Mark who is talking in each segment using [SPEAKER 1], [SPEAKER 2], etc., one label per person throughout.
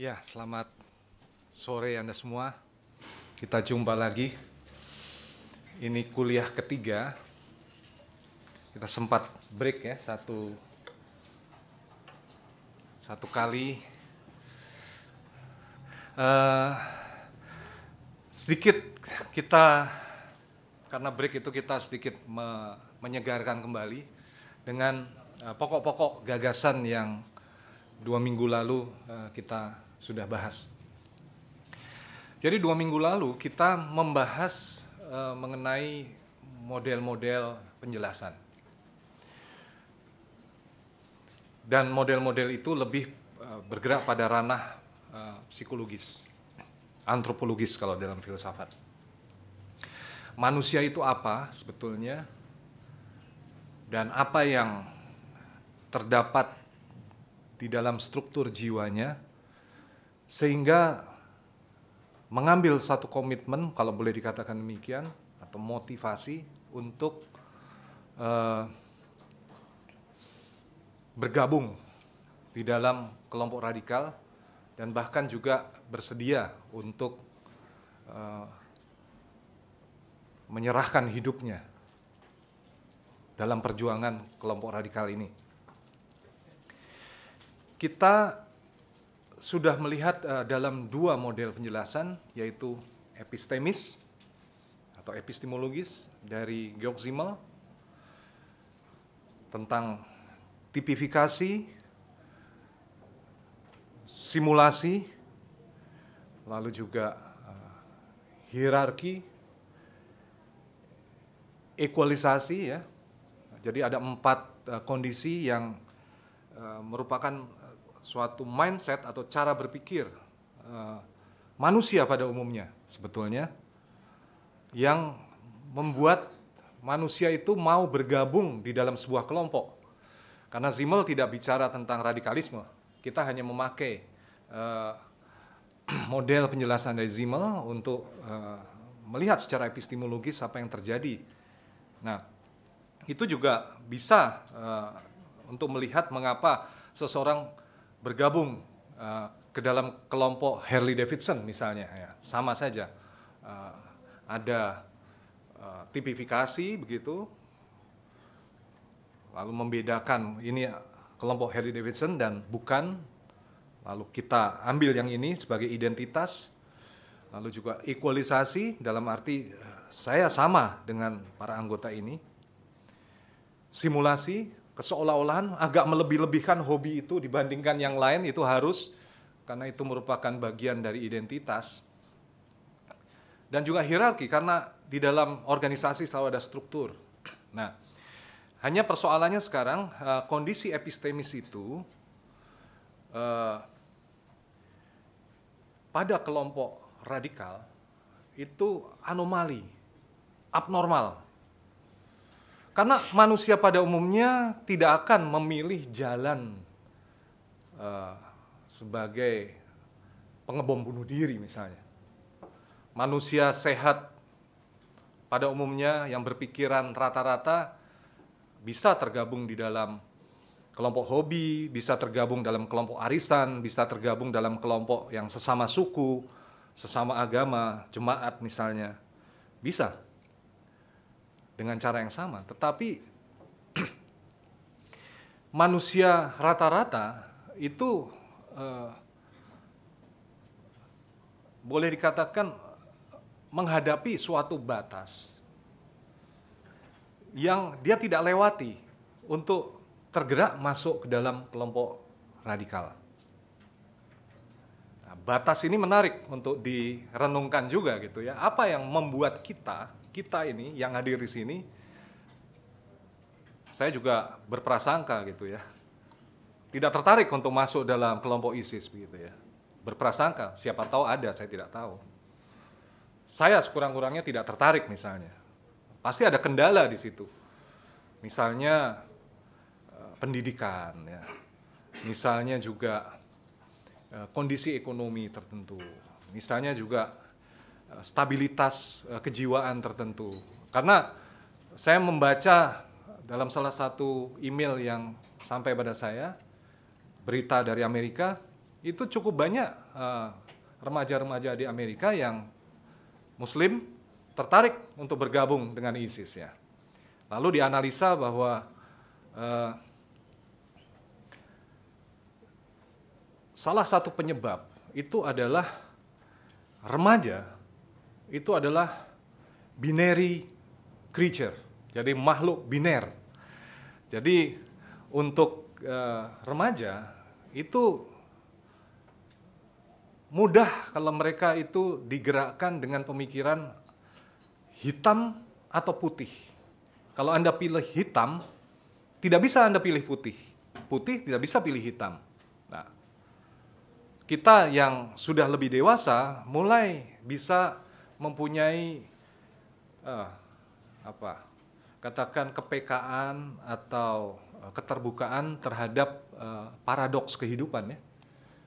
[SPEAKER 1] Ya, selamat sore Anda semua. Kita jumpa lagi. Ini kuliah ketiga. Kita sempat break ya satu satu kali. Uh, sedikit kita karena break itu kita sedikit me, menyegarkan kembali dengan eh, pokok-pokok uh, gagasan yang dua minggu lalu uh, kita sudah bahas. Jadi dua minggu lalu kita membahas e, mengenai model-model penjelasan. Dan model-model itu lebih e, bergerak pada ranah e, psikologis, antropologis kalau dalam filsafat. Manusia itu apa sebetulnya? Dan apa yang terdapat di dalam struktur jiwanya? Sehingga mengambil satu komitmen, kalau boleh dikatakan demikian, atau motivasi untuk uh, bergabung di dalam kelompok radikal dan bahkan juga bersedia untuk uh, menyerahkan hidupnya dalam perjuangan kelompok radikal ini. Kita sudah melihat uh, dalam dua model penjelasan yaitu epistemis atau epistemologis dari Georg Simmel tentang tipifikasi, simulasi, lalu juga uh, hierarki, ekualisasi ya. Jadi ada empat uh, kondisi yang uh, merupakan suatu mindset atau cara berpikir uh, manusia pada umumnya sebetulnya yang membuat manusia itu mau bergabung di dalam sebuah kelompok. Karena Zimmel tidak bicara tentang radikalisme, kita hanya memakai uh, model penjelasan dari Zimmel untuk uh, melihat secara epistemologis apa yang terjadi. Nah, itu juga bisa uh, untuk melihat mengapa seseorang bergabung uh, ke dalam kelompok Harley Davidson misalnya, ya, sama saja uh, ada uh, tipifikasi begitu, lalu membedakan ini kelompok Harley Davidson dan bukan, lalu kita ambil yang ini sebagai identitas, lalu juga equalisasi dalam arti saya sama dengan para anggota ini, simulasi keseolah-olahan agak melebih-lebihkan hobi itu dibandingkan yang lain itu harus karena itu merupakan bagian dari identitas dan juga hierarki karena di dalam organisasi selalu ada struktur. Nah, hanya persoalannya sekarang eh, kondisi epistemis itu eh, pada kelompok radikal itu anomali, abnormal. Karena manusia pada umumnya tidak akan memilih jalan uh, sebagai pengebom bunuh diri misalnya. Manusia sehat pada umumnya yang berpikiran rata-rata bisa tergabung di dalam kelompok hobi, bisa tergabung dalam kelompok arisan, bisa tergabung dalam kelompok yang sesama suku, sesama agama, jemaat misalnya. Bisa dengan cara yang sama. Tetapi manusia rata-rata itu eh, boleh dikatakan menghadapi suatu batas yang dia tidak lewati untuk tergerak masuk ke dalam kelompok radikal. Nah, batas ini menarik untuk direnungkan juga gitu ya. Apa yang membuat kita kita ini yang hadir di sini saya juga berprasangka gitu ya. Tidak tertarik untuk masuk dalam kelompok ISIS begitu ya. Berprasangka, siapa tahu ada, saya tidak tahu. Saya sekurang-kurangnya tidak tertarik misalnya. Pasti ada kendala di situ. Misalnya eh, pendidikan ya. Misalnya juga eh, kondisi ekonomi tertentu. Misalnya juga Eh, stabilitas eh, kejiwaan tertentu. Karena saya membaca dalam salah satu email yang sampai pada saya, berita dari Amerika, itu cukup banyak eh, remaja-remaja uh, di Amerika yang Muslim tertarik untuk bergabung dengan ISIS ya. Lalu dianalisa bahwa uh, salah satu penyebab itu adalah remaja itu adalah binary creature, jadi makhluk biner. Jadi untuk uh, remaja itu mudah kalau mereka itu digerakkan dengan pemikiran hitam atau putih. Kalau Anda pilih hitam, tidak bisa Anda pilih putih. Putih tidak bisa pilih hitam. Nah, kita yang sudah lebih dewasa mulai bisa mempunyai uh, apa katakan kepekaan atau eh, keterbukaan terhadap uh, paradoks kehidupan ya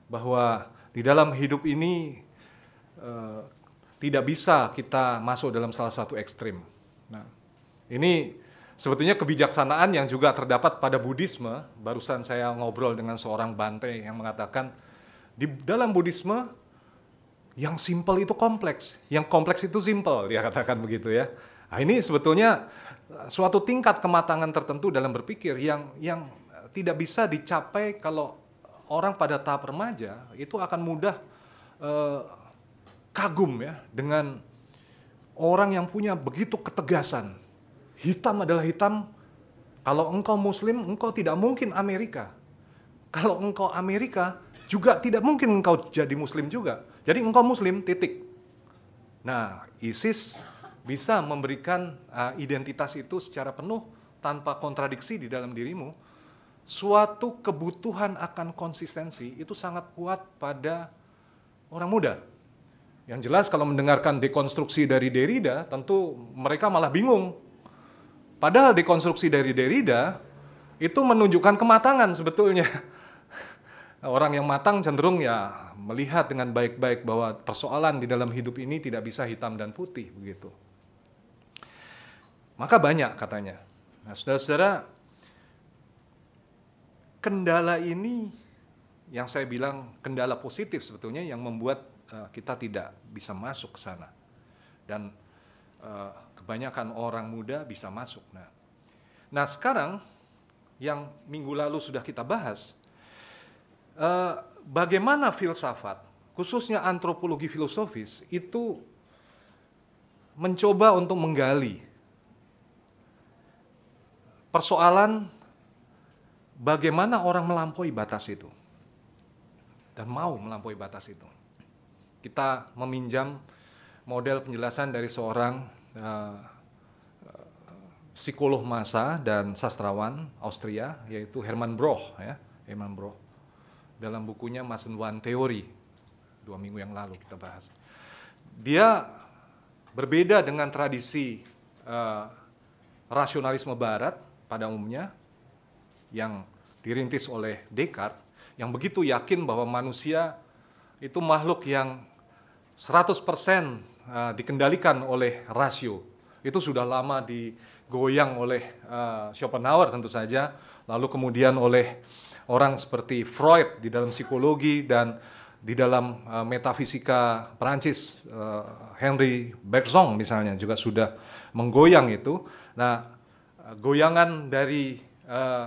[SPEAKER 1] bahwa di dalam hidup ini uh, tidak bisa kita masuk dalam salah satu ekstrim. Nah, ini sebetulnya kebijaksanaan yang juga terdapat pada Buddhisme. Barusan saya ngobrol dengan seorang bante yang mengatakan di dalam Buddhisme yang simple itu kompleks, yang kompleks itu simple, dia katakan begitu ya. Nah, ini sebetulnya eh, suatu tingkat kematangan tertentu dalam berpikir yang yang eh, tidak bisa dicapai kalau orang pada tahap remaja itu akan mudah eh, kagum ya dengan orang yang punya begitu ketegasan. Hitam adalah hitam. Kalau engkau muslim, engkau tidak mungkin Amerika. Kalau engkau Amerika, juga tidak mungkin engkau jadi muslim juga jadi engkau muslim titik. Nah, ISIS bisa memberikan uh, identitas itu secara penuh tanpa kontradiksi di dalam dirimu. Suatu kebutuhan akan konsistensi itu sangat kuat pada orang muda. Yang jelas kalau mendengarkan dekonstruksi dari Derrida, tentu mereka malah bingung. Padahal dekonstruksi dari Derrida itu menunjukkan kematangan sebetulnya orang yang matang cenderung ya melihat dengan baik-baik bahwa persoalan di dalam hidup ini tidak bisa hitam dan putih begitu. Maka banyak katanya. Nah, saudara-saudara, kendala ini yang saya bilang kendala positif sebetulnya yang membuat uh, kita tidak bisa masuk ke sana. Dan uh, kebanyakan orang muda bisa masuk. Nah, nah sekarang yang minggu lalu sudah kita bahas, Eh, bagaimana filsafat, khususnya antropologi filosofis, itu mencoba untuk menggali persoalan bagaimana orang melampaui batas itu dan mau melampaui batas itu. Kita meminjam model penjelasan dari seorang uh, psikolog masa dan sastrawan Austria yaitu Hermann Broch ya, Hermann Broch dalam bukunya Mas Teori dua minggu yang lalu kita bahas. Dia berbeda dengan tradisi uh, rasionalisme Barat pada umumnya yang dirintis oleh Descartes yang begitu yakin bahwa manusia itu makhluk yang 100% eh, dikendalikan oleh rasio. Itu sudah lama digoyang oleh eh, Schopenhauer tentu saja, lalu kemudian oleh orang seperti Freud di dalam psikologi dan di dalam uh, metafisika Perancis uh, eh, Henry Bergson misalnya juga sudah menggoyang itu. Nah, goyangan dari uh, eh,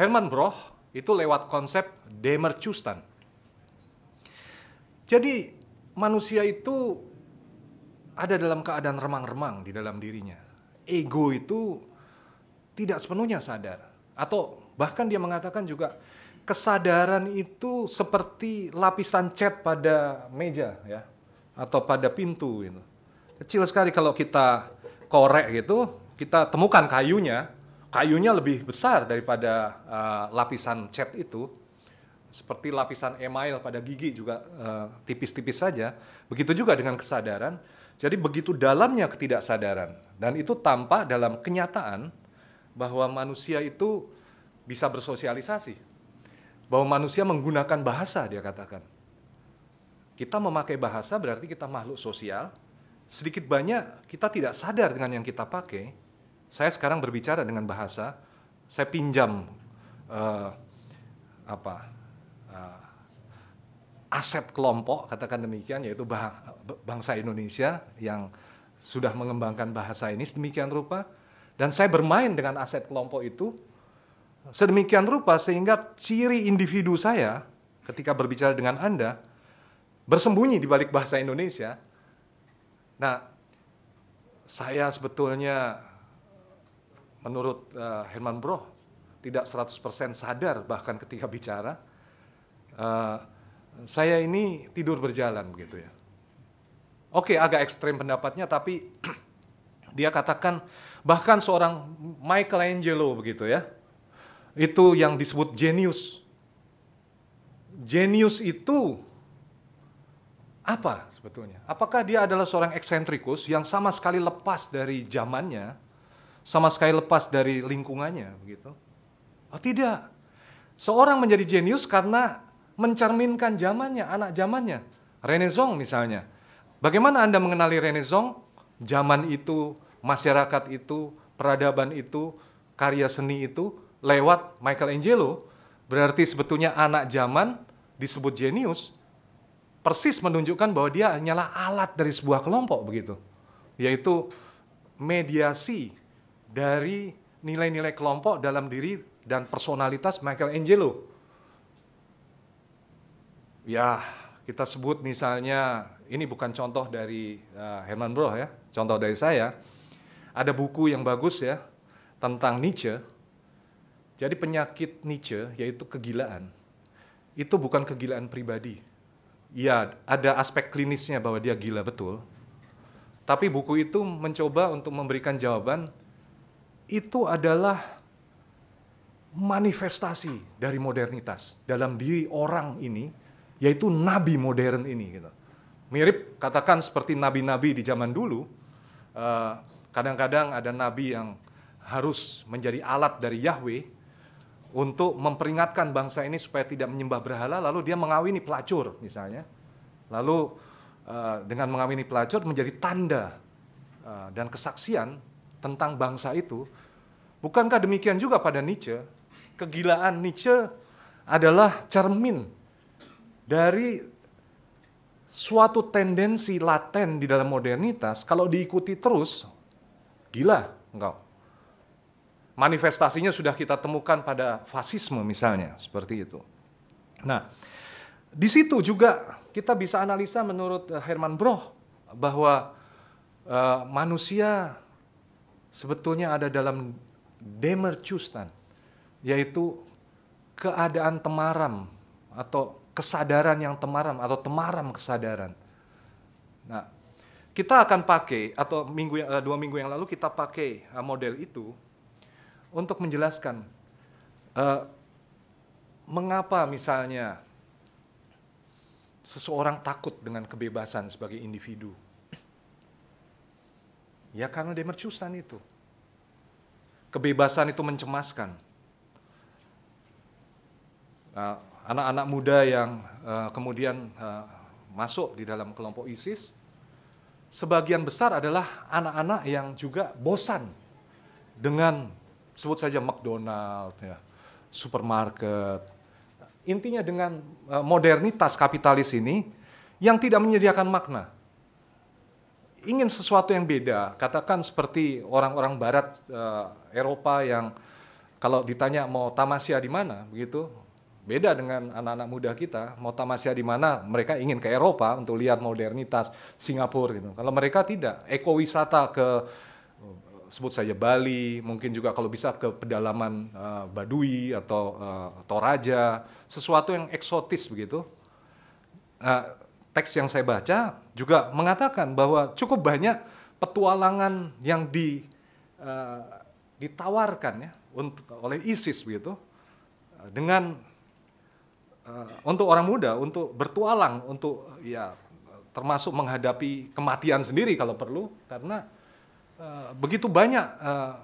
[SPEAKER 1] Herman Broch itu lewat konsep demercustan. Jadi manusia itu ada dalam keadaan remang-remang di dalam dirinya. Ego itu tidak sepenuhnya sadar atau Bahkan dia mengatakan juga kesadaran itu seperti lapisan cat pada meja ya atau pada pintu gitu. Kecil sekali kalau kita korek gitu, kita temukan kayunya, kayunya lebih besar daripada uh, lapisan cat itu. Seperti lapisan email pada gigi juga eh, tipis-tipis uh, saja. Begitu juga dengan kesadaran. Jadi begitu dalamnya ketidaksadaran dan itu tampak dalam kenyataan bahwa manusia itu bisa bersosialisasi. Bahwa manusia menggunakan bahasa, dia katakan. Kita memakai bahasa berarti kita makhluk sosial. Sedikit banyak kita tidak sadar dengan yang kita pakai. Saya sekarang berbicara dengan bahasa, saya pinjam uh, apa uh, aset kelompok katakan demikian yaitu bah bangsa Indonesia yang sudah mengembangkan bahasa ini sedemikian rupa dan saya bermain dengan aset kelompok itu sedemikian rupa sehingga ciri individu saya ketika berbicara dengan Anda bersembunyi di balik bahasa Indonesia. Nah, saya sebetulnya menurut uh, Herman Bro, tidak 100% sadar bahkan ketika bicara uh, saya ini tidur berjalan begitu ya. Oke, agak ekstrem pendapatnya tapi dia katakan bahkan seorang Michelangelo begitu ya itu yang disebut jenius. Jenius itu apa sebetulnya? Apakah dia adalah seorang eksentrikus yang sama sekali lepas dari zamannya, sama sekali lepas dari lingkungannya begitu? Oh tidak. Seorang menjadi jenius karena mencerminkan zamannya, anak zamannya. Renaissance misalnya. Bagaimana Anda mengenali Renaissance? Zaman itu, masyarakat itu, peradaban itu, karya seni itu lewat Michelangelo, berarti sebetulnya anak zaman disebut jenius, persis menunjukkan bahwa dia hanyalah alat dari sebuah kelompok begitu. Yaitu mediasi dari nilai-nilai kelompok dalam diri dan personalitas Michelangelo. Ya, kita sebut misalnya ini bukan contoh dari uh, eh, Herman Broch ya, contoh dari saya. Ada buku yang bagus ya tentang Nietzsche jadi penyakit Nietzsche yaitu kegilaan. Itu bukan kegilaan pribadi. Ya, ada aspek klinisnya bahwa dia gila betul. Tapi buku itu mencoba untuk memberikan jawaban itu adalah manifestasi dari modernitas dalam diri orang ini yaitu nabi modern ini gitu. Mirip katakan seperti nabi-nabi di zaman dulu eh, kadang-kadang ada nabi yang harus menjadi alat dari Yahweh untuk memperingatkan bangsa ini supaya tidak menyembah berhala lalu dia mengawini pelacur misalnya. Lalu uh, dengan mengawini pelacur menjadi tanda uh, dan kesaksian tentang bangsa itu. Bukankah demikian juga pada Nietzsche? Kegilaan Nietzsche adalah cermin dari suatu tendensi laten di dalam modernitas kalau diikuti terus gila enggak? manifestasinya sudah kita temukan pada fasisme misalnya, seperti itu. Nah, di situ juga kita bisa analisa menurut eh, Herman Broch bahwa uh, manusia sebetulnya ada dalam demercustan, yaitu keadaan temaram atau kesadaran yang temaram atau temaram kesadaran. Nah, kita akan pakai atau minggu eh, dua minggu yang lalu kita pakai model itu untuk menjelaskan uh, mengapa misalnya seseorang takut dengan kebebasan sebagai individu. Ya karena dia mercusan itu. Kebebasan itu mencemaskan. anak eh, anak-anak muda yang uh, kemudian uh, masuk di dalam kelompok ISIS, sebagian besar adalah anak-anak yang juga bosan dengan sebut saja McDonald, ya, supermarket. Intinya dengan eh, modernitas kapitalis ini yang tidak menyediakan makna. Ingin sesuatu yang beda, katakan seperti orang-orang barat uh, Eropa yang kalau ditanya mau tamasya di mana, begitu, Beda dengan anak-anak muda kita, mau tamasya di mana, mereka ingin ke Eropa untuk lihat modernitas Singapura gitu. Kalau mereka tidak, ekowisata ke sebut saja Bali, mungkin juga kalau bisa ke pedalaman uh, eh, Baduy atau uh, eh, Toraja, sesuatu yang eksotis begitu. Nah, teks yang saya baca juga mengatakan bahwa cukup banyak petualangan yang di, uh, ditawarkan ya untuk, oleh ISIS begitu dengan uh, untuk orang muda untuk bertualang untuk ya termasuk menghadapi kematian sendiri kalau perlu karena Eh, begitu banyak uh,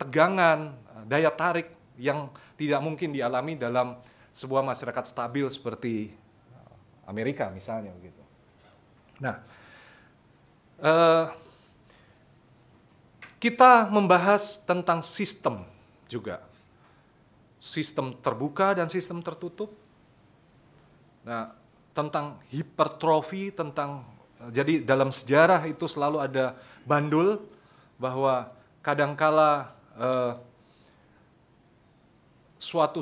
[SPEAKER 1] tegangan, eh, daya tarik yang tidak mungkin dialami dalam sebuah masyarakat stabil seperti Amerika misalnya begitu. Nah, uh, kita membahas tentang sistem juga, sistem terbuka dan sistem tertutup. Nah, tentang hipertrofi, tentang jadi dalam sejarah itu selalu ada bandul bahwa kadangkala uh, suatu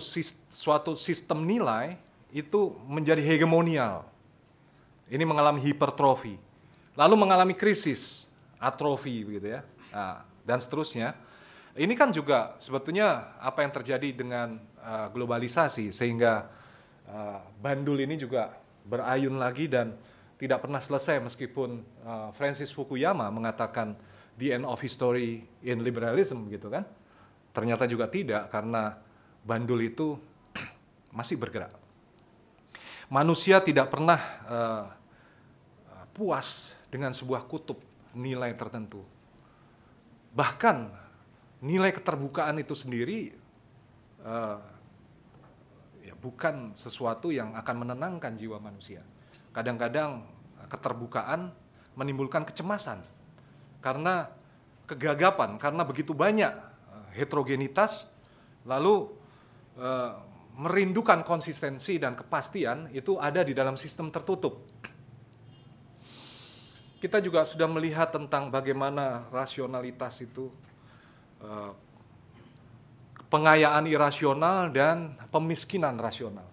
[SPEAKER 1] suatu sistem nilai itu menjadi hegemonial. Ini mengalami hipertrofi, lalu mengalami krisis, atrofi begitu ya, nah, dan seterusnya. Ini kan juga sebetulnya apa yang terjadi dengan uh, globalisasi sehingga uh, bandul ini juga berayun lagi dan tidak pernah selesai meskipun uh, Francis Fukuyama mengatakan the end of history in liberalism gitu kan. Ternyata juga tidak karena bandul itu masih bergerak. Manusia tidak pernah uh, puas dengan sebuah kutub nilai tertentu. Bahkan nilai keterbukaan itu sendiri uh, bukan sesuatu yang akan menenangkan jiwa manusia. Kadang-kadang keterbukaan menimbulkan kecemasan karena kegagapan, karena begitu banyak eh, heterogenitas, lalu e, merindukan konsistensi dan kepastian itu ada di dalam sistem tertutup. Kita juga sudah melihat tentang bagaimana rasionalitas itu e, pengayaan irasional dan pemiskinan rasional.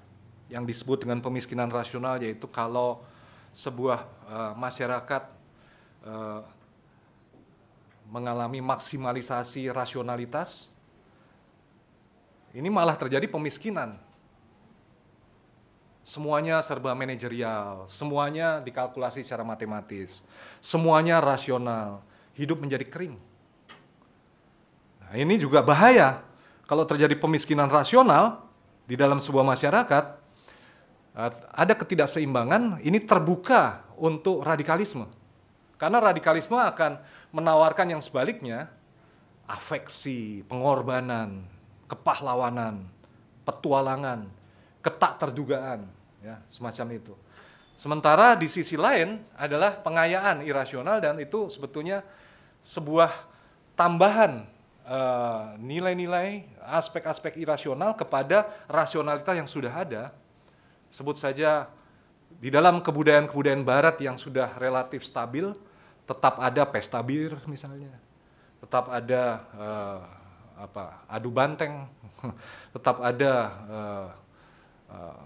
[SPEAKER 1] Yang disebut dengan pemiskinan rasional yaitu kalau sebuah e, masyarakat mengalami maksimalisasi rasionalitas, ini malah terjadi pemiskinan. Semuanya serba manajerial, semuanya dikalkulasi secara matematis, semuanya rasional, hidup menjadi kering. Nah, ini juga bahaya kalau terjadi pemiskinan rasional di dalam sebuah masyarakat, ada ketidakseimbangan ini terbuka untuk radikalisme. Karena radikalisme akan menawarkan yang sebaliknya, afeksi, pengorbanan, kepahlawanan, petualangan, ketak terdugaan, ya, semacam itu. Sementara di sisi lain adalah pengayaan irasional dan itu sebetulnya sebuah tambahan nilai eh, nilai-nilai aspek-aspek irasional kepada rasionalitas yang sudah ada. Sebut saja di dalam kebudayaan-kebudayaan barat yang sudah relatif stabil, tetap ada pesta bir misalnya, tetap ada uh, apa adu banteng, tetap ada uh, uh,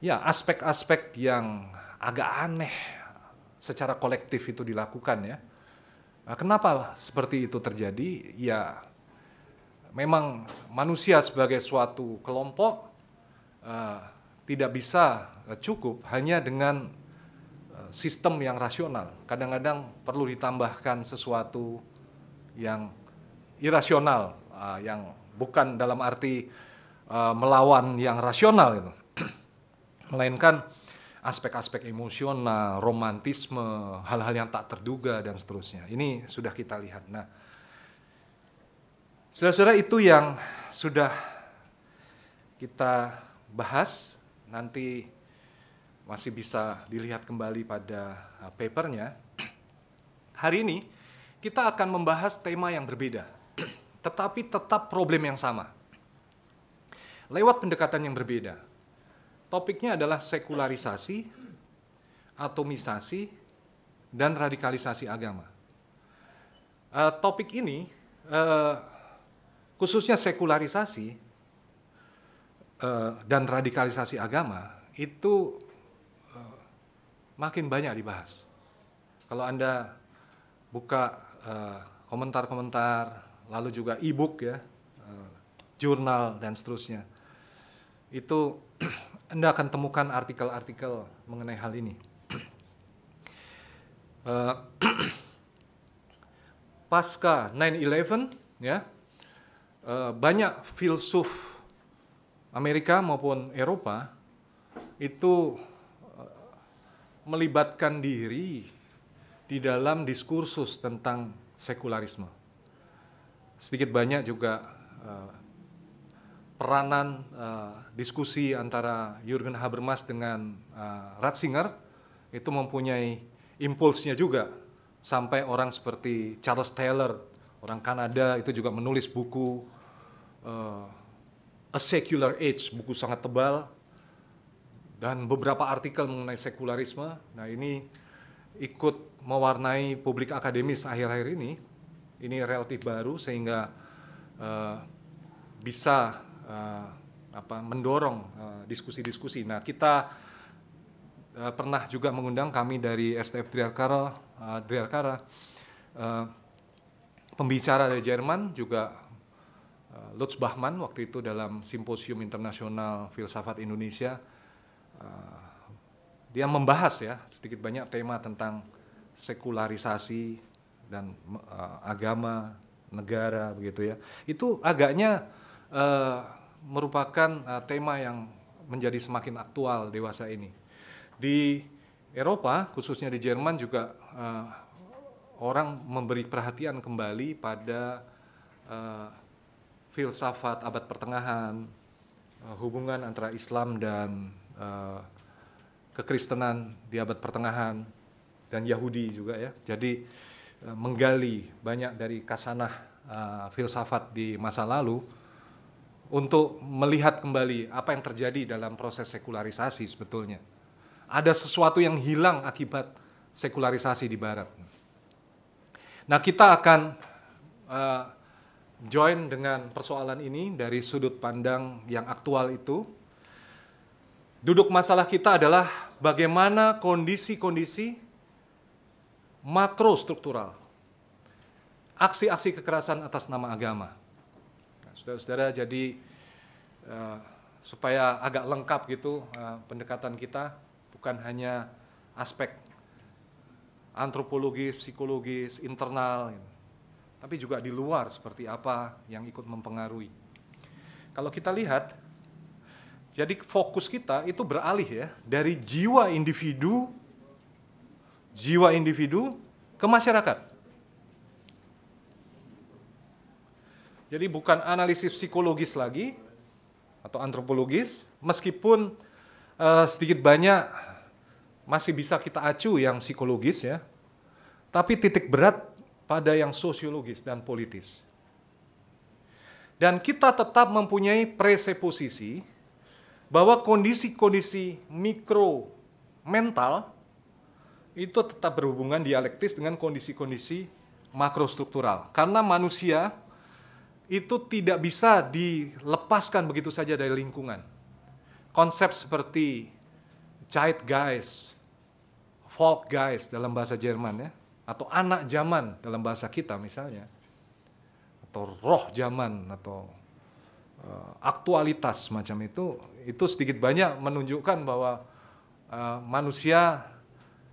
[SPEAKER 1] ya aspek-aspek yang agak aneh secara kolektif itu dilakukan ya. Nah, kenapa seperti itu terjadi? Ya memang manusia sebagai suatu kelompok uh, tidak bisa cukup hanya dengan sistem yang rasional. Kadang-kadang perlu ditambahkan sesuatu yang irasional, uh, yang bukan dalam arti uh, melawan yang rasional itu, melainkan aspek-aspek emosional, romantisme, hal-hal yang tak terduga dan seterusnya. Ini sudah kita lihat. Nah, saudara-saudara itu yang sudah kita bahas nanti masih bisa dilihat kembali pada uh, papernya. Hari ini kita akan membahas tema yang berbeda, tetapi tetap problem yang sama. Lewat pendekatan yang berbeda. Topiknya adalah sekularisasi, atomisasi, dan radikalisasi agama. Uh, topik ini uh, khususnya sekularisasi uh, dan radikalisasi agama itu makin banyak dibahas. Kalau Anda buka eh, komentar-komentar, uh, lalu juga e-book ya, uh, jurnal dan seterusnya, itu Anda akan temukan artikel-artikel mengenai hal ini. Uh, pasca 9/11 ya, uh, banyak filsuf Amerika maupun Eropa itu melibatkan diri di dalam diskursus tentang sekularisme. Sedikit banyak juga uh, peranan uh, diskusi antara Jurgen Habermas dengan uh, Ratzinger itu mempunyai impulsnya juga sampai orang seperti Charles Taylor orang Kanada itu juga menulis buku uh, A Secular Age buku sangat tebal dan beberapa artikel mengenai sekularisme. Nah ini ikut mewarnai publik akademis akhir-akhir ini. Ini relatif baru sehingga uh, bisa uh, apa, mendorong eh, diskusi-diskusi. Uh, nah kita uh, pernah juga mengundang kami dari STF Driarkara, uh, Driarkara uh, pembicara dari Jerman juga Lutz Bachmann waktu itu dalam simposium internasional filsafat Indonesia Ah, dia membahas ya sedikit banyak tema tentang sekularisasi dan uh, agama negara begitu ya itu agaknya uh, merupakan uh, tema yang menjadi semakin aktual dewasa ini di Eropa khususnya di Jerman juga uh, orang memberi perhatian kembali pada uh, filsafat abad pertengahan uh, hubungan antara Islam dan Eh, kekristenan di abad pertengahan dan Yahudi juga ya. Jadi eh, menggali banyak dari kasanah eh, filsafat di masa lalu untuk melihat kembali apa yang terjadi dalam proses sekularisasi sebetulnya. Ada sesuatu yang hilang akibat sekularisasi di barat. Nah, kita akan uh, join dengan persoalan ini dari sudut pandang yang aktual itu Duduk masalah kita adalah bagaimana kondisi-kondisi makrostruktural, aksi-aksi kekerasan atas nama agama. Nah, saudara-saudara, jadi uh, supaya agak lengkap gitu uh, pendekatan kita, bukan hanya aspek antropologis psikologis, internal, gitu. tapi juga di luar seperti apa yang ikut mempengaruhi. Kalau kita lihat, jadi fokus kita itu beralih ya dari jiwa individu jiwa individu ke masyarakat. Jadi bukan analisis psikologis lagi atau antropologis, meskipun uh, sedikit banyak masih bisa kita acu yang psikologis ya, tapi titik berat pada yang sosiologis dan politis. Dan kita tetap mempunyai preseposisi bahwa kondisi-kondisi mikro mental itu tetap berhubungan dialektis dengan kondisi-kondisi makrostruktural. Karena manusia itu tidak bisa dilepaskan begitu saja dari lingkungan. Konsep seperti child guys, folk guys dalam bahasa Jerman ya, atau anak zaman dalam bahasa kita misalnya, atau roh zaman atau Eh, aktualitas macam itu itu sedikit banyak menunjukkan bahwa uh, manusia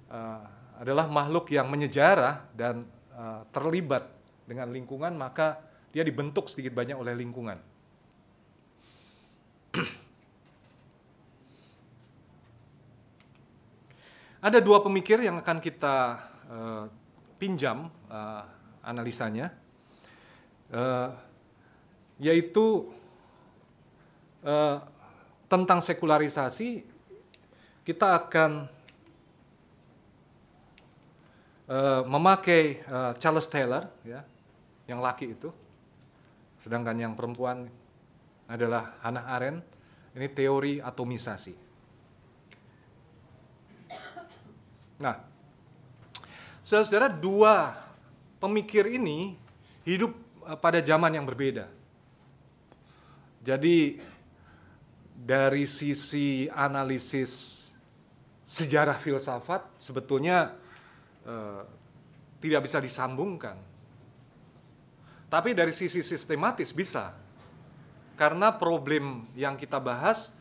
[SPEAKER 1] uh, adalah makhluk yang menyejarah dan uh, terlibat dengan lingkungan maka dia dibentuk sedikit banyak oleh lingkungan. Ada dua pemikir yang akan kita uh, pinjam uh, analisanya, uh, yaitu eh, tentang sekularisasi kita akan eh, memakai eh, Charles Taylor ya yang laki itu sedangkan yang perempuan adalah Hannah Arendt ini teori atomisasi nah saudara-saudara dua pemikir ini hidup eh, pada zaman yang berbeda jadi dari sisi analisis sejarah filsafat sebetulnya uh, tidak bisa disambungkan. Tapi dari sisi sistematis bisa. Karena problem yang kita bahas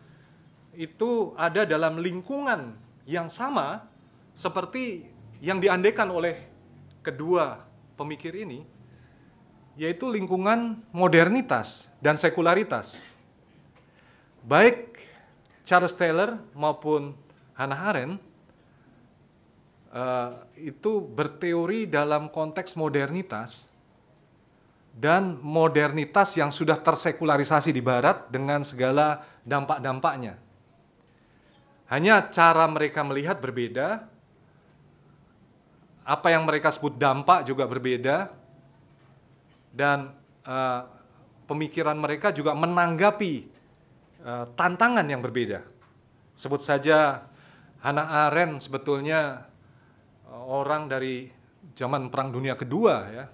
[SPEAKER 1] itu ada dalam lingkungan yang sama seperti yang diandekan oleh kedua pemikir ini, yaitu lingkungan modernitas dan sekularitas baik Charles Taylor maupun Hannah Arendt uh, itu berteori dalam konteks modernitas dan modernitas yang sudah tersekularisasi di barat dengan segala dampak-dampaknya. Hanya cara mereka melihat berbeda, apa yang mereka sebut dampak juga berbeda, dan uh, pemikiran mereka juga menanggapi Eh, tantangan yang berbeda. Sebut saja Hana Aren sebetulnya eh, orang dari zaman Perang Dunia Kedua ya,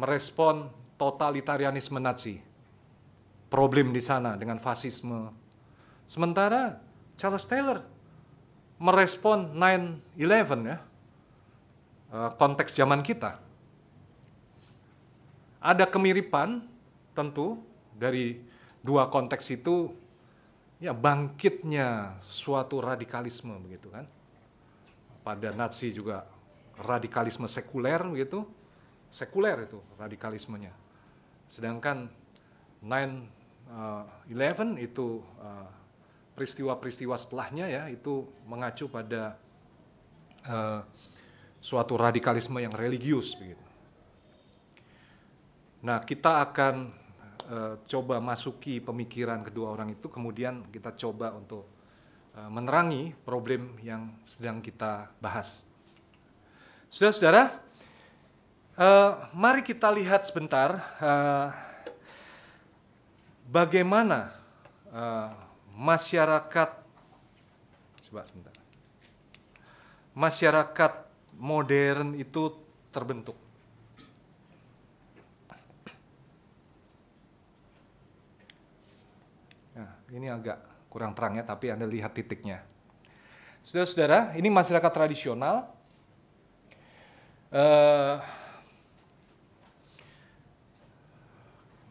[SPEAKER 1] merespon totalitarianisme Nazi. Problem di sana dengan fasisme. Sementara Charles Taylor merespon 9-11 ya, eh, konteks zaman kita. Ada kemiripan tentu dari dua konteks itu ya bangkitnya suatu radikalisme begitu kan. Pada Nazi juga radikalisme sekuler begitu. Sekuler itu radikalismenya. Sedangkan 9 11 eh, itu eh, peristiwa-peristiwa setelahnya ya itu mengacu pada uh, suatu radikalisme yang religius begitu. Nah, kita akan Eh, coba masuki pemikiran kedua orang itu, kemudian kita coba untuk uh, menerangi problem yang sedang kita bahas. Saudara-saudara, uh, mari kita lihat sebentar uh, bagaimana uh, masyarakat coba sebentar. Masyarakat modern itu terbentuk. Ini agak kurang terang ya, tapi Anda lihat titiknya. Saudara-saudara, ini masyarakat tradisional. Uh,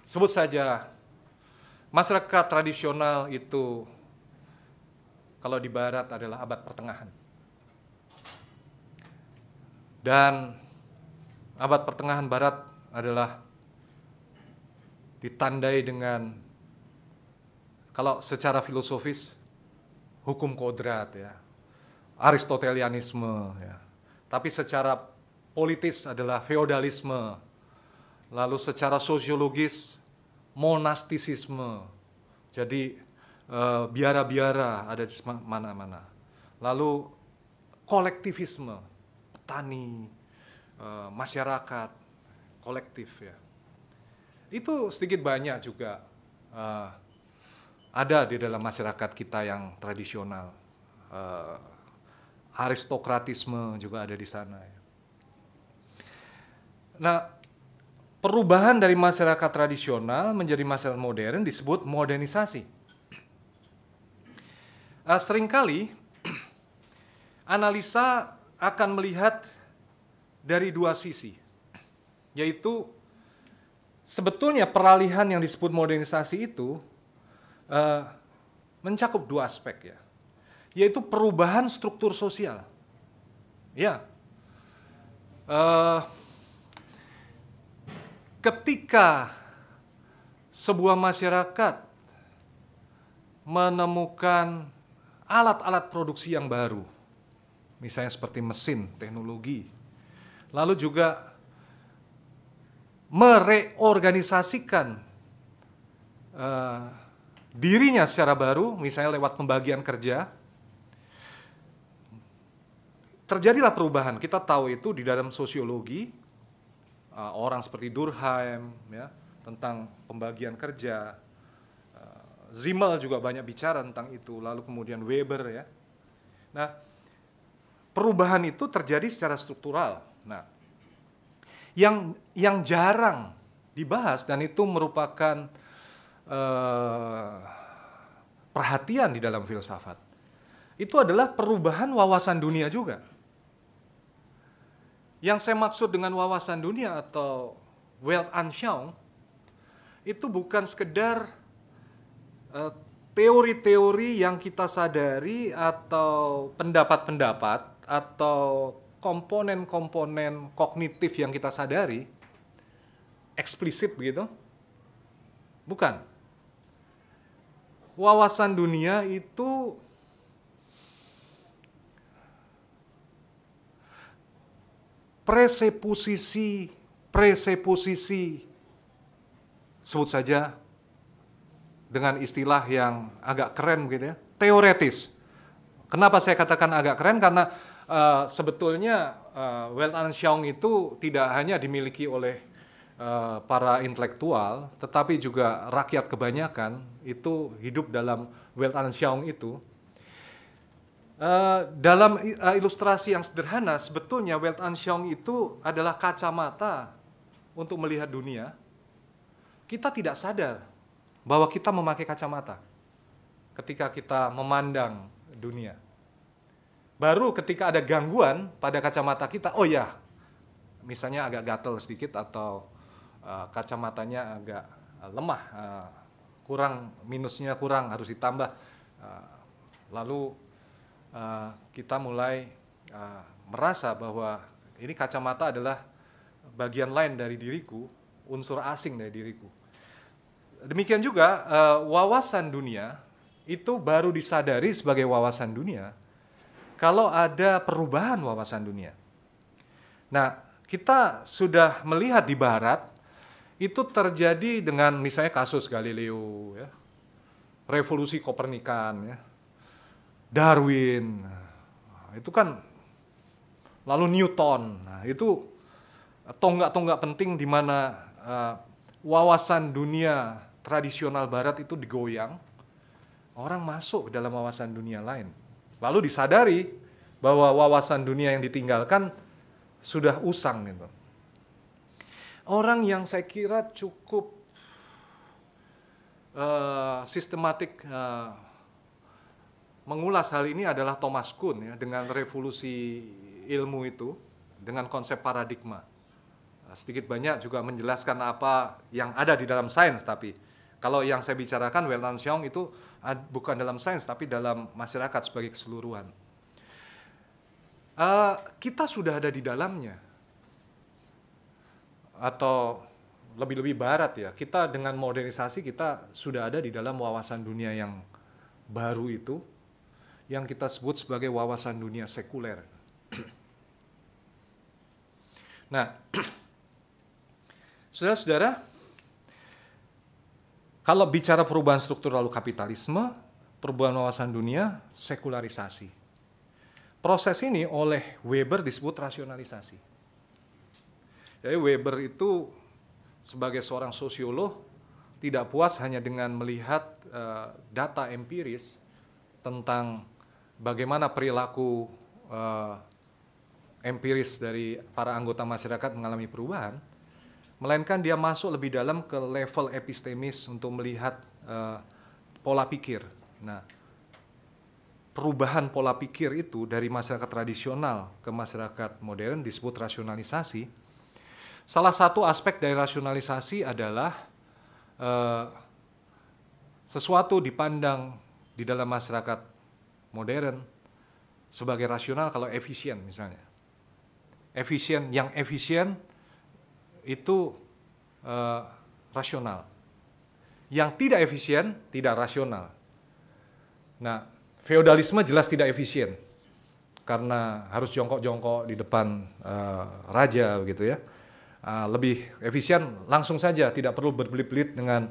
[SPEAKER 1] sebut saja masyarakat tradisional itu kalau di barat adalah abad pertengahan. Dan abad pertengahan barat adalah ditandai dengan kalau secara filosofis hukum kodrat ya, Aristotelianisme ya. Tapi secara politis adalah feodalisme. Lalu secara sosiologis monastisisme. Jadi biara eh, biara-biara ada di mana-mana. Lalu kolektivisme, petani, uh, masyarakat, kolektif ya. Itu sedikit banyak juga uh, ada di dalam masyarakat kita yang tradisional. Uh, aristokratisme juga ada di sana. Ya. Nah, perubahan dari masyarakat tradisional menjadi masyarakat modern disebut modernisasi. Uh, seringkali analisa akan melihat dari dua sisi, yaitu sebetulnya peralihan yang disebut modernisasi itu uh, mencakup dua aspek ya, yaitu perubahan struktur sosial. Ya, uh, ketika sebuah masyarakat menemukan alat-alat produksi yang baru, misalnya seperti mesin, teknologi, lalu juga mereorganisasikan eh, dirinya secara baru, misalnya lewat pembagian kerja, terjadilah perubahan. Kita tahu itu di dalam sosiologi, uh, orang seperti Durkheim, ya, tentang pembagian kerja, uh, Zimmel juga banyak bicara tentang itu, lalu kemudian Weber ya. Nah, perubahan itu terjadi secara struktural. Nah, yang yang jarang dibahas dan itu merupakan Eh, perhatian di dalam filsafat itu adalah perubahan wawasan dunia juga. Yang saya maksud dengan wawasan dunia atau Weltanschauung itu bukan sekedar eh, teori-teori yang kita sadari atau pendapat-pendapat atau komponen-komponen kognitif yang kita sadari eksplisit begitu. Bukan wawasan dunia itu preseposisi preseposisi sebut saja dengan istilah yang agak keren begitu ya teoretis Kenapa saya katakan agak keren? Karena uh, sebetulnya uh, Weltanschauung itu tidak hanya dimiliki oleh Eh, para intelektual, tetapi juga rakyat kebanyakan itu hidup dalam Weltanschauung itu. Uh, dalam uh, ilustrasi yang sederhana, sebetulnya Weltanschauung itu adalah kacamata untuk melihat dunia. Kita tidak sadar bahwa kita memakai kacamata ketika kita memandang dunia. Baru ketika ada gangguan pada kacamata kita, oh ya, misalnya agak gatel sedikit atau Eh, kacamatanya agak eh, lemah, eh, kurang minusnya kurang harus ditambah. lalu kita mulai merasa bahwa ini kacamata adalah bagian lain dari diriku, unsur asing dari diriku. Demikian juga wawasan dunia itu baru disadari sebagai wawasan dunia kalau ada perubahan wawasan dunia. Nah, kita sudah melihat di barat itu terjadi dengan misalnya kasus Galileo ya. Revolusi Kopernikan ya. Darwin. Nah, itu kan lalu Newton. Nah, itu tonggak-tonggak penting di mana uh, wawasan dunia tradisional barat itu digoyang. Orang masuk dalam wawasan dunia lain. Lalu disadari bahwa wawasan dunia yang ditinggalkan sudah usang gitu orang yang saya kira cukup uh, sistematik uh, mengulas hal ini adalah Thomas Kuhn ya dengan revolusi ilmu itu dengan konsep paradigma eh, sedikit banyak juga menjelaskan apa yang ada di dalam sains tapi kalau yang saya bicarakan Wellan Xiong itu bukan dalam sains tapi dalam masyarakat sebagai keseluruhan. Uh, kita sudah ada di dalamnya atau lebih-lebih barat ya, kita dengan modernisasi kita sudah ada di dalam wawasan dunia yang baru itu yang kita sebut sebagai wawasan dunia sekuler. Nah, saudara-saudara, kalau bicara perubahan struktur lalu kapitalisme, perubahan wawasan dunia, sekularisasi. Proses ini oleh Weber disebut rasionalisasi. Jadi ya, Weber itu sebagai seorang sosiolog tidak puas hanya dengan melihat uh, data empiris tentang bagaimana perilaku uh, empiris dari para anggota masyarakat mengalami perubahan, melainkan dia masuk lebih dalam ke level epistemis untuk melihat uh, pola pikir. Nah, perubahan pola pikir itu dari masyarakat tradisional ke masyarakat modern disebut rasionalisasi Salah satu aspek dari rasionalisasi adalah uh, sesuatu dipandang di dalam masyarakat modern sebagai rasional kalau efisien misalnya. Efisien yang efisien itu uh, rasional. Yang tidak efisien tidak rasional. Nah, feodalisme jelas tidak efisien karena harus jongkok-jongkok di depan uh, raja begitu ya. Ah, lebih efisien langsung saja tidak perlu berbelit-belit dengan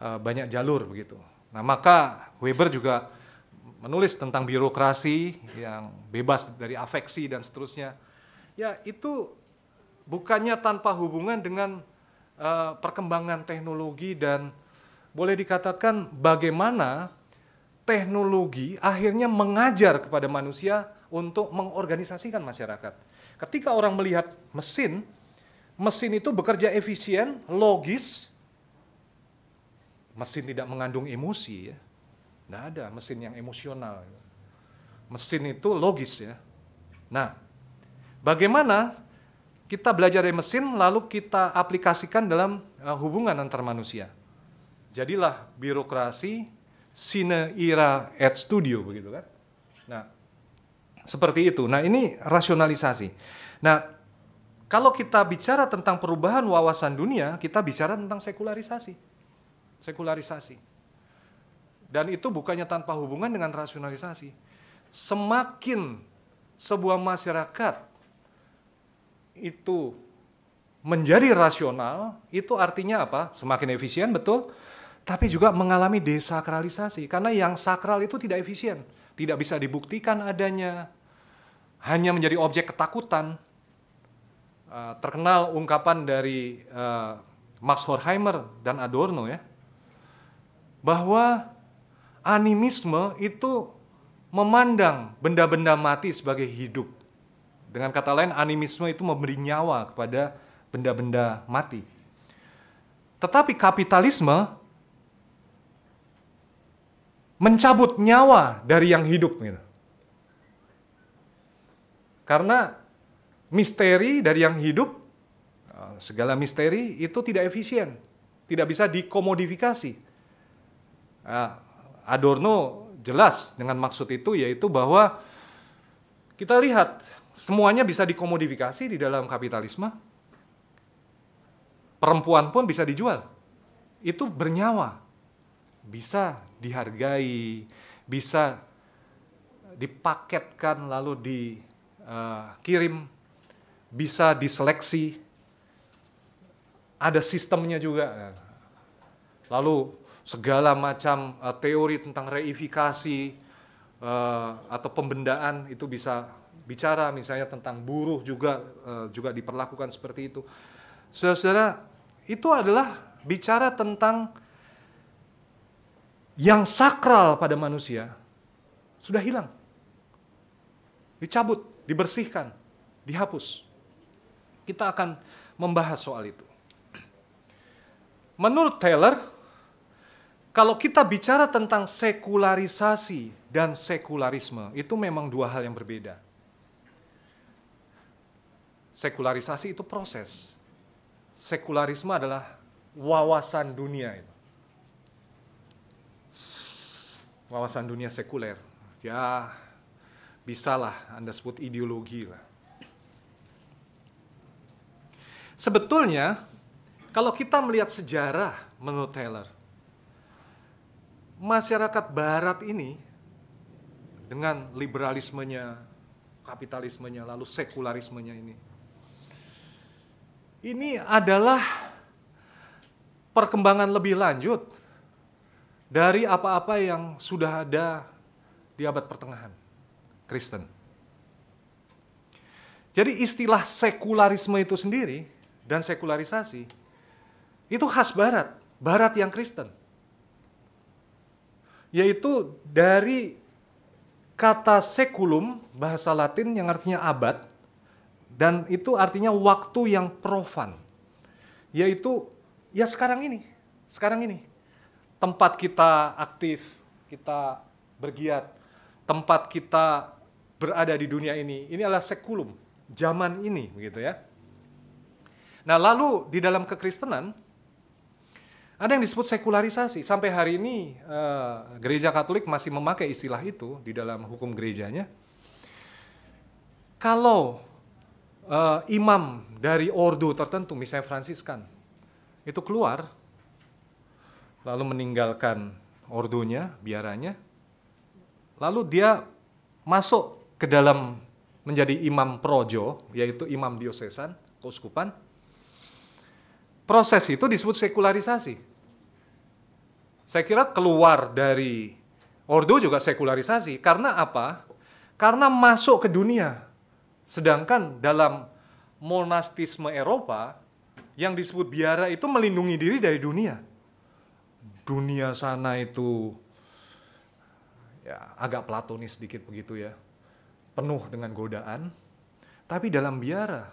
[SPEAKER 1] uh, banyak jalur begitu. Nah maka Weber juga menulis tentang birokrasi yang bebas dari afeksi dan seterusnya. Ya itu bukannya tanpa hubungan dengan uh, perkembangan teknologi dan boleh dikatakan bagaimana teknologi akhirnya mengajar kepada manusia untuk mengorganisasikan masyarakat. Ketika orang melihat mesin, mesin itu bekerja efisien, logis. Mesin tidak mengandung emosi ya. Tidak ada mesin yang emosional. Mesin itu logis ya. Nah, bagaimana kita belajar dari mesin lalu kita aplikasikan dalam eh, hubungan antar manusia. Jadilah birokrasi sine ira et studio begitu kan. Nah, seperti itu. Nah, ini rasionalisasi. Nah, kalau kita bicara tentang perubahan wawasan dunia, kita bicara tentang sekularisasi. Sekularisasi. Dan itu bukannya tanpa hubungan dengan rasionalisasi. Semakin sebuah masyarakat itu menjadi rasional, itu artinya apa? Semakin efisien, betul, tapi juga mengalami desakralisasi. Karena yang sakral itu tidak efisien, tidak bisa dibuktikan adanya, hanya menjadi objek ketakutan, Eh, terkenal ungkapan dari uh, Max Horkheimer dan Adorno ya bahwa animisme itu memandang benda-benda mati sebagai hidup. Dengan kata lain animisme itu memberi nyawa kepada benda-benda mati. Tetapi kapitalisme mencabut nyawa dari yang hidup gitu. Karena misteri dari yang hidup, eh, segala misteri itu tidak efisien, tidak bisa dikomodifikasi. Eh, Adorno jelas dengan maksud itu yaitu bahwa kita lihat semuanya bisa dikomodifikasi di dalam kapitalisme. Perempuan pun bisa dijual. Itu bernyawa. Bisa dihargai, bisa dipaketkan lalu dikirim eh, uh, bisa diseleksi, ada sistemnya juga. Lalu segala macam uh, teori tentang reifikasi uh, atau pembendaan itu bisa bicara misalnya tentang buruh juga uh, juga diperlakukan seperti itu. Saudara-saudara, itu adalah bicara tentang yang sakral pada manusia sudah hilang. Dicabut, dibersihkan, dihapus. Kita akan membahas soal itu. Menurut Taylor, kalau kita bicara tentang sekularisasi dan sekularisme, itu memang dua hal yang berbeda. Sekularisasi itu proses. Sekularisme adalah wawasan dunia itu. Wawasan dunia sekuler. Ya, bisalah Anda sebut ideologi lah. Sebetulnya kalau kita melihat sejarah menurut Taylor, masyarakat barat ini dengan liberalismenya, kapitalismenya, lalu sekularismenya ini. Ini adalah perkembangan lebih lanjut dari apa-apa yang sudah ada di abad pertengahan Kristen. Jadi istilah sekularisme itu sendiri dan sekularisasi itu khas barat, barat yang Kristen. Yaitu dari kata sekulum bahasa Latin yang artinya abad dan itu artinya waktu yang profan. Yaitu ya sekarang ini, sekarang ini tempat kita aktif, kita bergiat, tempat kita berada di dunia ini. Ini adalah sekulum, zaman ini begitu ya. Nah lalu di dalam kekristenan ada yang disebut sekularisasi. Sampai hari ini eh, gereja Katolik masih memakai istilah itu di dalam hukum gerejanya. Kalau uh, imam dari ordo tertentu, misalnya Fransiskan, itu keluar lalu meninggalkan ordonya, biaranya, lalu dia masuk ke dalam menjadi imam projo, yaitu imam diosesan, keuskupan, Proses itu disebut sekularisasi. Saya kira keluar dari Ordo juga sekularisasi. Karena apa? Karena masuk ke dunia. Sedangkan dalam monastisme Eropa, yang disebut biara itu melindungi diri dari dunia. Dunia sana itu ya agak platonis sedikit begitu ya. Penuh dengan godaan. Tapi dalam biara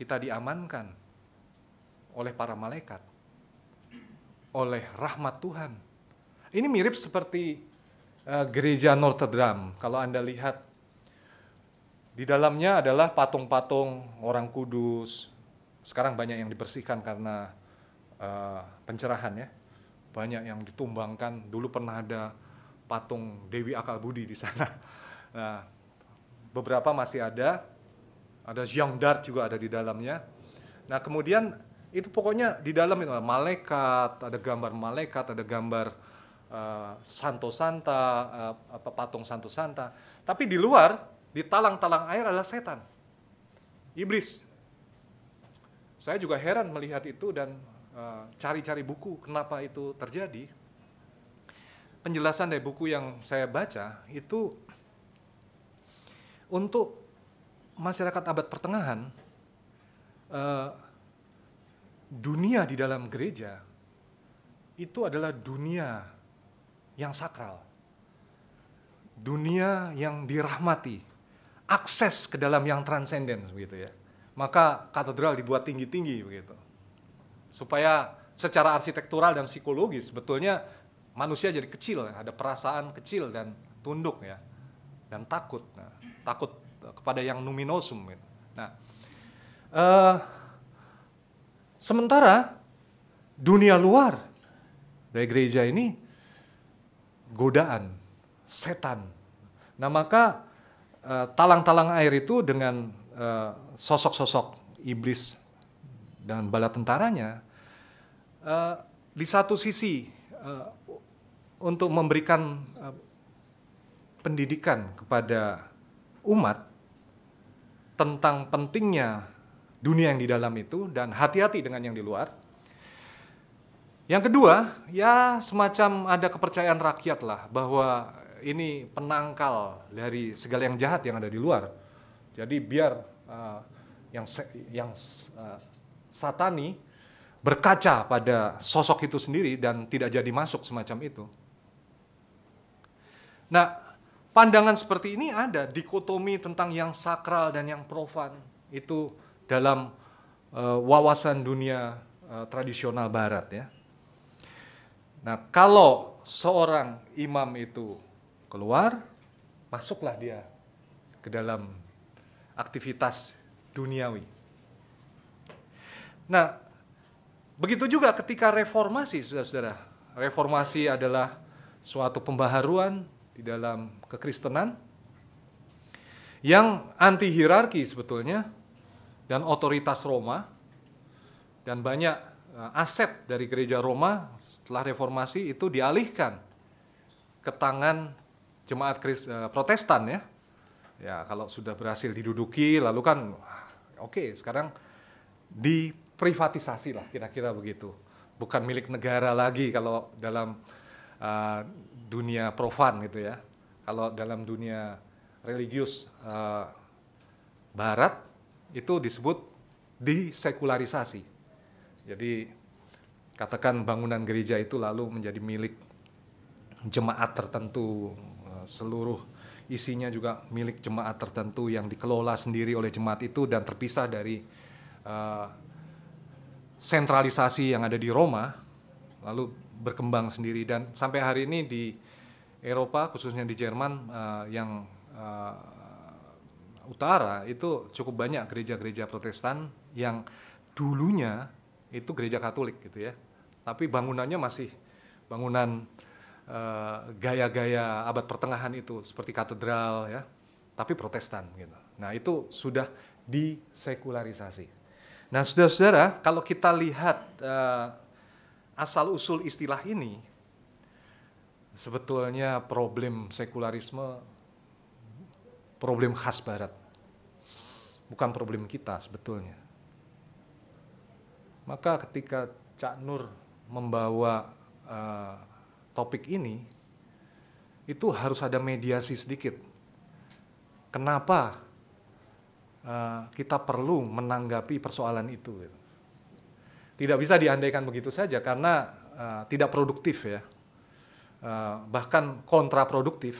[SPEAKER 1] kita diamankan oleh para malaikat, oleh rahmat Tuhan. Ini mirip seperti uh, gereja Notre Dame. Kalau Anda lihat, di dalamnya adalah patung-patung orang kudus. Sekarang banyak yang dibersihkan karena uh, pencerahan ya. Banyak yang ditumbangkan. Dulu pernah ada patung Dewi Akal Budi di sana. Nah, beberapa masih ada, ada Jean d'Arc juga ada di dalamnya. Nah, kemudian itu pokoknya di dalam itu ada malaikat, ada gambar malaikat, ada gambar uh, Santo Santa, uh, patung Santo Santa. Tapi di luar, di talang-talang air adalah setan, iblis. Saya juga heran melihat itu dan cari eh, cari-cari buku kenapa itu terjadi. Penjelasan dari buku yang saya baca itu untuk masyarakat abad pertengahan. Uh, dunia di dalam gereja itu adalah dunia yang sakral, dunia yang dirahmati, akses ke dalam yang transenden begitu ya. Maka katedral dibuat tinggi-tinggi begitu. Supaya secara arsitektural dan psikologis sebetulnya manusia jadi kecil, ada perasaan kecil dan tunduk ya. Dan takut, nah, takut kepada yang numinosum. Gitu. Nah, uh, Sementara dunia luar dari gereja ini godaan, setan. Nah maka eh, talang-talang air itu dengan eh, sosok-sosok iblis dan bala tentaranya eh, di satu sisi untuk memberikan pendidikan kepada umat tentang pentingnya dunia yang di dalam itu dan hati-hati dengan yang di luar. Yang kedua, ya semacam ada kepercayaan rakyat lah bahwa ini penangkal dari segala yang jahat yang ada di luar. Jadi biar uh, yang yang uh, satani berkaca pada sosok itu sendiri dan tidak jadi masuk semacam itu. Nah, pandangan seperti ini ada dikotomi tentang yang sakral dan yang profan. Itu dalam uh, wawasan dunia uh, tradisional barat ya. Nah, kalau seorang imam itu keluar, masuklah dia ke dalam aktivitas duniawi. Nah, begitu juga ketika reformasi, saudara-saudara. Reformasi adalah suatu pembaharuan di dalam kekristenan yang anti hierarki sebetulnya dan otoritas Roma dan banyak eh, aset dari gereja Roma setelah reformasi itu dialihkan ke tangan jemaat eh, Protestan ya. Ya, kalau sudah berhasil diduduki lalu kan oke, okay, sekarang diprivatisasi lah kira-kira begitu. Bukan milik negara lagi kalau dalam uh, dunia profan gitu ya. Kalau dalam dunia religius uh, barat itu disebut disekularisasi. Jadi katakan bangunan gereja itu lalu menjadi milik jemaat tertentu, eh, seluruh isinya juga milik jemaat tertentu yang dikelola sendiri oleh jemaat itu dan terpisah dari uh, sentralisasi yang ada di Roma, lalu berkembang sendiri dan sampai hari ini di Eropa khususnya di Jerman uh, yang utara itu cukup banyak gereja-gereja Protestan yang dulunya itu gereja Katolik gitu ya. Tapi bangunannya masih bangunan eh, gaya-gaya uh, abad pertengahan itu seperti katedral ya. Tapi Protestan gitu. Nah, itu sudah disekularisasi. Nah, Saudara-saudara, kalau kita lihat uh, eh, asal usul istilah ini sebetulnya problem sekularisme problem khas barat bukan problem kita sebetulnya. Maka ketika Cak Nur membawa uh, topik ini, itu harus ada mediasi sedikit. Kenapa uh, kita perlu menanggapi persoalan itu? Gitu. Tidak bisa diandaikan begitu saja karena uh, tidak produktif ya, uh, bahkan kontraproduktif.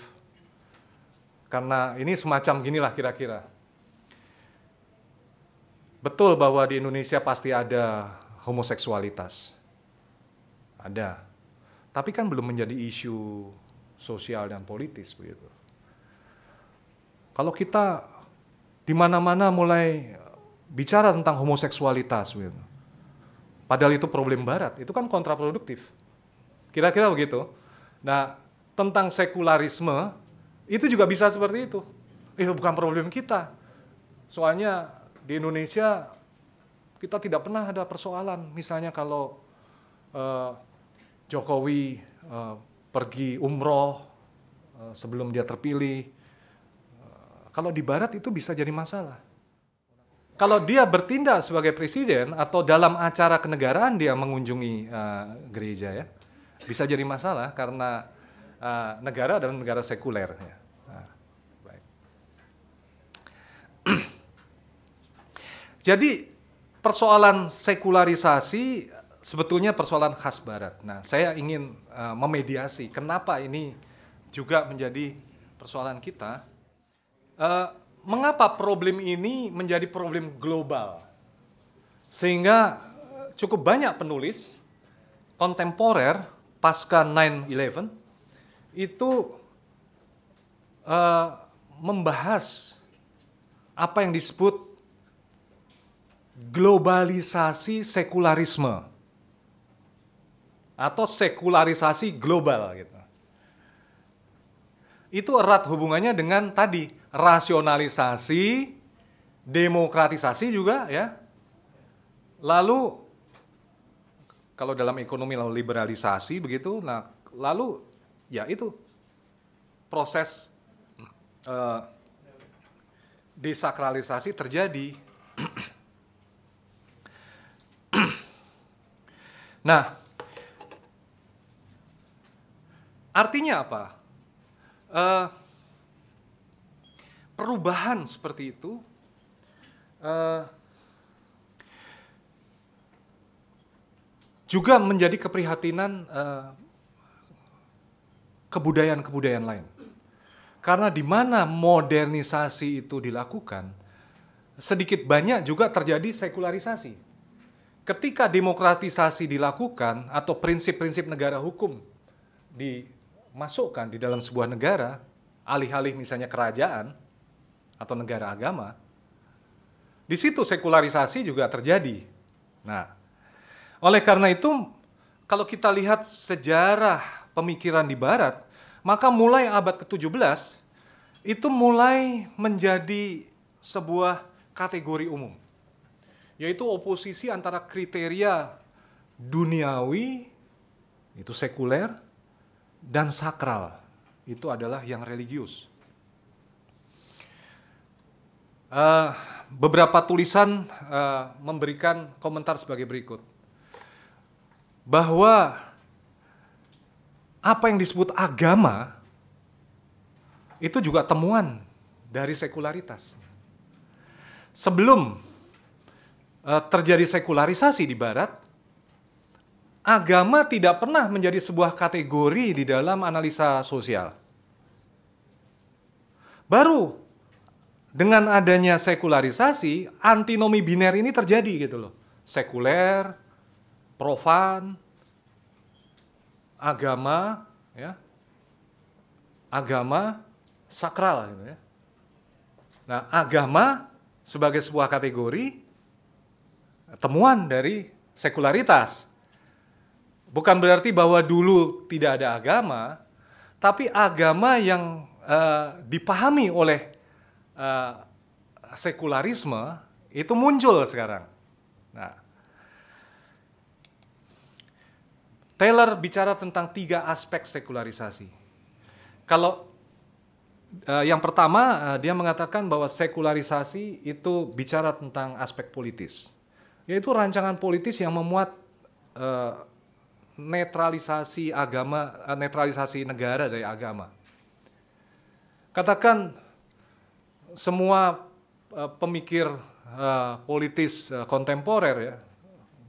[SPEAKER 1] Karena ini semacam ginilah kira-kira Betul bahwa di Indonesia pasti ada homoseksualitas. Ada. Tapi kan belum menjadi isu sosial dan politis begitu. Kalau kita di mana-mana mulai bicara tentang homoseksualitas begitu. Padahal itu problem barat, itu kan kontraproduktif. Kira-kira begitu. Nah, tentang sekularisme itu juga bisa seperti itu. Itu bukan problem kita. Soalnya di Indonesia kita tidak pernah ada persoalan misalnya kalau uh, Jokowi uh, pergi umroh uh, sebelum dia terpilih uh, kalau di barat itu bisa jadi masalah kalau dia bertindak sebagai presiden atau dalam acara kenegaraan dia mengunjungi uh, gereja ya bisa jadi masalah karena uh, negara adalah negara sekuler ya Jadi persoalan sekularisasi sebetulnya persoalan khas Barat. Nah, saya ingin uh, memediasi kenapa ini juga menjadi persoalan kita. Uh, mengapa problem ini menjadi problem global? Sehingga eh, cukup banyak penulis kontemporer pasca 9/11 itu uh, membahas apa yang disebut globalisasi sekularisme atau sekularisasi global gitu. Itu erat hubungannya dengan tadi rasionalisasi, demokratisasi juga ya. Lalu kalau dalam ekonomi lalu liberalisasi begitu, nah lalu ya itu proses uh, desakralisasi terjadi Nah, artinya apa? Uh, perubahan seperti itu uh, juga menjadi keprihatinan eh, kebudayaan-kebudayaan uh, lain. Karena di mana modernisasi itu dilakukan, sedikit banyak juga terjadi sekularisasi ketika demokratisasi dilakukan atau prinsip-prinsip negara hukum dimasukkan di dalam sebuah negara, alih-alih misalnya kerajaan atau negara agama, di situ sekularisasi juga terjadi. Nah, oleh karena itu, kalau kita lihat sejarah pemikiran di Barat, maka mulai abad ke-17 itu mulai menjadi sebuah kategori umum yaitu oposisi antara kriteria duniawi itu sekuler dan sakral itu adalah yang religius. Uh, beberapa tulisan uh, memberikan komentar sebagai berikut bahwa apa yang disebut agama itu juga temuan dari sekularitas. Sebelum Eh, terjadi sekularisasi di Barat, agama tidak pernah menjadi sebuah kategori di dalam analisa sosial. Baru dengan adanya sekularisasi, antinomi biner ini terjadi gitu loh. Sekuler, profan, agama, ya, agama sakral. Gitu ya. Nah, agama sebagai sebuah kategori temuan dari sekularitas. Bukan berarti bahwa dulu tidak ada agama, tapi agama yang uh, dipahami oleh uh, sekularisme itu muncul sekarang. Nah, Taylor bicara tentang tiga aspek sekularisasi. Kalau uh, yang pertama uh, dia mengatakan bahwa sekularisasi itu bicara tentang aspek politis yaitu rancangan politis yang memuat uh, netralisasi agama, uh, netralisasi negara dari agama. Katakan semua uh, pemikir uh, politis uh, kontemporer ya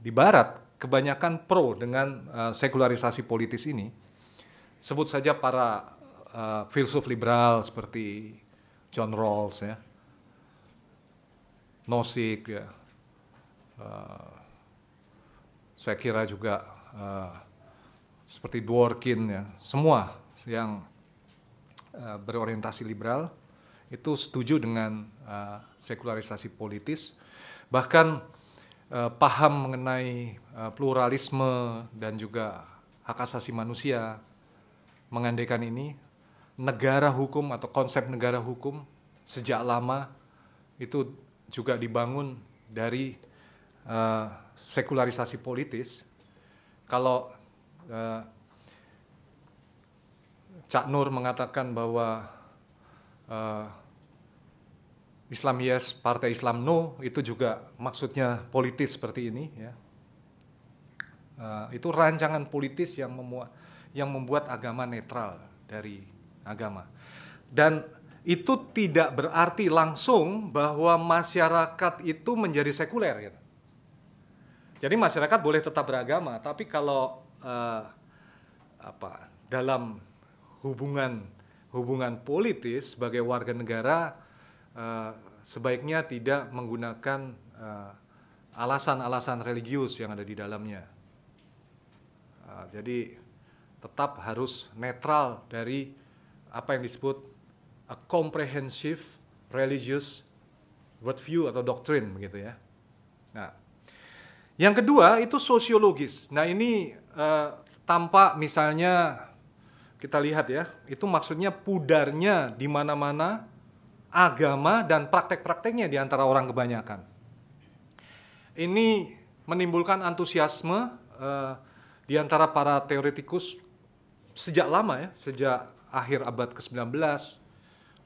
[SPEAKER 1] di Barat kebanyakan pro dengan uh, sekularisasi politis ini. Sebut saja para uh, filsuf liberal seperti John Rawls ya, Nozick ya, Eh, saya kira juga uh, seperti Dworkin ya, semua yang uh, berorientasi liberal itu setuju dengan uh, sekularisasi politis, bahkan uh, paham mengenai uh, pluralisme dan juga hak asasi manusia mengandaikan ini negara hukum atau konsep negara hukum sejak lama itu juga dibangun dari uh, sekularisasi politis, kalau uh, Cak Nur mengatakan bahwa uh, Islam yes, Partai Islam no, itu juga maksudnya politis seperti ini. Ya. Uh, itu rancangan politis yang, yang membuat agama netral dari agama. Dan itu tidak berarti langsung bahwa masyarakat itu menjadi sekuler. Gitu. Jadi masyarakat boleh tetap beragama, tapi kalau uh, apa dalam hubungan hubungan politis sebagai warga negara uh, sebaiknya tidak menggunakan eh, alasan-alasan religius yang ada di dalamnya. Uh, jadi tetap harus netral dari apa yang disebut a comprehensive religious worldview atau doktrin begitu ya. Nah, yang kedua itu sosiologis. Nah ini uh, tampak misalnya kita lihat ya, itu maksudnya pudarnya di mana-mana agama dan praktek-prakteknya di antara orang kebanyakan. Ini menimbulkan antusiasme uh, di antara para teoretikus sejak lama ya, sejak akhir abad ke-19,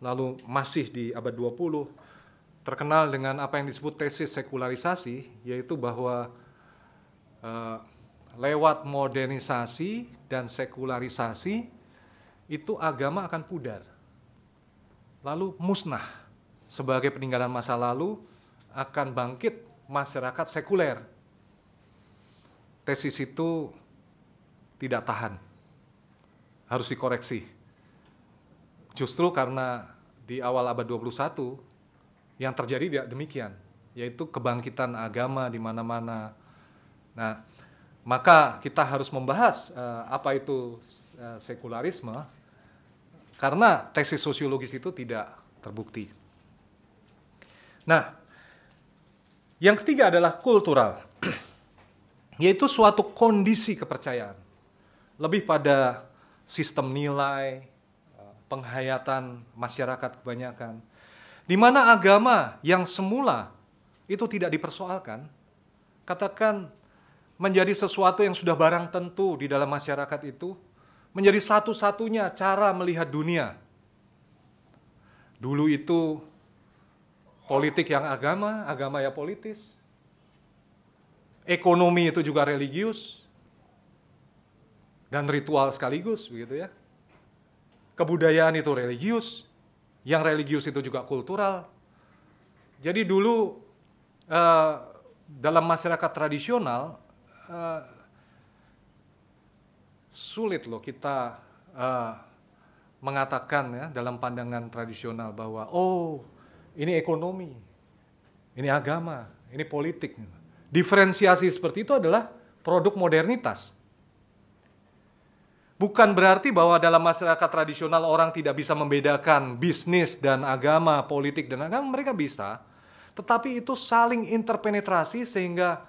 [SPEAKER 1] lalu masih di abad 20 terkenal dengan apa yang disebut tesis sekularisasi, yaitu bahwa uh, lewat modernisasi dan sekularisasi itu agama akan pudar, lalu musnah sebagai peninggalan masa lalu akan bangkit masyarakat sekuler. Tesis itu tidak tahan, harus dikoreksi. Justru karena di awal abad 21 yang terjadi tidak demikian, yaitu kebangkitan agama di mana-mana. Nah, maka kita harus membahas uh, apa itu uh, sekularisme karena tesis sosiologis itu tidak terbukti. Nah, yang ketiga adalah kultural, yaitu suatu kondisi kepercayaan, lebih pada sistem nilai, eh, penghayatan masyarakat kebanyakan, di mana agama yang semula itu tidak dipersoalkan, katakan menjadi sesuatu yang sudah barang tentu di dalam masyarakat itu, menjadi satu-satunya cara melihat dunia. Dulu itu politik yang agama, agama ya politis. Ekonomi itu juga religius dan ritual sekaligus begitu ya. Kebudayaan itu religius, yang religius itu juga kultural. Jadi dulu uh, dalam masyarakat tradisional uh, sulit loh kita uh, mengatakan ya dalam pandangan tradisional bahwa oh ini ekonomi, ini agama, ini politik. Diferensiasi seperti itu adalah produk modernitas. Bukan berarti bahwa dalam masyarakat tradisional orang tidak bisa membedakan bisnis dan agama, politik dan agama, mereka bisa. Tetapi itu saling interpenetrasi sehingga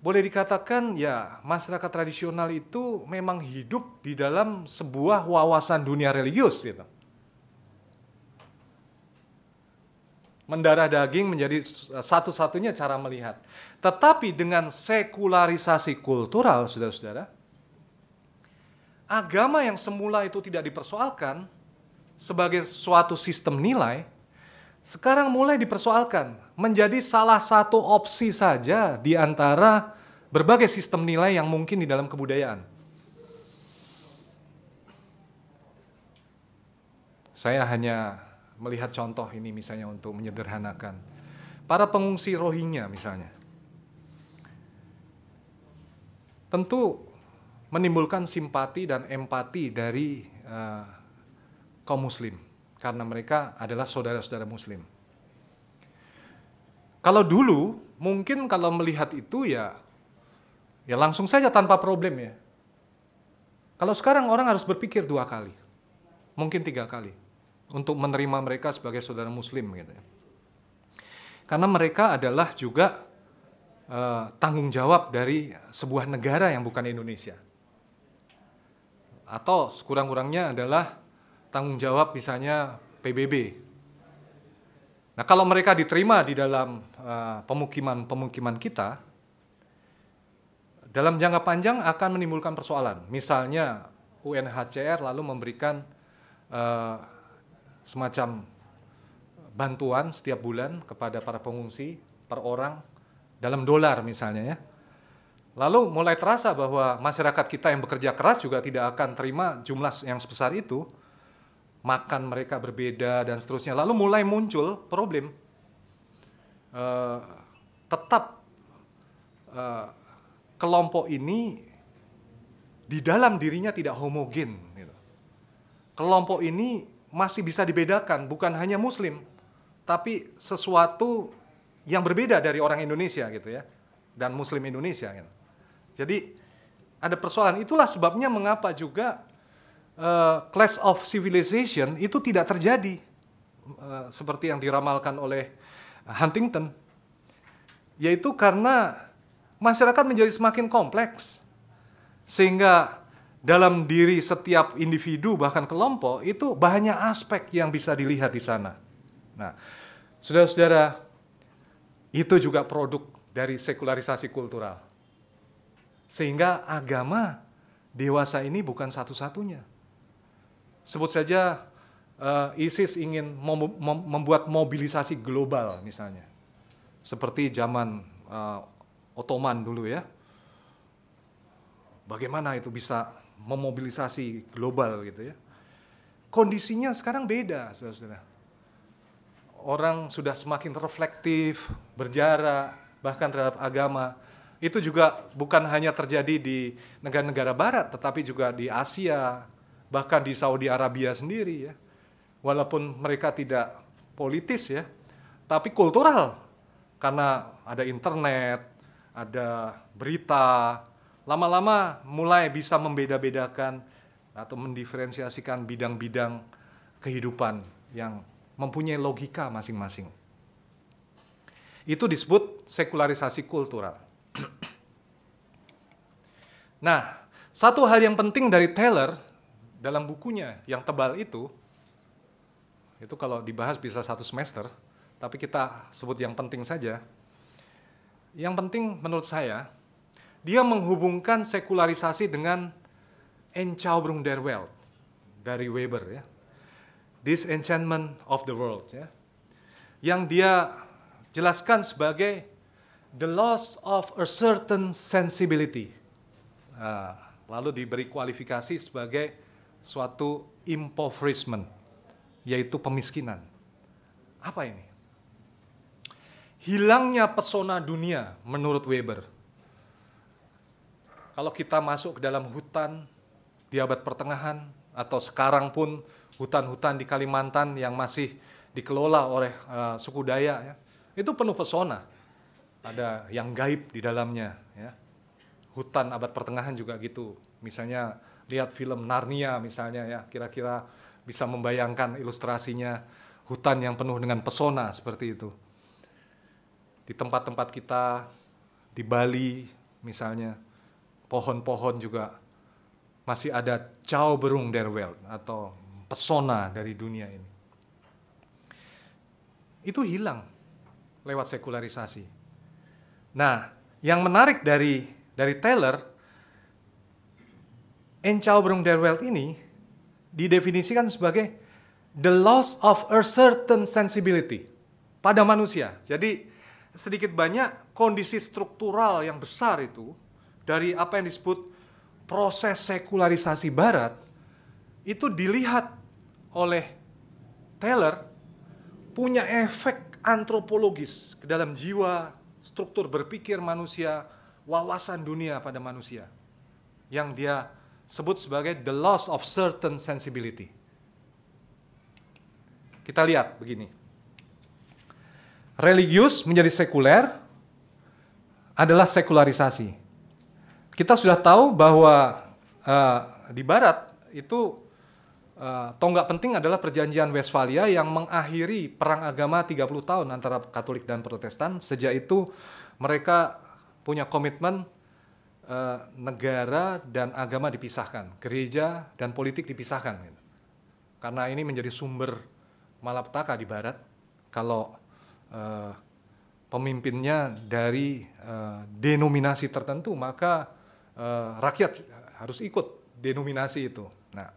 [SPEAKER 1] boleh dikatakan ya masyarakat tradisional itu memang hidup di dalam sebuah wawasan dunia religius gitu. Mendarah daging menjadi satu-satunya cara melihat. Tetapi dengan sekularisasi kultural, saudara-saudara, agama yang semula itu tidak dipersoalkan sebagai suatu sistem nilai, sekarang mulai dipersoalkan menjadi salah satu opsi saja di antara berbagai sistem nilai yang mungkin di dalam kebudayaan. Saya hanya melihat contoh ini misalnya untuk menyederhanakan. Para pengungsi Rohingya misalnya. Tentu menimbulkan simpati dan empati dari uh, kaum muslim karena mereka adalah saudara-saudara muslim. Kalau dulu mungkin kalau melihat itu ya ya langsung saja tanpa problem ya. Kalau sekarang orang harus berpikir dua kali, mungkin tiga kali untuk menerima mereka sebagai saudara muslim gitu ya. Karena mereka adalah juga uh, tanggung jawab dari sebuah negara yang bukan Indonesia atau sekurang-kurangnya adalah tanggung jawab misalnya PBB. Nah, kalau mereka diterima di dalam eh, pemukiman-pemukiman uh, kita, dalam jangka panjang akan menimbulkan persoalan. Misalnya UNHCR lalu memberikan uh, semacam bantuan setiap bulan kepada para pengungsi per orang dalam dolar misalnya ya Lalu mulai terasa bahwa masyarakat kita yang bekerja keras juga tidak akan terima jumlah yang sebesar itu. Makan mereka berbeda dan seterusnya. Lalu mulai muncul problem. Uh, tetap uh, kelompok ini di dalam dirinya tidak homogen. Gitu. Kelompok ini masih bisa dibedakan, bukan hanya Muslim, tapi sesuatu yang berbeda dari orang Indonesia gitu ya, dan Muslim Indonesia. Gitu. Jadi ada persoalan. Itulah sebabnya mengapa juga uh, eh, class of civilization itu tidak terjadi uh, seperti yang diramalkan oleh Huntington. Yaitu karena masyarakat menjadi semakin kompleks. Sehingga dalam diri setiap individu bahkan kelompok itu banyak aspek yang bisa dilihat di sana. Nah, saudara-saudara, itu juga produk dari sekularisasi kultural. Sehingga agama dewasa ini bukan satu-satunya. Sebut saja eh, ISIS ingin membuat mobilisasi global misalnya. Seperti zaman eh, Ottoman dulu ya. Bagaimana itu bisa memobilisasi global gitu ya. Kondisinya sekarang beda, saudara-saudara. Orang sudah semakin reflektif, berjarak, bahkan terhadap agama itu juga bukan hanya terjadi di negara-negara barat tetapi juga di Asia, bahkan di Saudi Arabia sendiri ya. Walaupun mereka tidak politis ya, tapi kultural karena ada internet, ada berita, lama-lama mulai bisa membeda-bedakan atau mendiferensiasikan bidang-bidang kehidupan yang mempunyai logika masing-masing. Itu disebut sekularisasi kultural nah, satu hal yang penting dari Taylor dalam bukunya yang tebal itu, itu kalau dibahas bisa satu semester, tapi kita sebut yang penting saja. Yang penting menurut saya, dia menghubungkan sekularisasi dengan Enchaubrung der Welt dari Weber ya. Disenchantment of the World ya. Yang dia jelaskan sebagai the loss of a certain sensibility. Nah, lalu diberi kualifikasi sebagai suatu impoverishment, yaitu pemiskinan. Apa ini? Hilangnya pesona dunia menurut Weber. Kalau kita masuk ke dalam hutan di abad pertengahan atau sekarang pun hutan-hutan di Kalimantan yang masih dikelola oleh uh, suku Dayak ya, itu penuh pesona ada yang gaib di dalamnya ya hutan abad pertengahan juga gitu misalnya lihat film Narnia misalnya ya kira-kira bisa membayangkan ilustrasinya hutan yang penuh dengan pesona seperti itu di tempat-tempat kita di Bali misalnya pohon-pohon juga masih ada cao berung derwelt atau pesona dari dunia ini. Itu hilang lewat sekularisasi. Nah, yang menarik dari dari Taylor, Enchaubung Derwelt ini didefinisikan sebagai the loss of a certain sensibility pada manusia. Jadi sedikit banyak kondisi struktural yang besar itu dari apa yang disebut proses sekularisasi barat itu dilihat oleh Taylor punya efek antropologis ke dalam jiwa, struktur berpikir manusia, wawasan dunia pada manusia yang dia sebut sebagai the loss of certain sensibility. Kita lihat begini. Religius menjadi sekuler adalah sekularisasi. Kita sudah tahu bahwa uh, di barat itu Eh, tonggak penting adalah perjanjian Westfalia yang mengakhiri perang agama 30 tahun antara Katolik dan Protestan. Sejak itu mereka punya komitmen uh, negara dan agama dipisahkan, gereja dan politik dipisahkan. Gitu. Karena ini menjadi sumber malapetaka di Barat kalau uh, pemimpinnya dari uh, denominasi tertentu maka uh, rakyat harus ikut denominasi itu. Nah,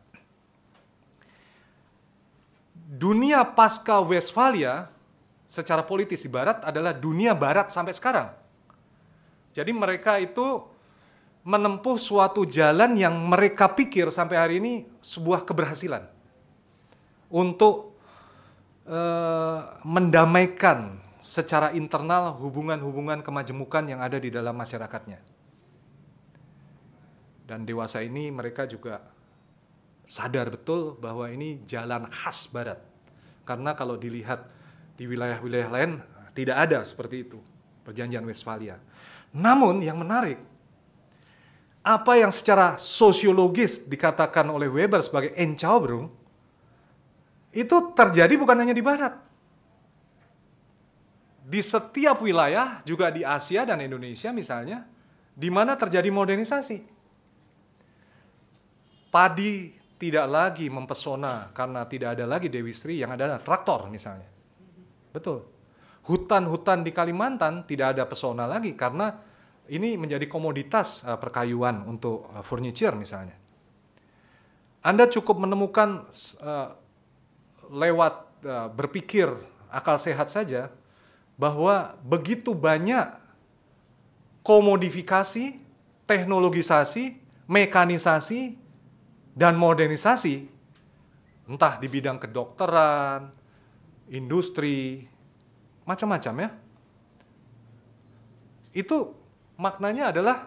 [SPEAKER 1] dunia pasca Westfalia secara politis di barat adalah dunia barat sampai sekarang. Jadi mereka itu menempuh suatu jalan yang mereka pikir sampai hari ini sebuah keberhasilan untuk eh, mendamaikan secara internal hubungan-hubungan kemajemukan yang ada di dalam masyarakatnya. Dan dewasa ini mereka juga sadar betul bahwa ini jalan khas barat. Karena kalau dilihat di wilayah-wilayah lain tidak ada seperti itu perjanjian Westfalia. Namun yang menarik apa yang secara sosiologis dikatakan oleh Weber sebagai Encaubung itu terjadi bukan hanya di barat. Di setiap wilayah juga di Asia dan Indonesia misalnya di mana terjadi modernisasi. Padi tidak lagi mempesona karena tidak ada lagi Dewi Sri yang ada traktor misalnya. Betul. Hutan-hutan di Kalimantan tidak ada pesona lagi karena ini menjadi komoditas uh, perkayuan untuk uh, furniture misalnya. Anda cukup menemukan uh, lewat uh, berpikir akal sehat saja bahwa begitu banyak komodifikasi, teknologisasi, mekanisasi dan modernisasi entah di bidang kedokteran, industri, macam-macam ya. Itu maknanya adalah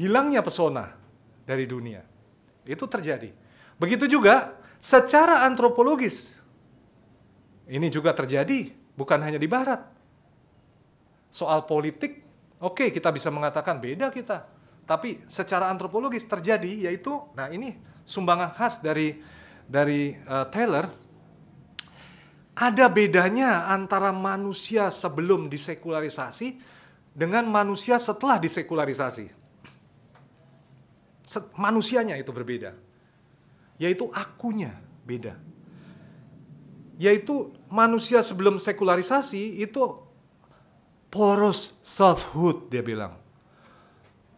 [SPEAKER 1] hilangnya pesona dari dunia. Itu terjadi. Begitu juga secara antropologis. Ini juga terjadi, bukan hanya di barat. Soal politik, oke okay, kita bisa mengatakan beda kita. Tapi secara antropologis terjadi yaitu, nah ini sumbangan khas dari dari uh, Taylor ada bedanya antara manusia sebelum disekularisasi dengan manusia setelah disekularisasi. Set, manusianya itu berbeda. Yaitu akunya beda. Yaitu manusia sebelum sekularisasi itu poros selfhood dia bilang.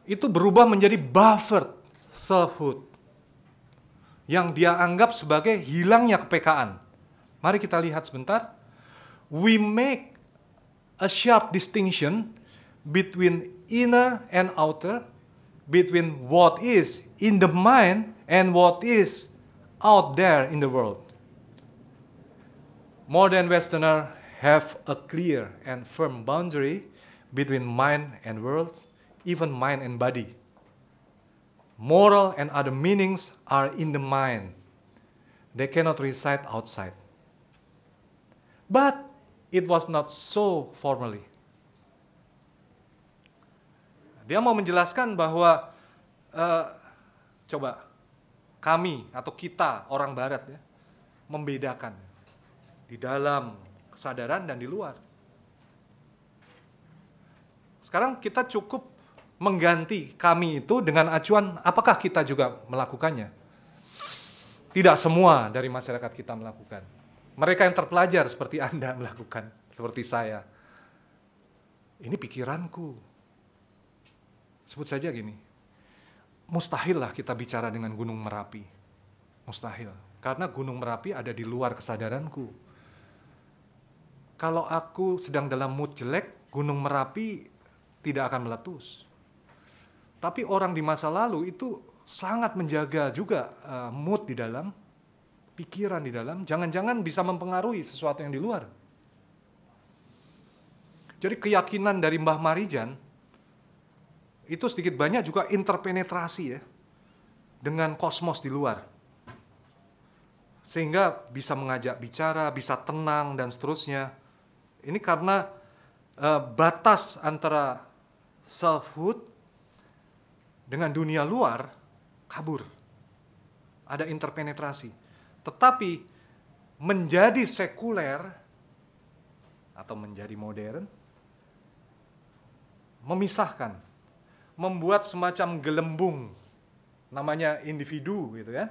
[SPEAKER 1] Itu berubah menjadi buffered selfhood yang dia anggap sebagai hilangnya kepekaan. Mari kita lihat sebentar. We make a sharp distinction between inner and outer, between what is in the mind and what is out there in the world. Modern Westerner have a clear and firm boundary between mind and world, even mind and body. Moral and other meanings are in the mind. They cannot reside outside. But it was not so formally. Dia mau menjelaskan bahwa uh, coba kami atau kita orang Barat ya membedakan di dalam kesadaran dan di luar. Sekarang kita cukup mengganti kami itu dengan acuan apakah kita juga melakukannya. Tidak semua dari masyarakat kita melakukan. Mereka yang terpelajar seperti Anda melakukan, seperti saya. Ini pikiranku. Sebut saja gini, mustahil lah kita bicara dengan Gunung Merapi. Mustahil. Karena Gunung Merapi ada di luar kesadaranku. Kalau aku sedang dalam mood jelek, Gunung Merapi tidak akan meletus tapi orang di masa lalu itu sangat menjaga juga uh, mood di dalam, pikiran di dalam, jangan-jangan bisa mempengaruhi sesuatu yang di luar. Jadi keyakinan dari Mbah Marijan itu sedikit banyak juga interpenetrasi ya dengan kosmos di luar. Sehingga bisa mengajak bicara, bisa tenang dan seterusnya. Ini karena uh, batas antara selfhood dengan dunia luar kabur. Ada interpenetrasi. Tetapi menjadi sekuler atau menjadi modern memisahkan, membuat semacam gelembung namanya individu gitu kan.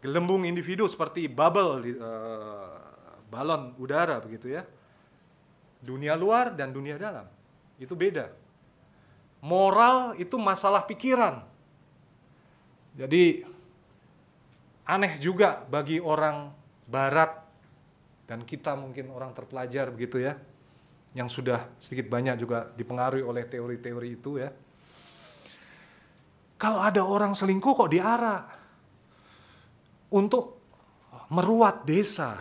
[SPEAKER 1] Gelembung individu seperti bubble uh, balon udara begitu ya. Dunia luar dan dunia dalam. Itu beda moral itu masalah pikiran. Jadi aneh juga bagi orang barat dan kita mungkin orang terpelajar begitu ya yang sudah sedikit banyak juga dipengaruhi oleh teori-teori itu ya. Kalau ada orang selingkuh kok diarah untuk meruat desa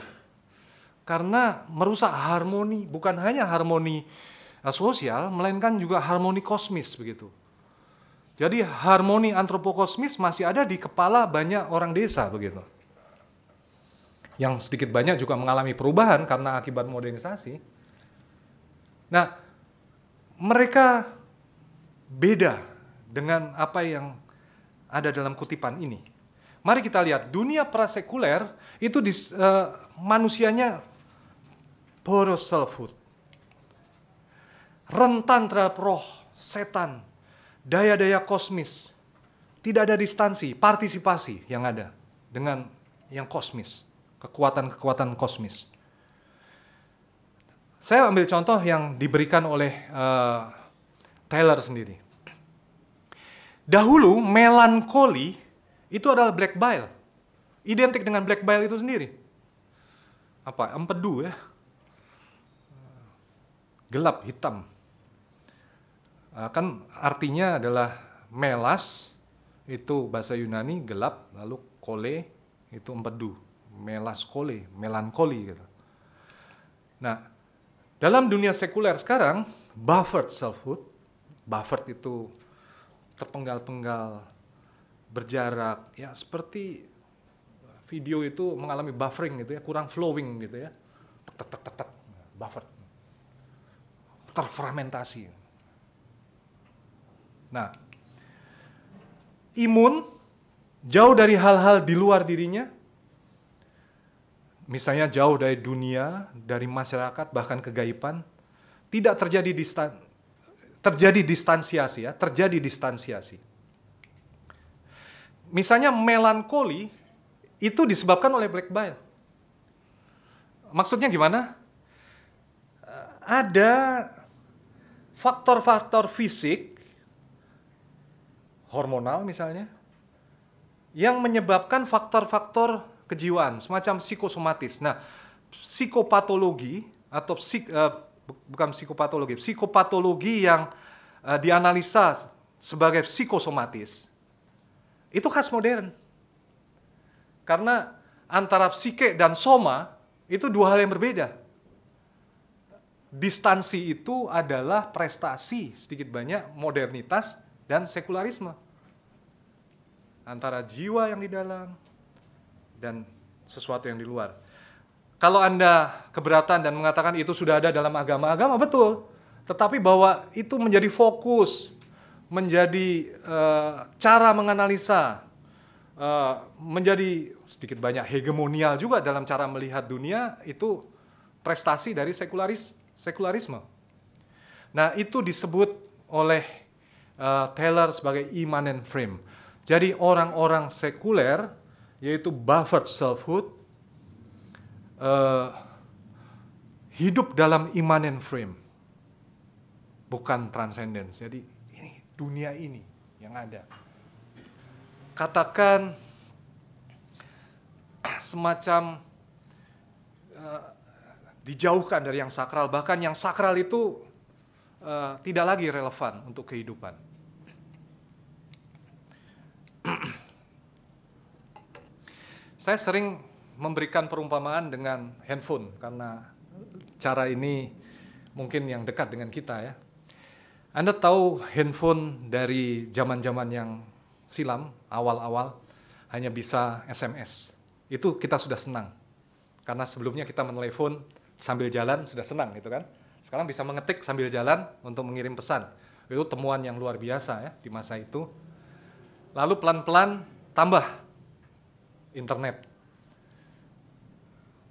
[SPEAKER 1] karena merusak harmoni bukan hanya harmoni Eh, sosial, melainkan juga harmoni kosmis begitu. Jadi harmoni antropokosmis masih ada di kepala banyak orang desa begitu. Yang sedikit banyak juga mengalami perubahan karena akibat modernisasi. Nah, mereka beda dengan apa yang ada dalam kutipan ini. Mari kita lihat dunia prasekuler itu di, uh, eh, manusianya poros selfhood rentan terhadap roh, setan, daya-daya kosmis. Tidak ada distansi, partisipasi yang ada dengan yang kosmis, kekuatan-kekuatan kosmis. Saya ambil contoh yang diberikan oleh uh, Taylor sendiri. Dahulu melankoli itu adalah black bile. Identik dengan black bile itu sendiri. Apa? Empedu ya. Gelap, hitam uh, kan artinya adalah melas itu bahasa Yunani gelap lalu kole itu empedu melas kole melankoli gitu nah dalam dunia sekuler sekarang buffered selfhood buffered itu terpenggal-penggal berjarak ya seperti video itu mengalami buffering gitu ya kurang flowing gitu ya tek buffered terfragmentasi Nah, imun jauh dari hal-hal di luar dirinya, misalnya jauh dari dunia, dari masyarakat, bahkan kegaiban, tidak terjadi distan terjadi distansiasi ya, terjadi distansiasi. Misalnya melankoli itu disebabkan oleh black bile. Maksudnya gimana? Eh, ada faktor-faktor fisik hormonal misalnya yang menyebabkan faktor-faktor kejiwaan semacam psikosomatis. Nah, psikopatologi atau psik, uh, bukan psikopatologi, psikopatologi yang uh, dianalisa sebagai psikosomatis itu khas modern. Karena antara psike dan soma itu dua hal yang berbeda. Distansi itu adalah prestasi sedikit banyak modernitas dan sekularisme antara jiwa yang di dalam dan sesuatu yang di luar. Kalau Anda keberatan dan mengatakan itu sudah ada dalam agama-agama, betul. Tetapi bahwa itu menjadi fokus, menjadi uh, cara menganalisa, uh, menjadi sedikit banyak hegemonial juga dalam cara melihat dunia, itu prestasi dari sekularis, sekularisme. Nah itu disebut oleh uh, Taylor sebagai immanent frame. Jadi orang-orang sekuler yaitu buffered selfhood uh, hidup dalam immanent frame, bukan transcendence. Jadi ini dunia ini yang ada. Katakan semacam uh, dijauhkan dari yang sakral, bahkan yang sakral itu uh, tidak lagi relevan untuk kehidupan saya sering memberikan perumpamaan dengan handphone karena cara ini mungkin yang dekat dengan kita ya. Anda tahu handphone dari zaman-zaman yang silam, awal-awal hanya bisa SMS. Itu kita sudah senang. Karena sebelumnya kita menelepon sambil jalan sudah senang gitu kan. Sekarang bisa mengetik sambil jalan untuk mengirim pesan. Itu temuan yang luar biasa ya di masa itu. Lalu pelan-pelan tambah internet.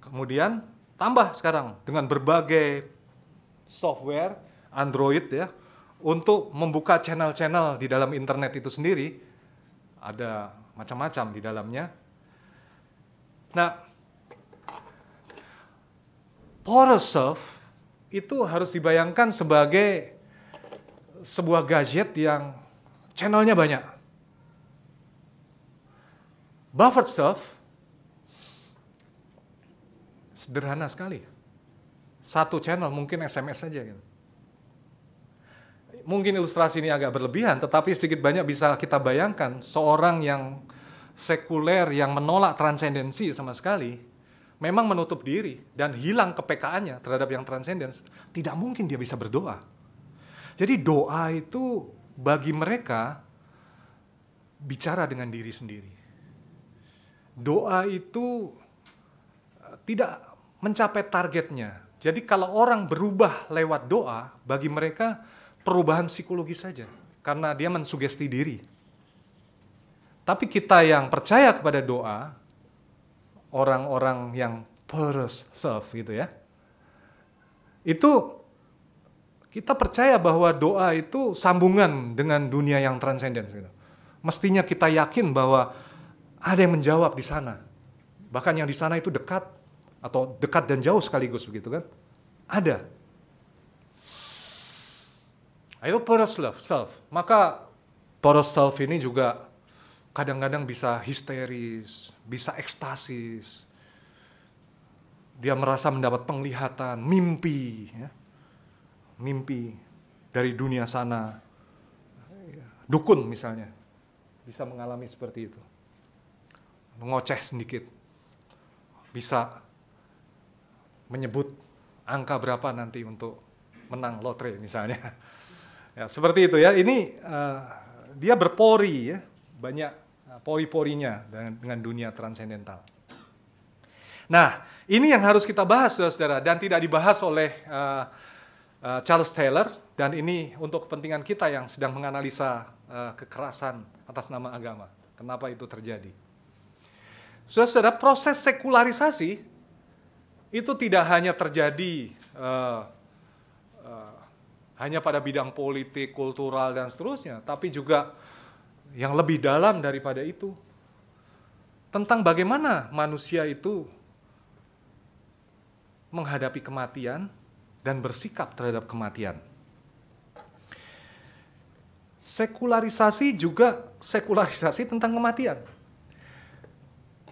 [SPEAKER 1] Kemudian tambah sekarang dengan berbagai software Android ya untuk membuka channel-channel di dalam internet itu sendiri ada macam-macam di dalamnya. Nah, Porous Surf itu harus dibayangkan sebagai sebuah gadget yang channelnya banyak. Buffered serve sederhana sekali. Satu channel mungkin SMS saja gitu. Mungkin ilustrasi ini agak berlebihan, tetapi sedikit banyak bisa kita bayangkan seorang yang sekuler yang menolak transendensi sama sekali, memang menutup diri dan hilang kepekaannya terhadap yang transenden tidak mungkin dia bisa berdoa. Jadi doa itu bagi mereka bicara dengan diri sendiri doa itu eh, tidak mencapai targetnya. Jadi kalau orang berubah lewat doa, bagi mereka perubahan psikologi saja. Karena dia mensugesti diri. Tapi kita yang percaya kepada doa, orang-orang yang self gitu ya, itu kita percaya bahwa doa itu sambungan dengan dunia yang transenden. Gitu. Mestinya kita yakin bahwa ada yang menjawab di sana. Bahkan yang di sana itu dekat atau dekat dan jauh sekaligus begitu kan. Ada. Ayo poros self. Maka poros self ini juga kadang-kadang bisa histeris, bisa ekstasis. Dia merasa mendapat penglihatan, mimpi, ya. mimpi dari dunia sana. Dukun misalnya bisa mengalami seperti itu mengoceh sedikit, bisa menyebut angka berapa nanti untuk menang lotre misalnya. Ya, seperti itu ya. Ini uh, dia berpori ya, banyak eh, pori-porinya dengan, dengan dunia transendental. Nah, ini yang harus kita bahas Saudara-saudara dan tidak dibahas oleh uh, uh, Charles Taylor dan ini untuk kepentingan kita yang sedang menganalisa uh, kekerasan atas nama agama. Kenapa itu terjadi? Saudara-saudara, proses sekularisasi itu tidak hanya terjadi uh, uh, hanya pada bidang politik, kultural, dan seterusnya, tapi juga yang lebih dalam daripada itu. Tentang bagaimana manusia itu menghadapi kematian dan bersikap terhadap kematian. Sekularisasi juga sekularisasi tentang kematian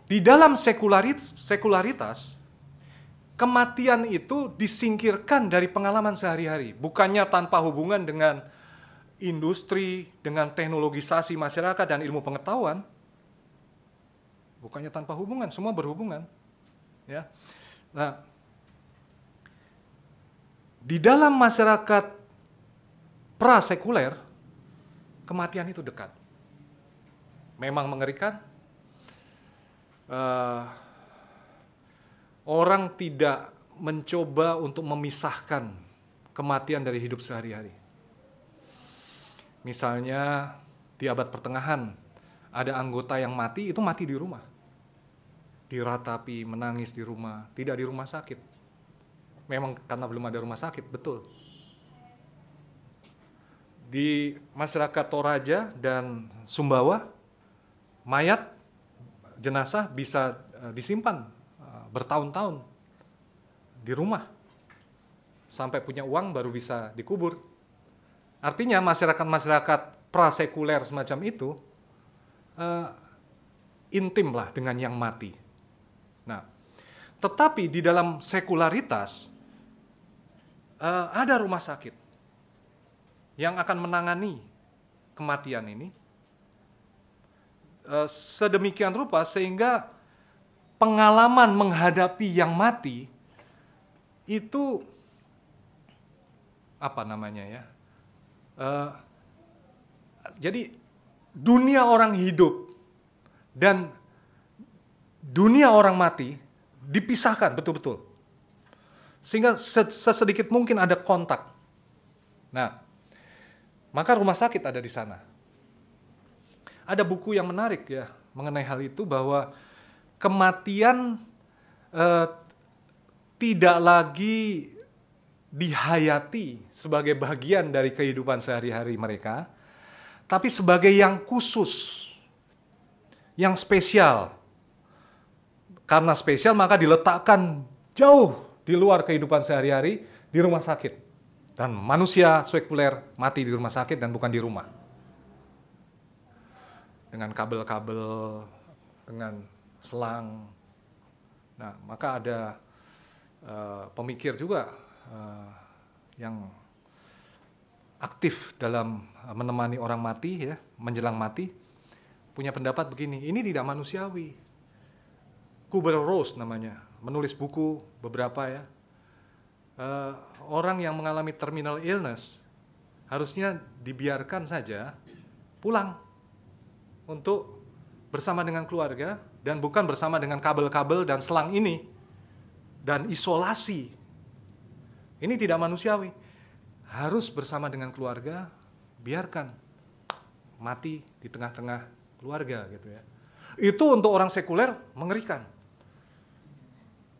[SPEAKER 1] di dalam sekularit, sekularitas, kematian itu disingkirkan dari pengalaman sehari-hari. Bukannya tanpa hubungan dengan industri, dengan teknologisasi masyarakat dan ilmu pengetahuan. Bukannya tanpa hubungan, semua berhubungan. Ya. Nah, di dalam masyarakat prasekuler, kematian itu dekat. Memang mengerikan, uh, orang tidak mencoba untuk memisahkan kematian dari hidup sehari-hari. Misalnya di abad pertengahan ada anggota yang mati itu mati di rumah. Diratapi, menangis di rumah, tidak di rumah sakit. Memang karena belum ada rumah sakit, betul. Di masyarakat Toraja dan Sumbawa, mayat jenazah bisa eh, disimpan eh, bertahun-tahun di rumah sampai punya uang baru bisa dikubur. Artinya masyarakat-masyarakat prasekuler semacam itu uh, lah dengan yang mati. Nah, tetapi di dalam sekularitas uh, ada rumah sakit yang akan menangani kematian ini Eh, sedemikian rupa sehingga pengalaman menghadapi yang mati itu apa namanya ya? Uh, jadi dunia orang hidup dan dunia orang mati dipisahkan betul-betul. Sehingga sesedikit mungkin ada kontak. Nah, maka rumah sakit ada di sana ada buku yang menarik ya mengenai hal itu bahwa kematian eh, tidak lagi dihayati sebagai bagian dari kehidupan sehari-hari mereka, tapi sebagai yang khusus, yang spesial. Karena spesial maka diletakkan jauh di luar kehidupan sehari-hari di rumah sakit. Dan manusia sekuler mati di rumah sakit dan bukan di rumah dengan kabel-kabel, dengan selang. Nah, maka ada uh, pemikir juga uh, yang aktif dalam menemani orang mati ya, menjelang mati punya pendapat begini, ini tidak manusiawi. Kubler-Ross namanya, menulis buku beberapa ya. Uh, orang yang mengalami terminal illness harusnya dibiarkan saja pulang untuk bersama dengan keluarga dan bukan bersama dengan kabel-kabel dan selang ini dan isolasi. Ini tidak manusiawi. Harus bersama dengan keluarga, biarkan mati di tengah-tengah keluarga gitu ya. Itu untuk orang sekuler mengerikan.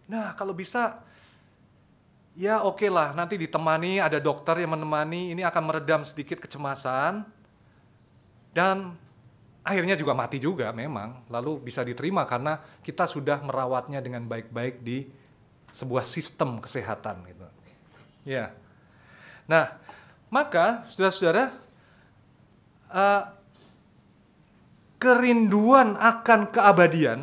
[SPEAKER 1] Nah, kalau bisa ya oke okay lah nanti ditemani ada dokter yang menemani ini akan meredam sedikit kecemasan dan akhirnya juga mati juga memang lalu bisa diterima karena kita sudah merawatnya dengan baik-baik di sebuah sistem kesehatan gitu ya nah maka saudara-saudara uh, kerinduan akan keabadian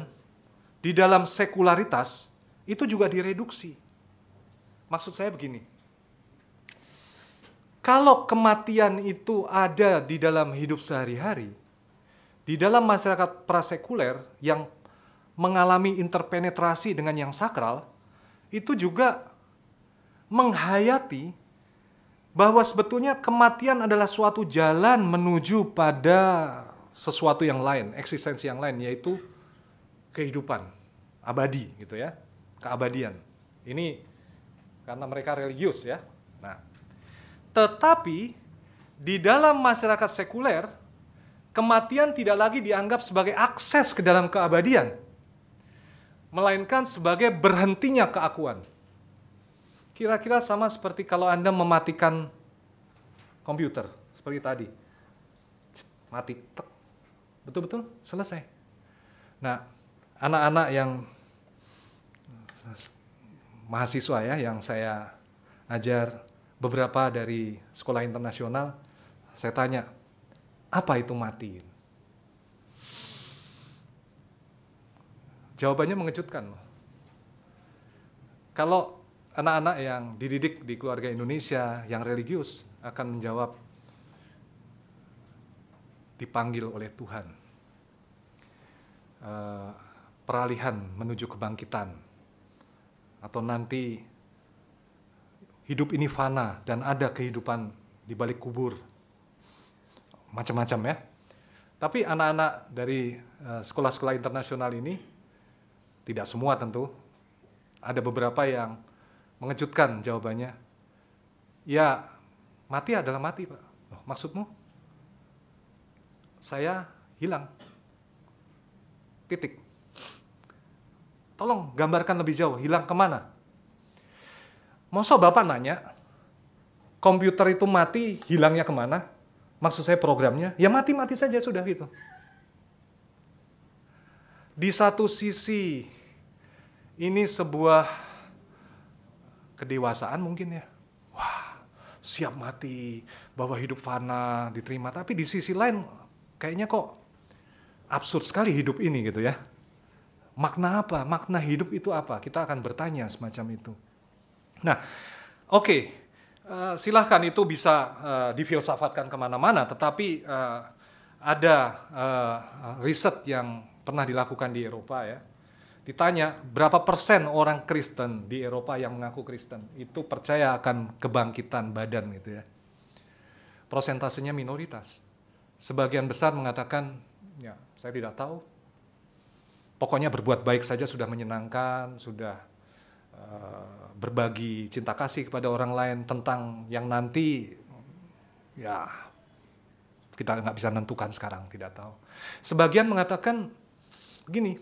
[SPEAKER 1] di dalam sekularitas itu juga direduksi maksud saya begini kalau kematian itu ada di dalam hidup sehari-hari di dalam masyarakat prasekuler yang mengalami interpenetrasi dengan yang sakral, itu juga menghayati bahwa sebetulnya kematian adalah suatu jalan menuju pada sesuatu yang lain, eksistensi yang lain, yaitu kehidupan abadi gitu ya, keabadian. Ini karena mereka religius ya. Nah, tetapi di dalam masyarakat sekuler kematian tidak lagi dianggap sebagai akses ke dalam keabadian, melainkan sebagai berhentinya keakuan. Kira-kira sama seperti kalau Anda mematikan komputer, seperti tadi. Mati, betul-betul selesai. Nah, anak-anak yang mahasiswa ya yang saya ajar beberapa dari sekolah internasional saya tanya apa itu mati? Jawabannya mengejutkan loh. Kalau anak-anak yang dididik di keluarga Indonesia yang religius akan menjawab dipanggil oleh Tuhan. Eh, peralihan menuju kebangkitan atau nanti hidup ini fana dan ada kehidupan di balik kubur macam-macam ya. Tapi anak-anak dari eh, sekolah-sekolah internasional ini tidak semua tentu. Ada beberapa yang mengejutkan jawabannya. Ya, mati adalah mati, Pak. Loh, maksudmu? Saya hilang. Titik. Tolong gambarkan lebih jauh, hilang kemana? Masa Bapak nanya, komputer itu mati, hilangnya kemana? maksud saya programnya, ya mati-mati saja sudah gitu. Di satu sisi, ini sebuah kedewasaan mungkin ya. Wah, siap mati, bawa hidup fana, diterima. Tapi di sisi lain, kayaknya kok absurd sekali hidup ini gitu ya. Makna apa? Makna hidup itu apa? Kita akan bertanya semacam itu. Nah, oke. Okay Eh, silahkan itu bisa uh, difilsafatkan kemana-mana, tetapi uh, ada uh, riset yang pernah dilakukan di Eropa ya. Ditanya berapa persen orang Kristen di Eropa yang mengaku Kristen itu percaya akan kebangkitan badan gitu ya. Prosentasenya minoritas. Sebagian besar mengatakan ya saya tidak tahu. Pokoknya berbuat baik saja sudah menyenangkan, sudah Eh, berbagi cinta kasih kepada orang lain tentang yang nanti ya kita nggak bisa menentukan sekarang tidak tahu sebagian mengatakan gini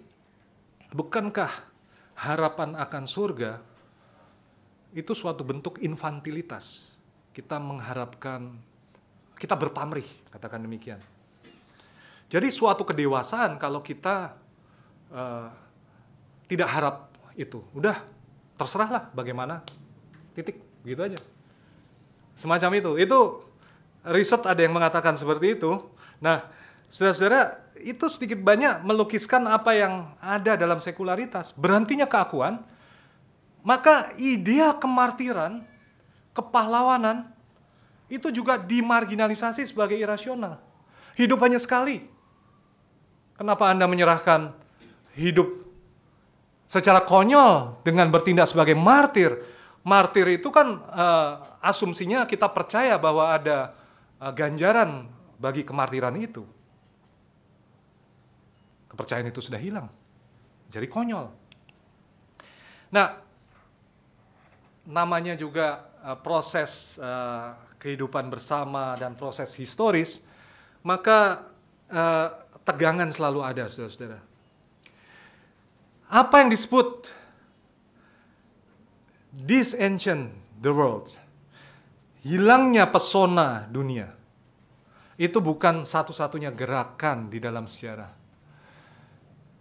[SPEAKER 1] bukankah harapan akan surga itu suatu bentuk infantilitas kita mengharapkan kita berpamrih katakan demikian jadi suatu kedewasaan kalau kita uh, tidak harap itu udah terserahlah bagaimana titik gitu aja semacam itu itu riset ada yang mengatakan seperti itu nah saudara-saudara itu sedikit banyak melukiskan apa yang ada dalam sekularitas berhentinya keakuan maka ide kemartiran kepahlawanan itu juga dimarginalisasi sebagai irasional hidup hanya sekali kenapa anda menyerahkan hidup secara konyol dengan bertindak sebagai martir. Martir itu kan uh, asumsinya kita percaya bahwa ada uh, ganjaran bagi kemartiran itu. Kepercayaan itu sudah hilang. Jadi konyol. Nah, namanya juga uh, proses uh, kehidupan bersama dan proses historis, maka uh, tegangan selalu ada, saudara-saudara apa yang disebut this ancient the world? Hilangnya pesona dunia. Itu bukan satu-satunya gerakan di dalam sejarah.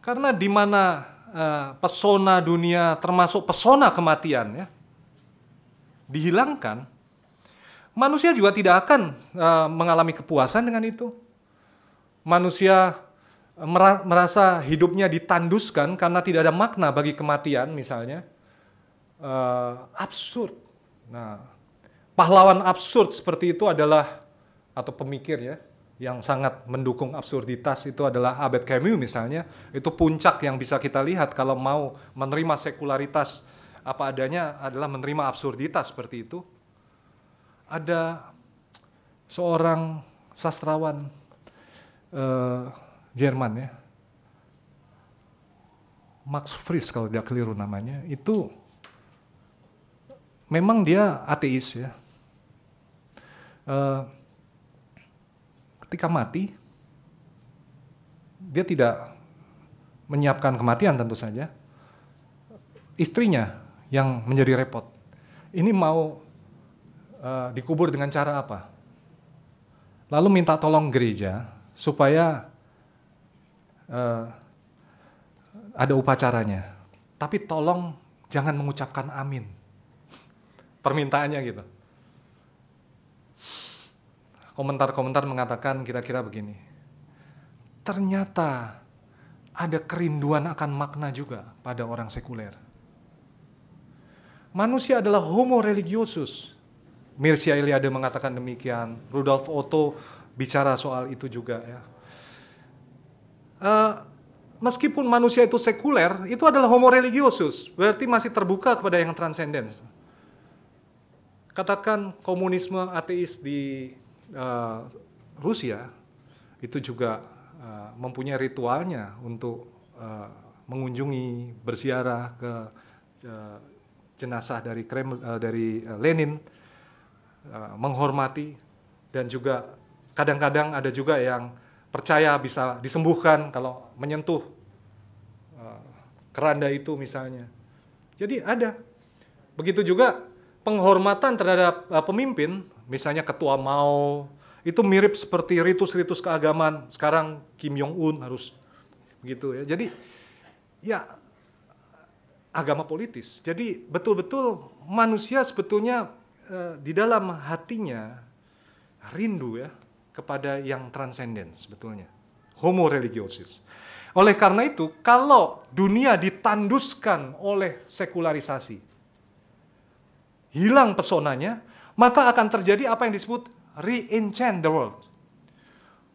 [SPEAKER 1] Karena di mana uh, pesona dunia termasuk pesona kematian ya dihilangkan, manusia juga tidak akan uh, mengalami kepuasan dengan itu. Manusia merasa hidupnya ditanduskan karena tidak ada makna bagi kematian misalnya uh, absurd. Nah, pahlawan absurd seperti itu adalah atau pemikir ya yang sangat mendukung absurditas itu adalah Abed Camus misalnya itu puncak yang bisa kita lihat kalau mau menerima sekularitas apa adanya adalah menerima absurditas seperti itu ada seorang sastrawan uh, Jerman ya. Max Frisch kalau tidak keliru namanya, itu memang dia ateis ya. Uh, ketika mati, dia tidak menyiapkan kematian tentu saja. Istrinya yang menjadi repot. Ini mau uh, dikubur dengan cara apa? Lalu minta tolong gereja supaya uh, ada upacaranya. Tapi tolong jangan mengucapkan amin. Permintaannya gitu. Komentar-komentar mengatakan kira-kira begini. Ternyata ada kerinduan akan makna juga pada orang sekuler. Manusia adalah homo religiosus. Mircea Eliade mengatakan demikian, Rudolf Otto bicara soal itu juga ya. Eh, meskipun manusia itu sekuler, itu adalah homo religiosus, berarti masih terbuka kepada yang transenden. Katakan komunisme ateis di uh, Rusia itu juga uh, mempunyai ritualnya untuk uh, mengunjungi berziarah ke uh, jenazah dari uh, dari Lenin uh, menghormati dan juga kadang-kadang ada juga yang percaya bisa disembuhkan kalau menyentuh eh, keranda itu misalnya. Jadi ada. Begitu juga penghormatan terhadap eh, pemimpin, misalnya ketua Mao, itu mirip seperti ritus-ritus keagamaan. Sekarang Kim Jong Un harus begitu ya. Jadi ya agama politis. Jadi betul-betul manusia sebetulnya eh, di dalam hatinya rindu ya kepada yang transenden sebetulnya. Homo religiosis. Oleh karena itu, kalau dunia ditanduskan oleh sekularisasi, hilang pesonanya, maka akan terjadi apa yang disebut re-enchant the world.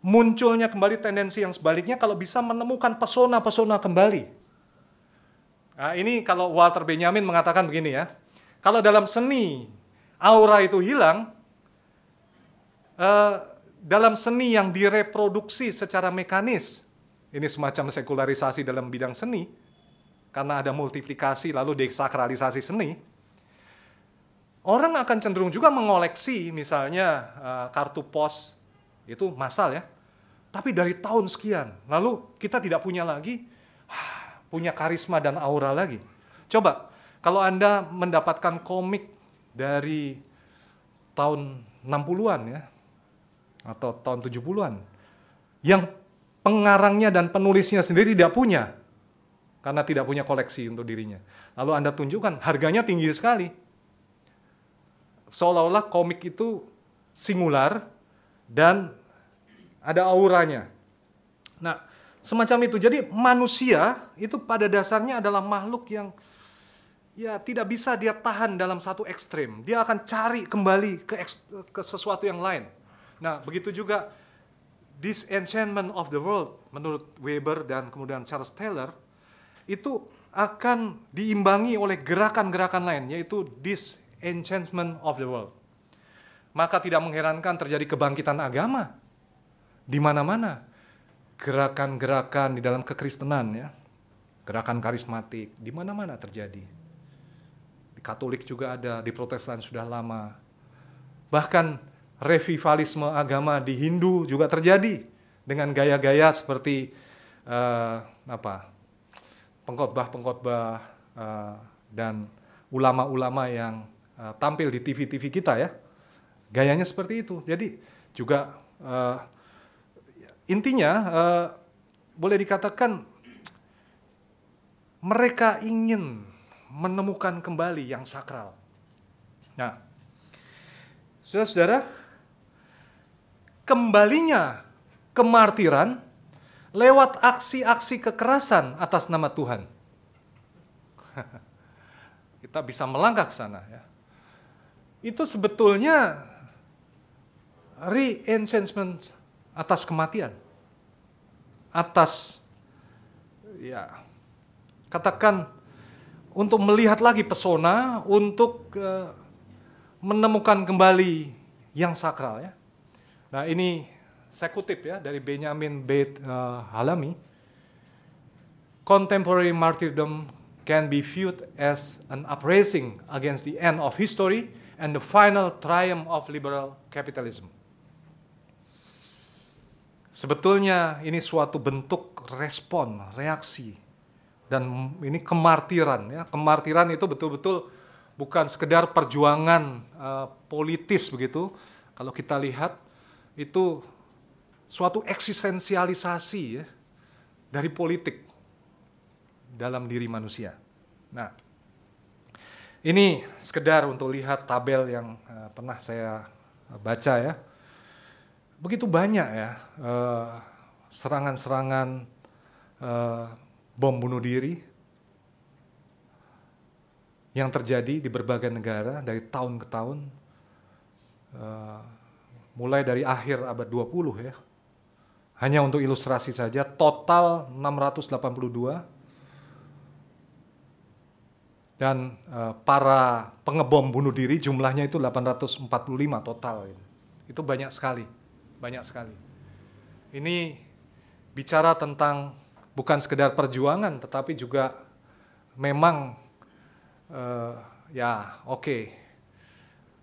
[SPEAKER 1] Munculnya kembali tendensi yang sebaliknya kalau bisa menemukan pesona-pesona kembali. Nah, ini kalau Walter Benjamin mengatakan begini ya, kalau dalam seni aura itu hilang, eh, dalam seni yang direproduksi secara mekanis. Ini semacam sekularisasi dalam bidang seni, karena ada multiplikasi lalu desakralisasi seni. Orang akan cenderung juga mengoleksi misalnya eh, kartu pos, itu masal ya, tapi dari tahun sekian, lalu kita tidak punya lagi, ah, punya karisma dan aura lagi. Coba, kalau Anda mendapatkan komik dari tahun 60-an ya, atau tahun 70-an yang pengarangnya dan penulisnya sendiri tidak punya karena tidak punya koleksi untuk dirinya. Lalu Anda tunjukkan harganya tinggi sekali. Seolah-olah komik itu singular dan ada auranya. Nah, semacam itu. Jadi manusia itu pada dasarnya adalah makhluk yang ya tidak bisa dia tahan dalam satu ekstrem. Dia akan cari kembali ke, ke sesuatu yang lain. Nah, begitu juga disenchantment of the world menurut Weber dan kemudian Charles Taylor itu akan diimbangi oleh gerakan-gerakan lain yaitu disenchantment of the world. Maka tidak mengherankan terjadi kebangkitan agama di mana-mana. Gerakan-gerakan di dalam kekristenan ya. Gerakan karismatik di mana-mana terjadi. Di Katolik juga ada, di Protestan sudah lama. Bahkan revivalisme agama di Hindu juga terjadi dengan gaya-gaya seperti uh, apa pengkhotbah-pengkhotbah uh, dan ulama-ulama yang uh, tampil di TV-TV kita ya gayanya seperti itu jadi juga uh, intinya uh, boleh dikatakan mereka ingin menemukan kembali yang sakral nah saudara-saudara kembalinya kemartiran lewat aksi-aksi kekerasan atas nama Tuhan. Kita bisa melangkah ke sana ya. Itu sebetulnya re-enchantment atas kematian. Atas ya katakan untuk melihat lagi pesona, untuk uh, menemukan kembali yang sakral ya. Nah ini saya kutip ya dari Benjamin Beit uh, Halami. Contemporary martyrdom can be viewed as an uprising against the end of history and the final triumph of liberal capitalism. Sebetulnya ini suatu bentuk respon, reaksi, dan ini kemartiran. Ya. Kemartiran itu betul-betul bukan sekedar perjuangan uh, politis begitu. Kalau kita lihat itu suatu eksistensialisasi ya, dari politik dalam diri manusia. Nah, ini sekedar untuk lihat tabel yang uh, pernah saya eh, baca ya. Begitu banyak ya eh, serangan-serangan uh, uh, bom bunuh diri yang terjadi di berbagai negara dari tahun ke tahun. Uh, mulai dari akhir abad 20 ya. Hanya untuk ilustrasi saja, total 682 dan e, para pengebom bunuh diri jumlahnya itu 845 total. Itu banyak sekali, banyak sekali. Ini bicara tentang bukan sekedar perjuangan, tetapi juga memang e, ya oke. Okay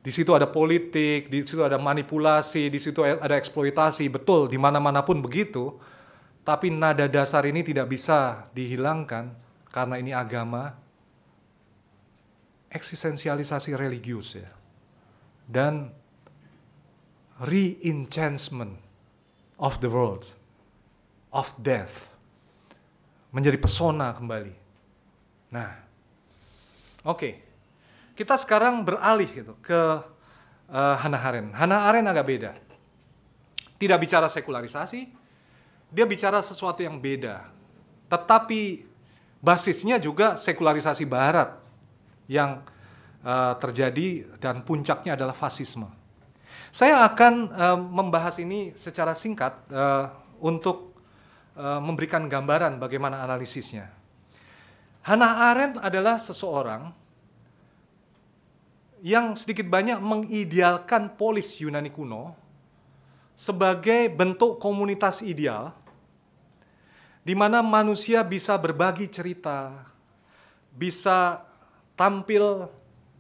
[SPEAKER 1] di situ ada politik, di situ ada manipulasi, di situ e, ada eksploitasi, betul di mana-mana pun begitu. Tapi nada dasar ini tidak bisa dihilangkan karena ini agama eksistensialisasi religius ya. Dan re-enchantment of the world, of death. Menjadi pesona kembali. Nah, oke. Okay. Kita sekarang beralih gitu ke uh, Hannah Arendt. Hannah Arendt agak beda. Tidak bicara sekularisasi, dia bicara sesuatu yang beda. Tetapi basisnya juga sekularisasi barat yang uh, terjadi dan puncaknya adalah fasisme. Saya akan uh, membahas ini secara singkat uh, untuk uh, memberikan gambaran bagaimana analisisnya. Hannah Arendt adalah seseorang yang sedikit banyak mengidealkan polis Yunani kuno sebagai bentuk komunitas ideal di mana manusia bisa berbagi cerita, bisa tampil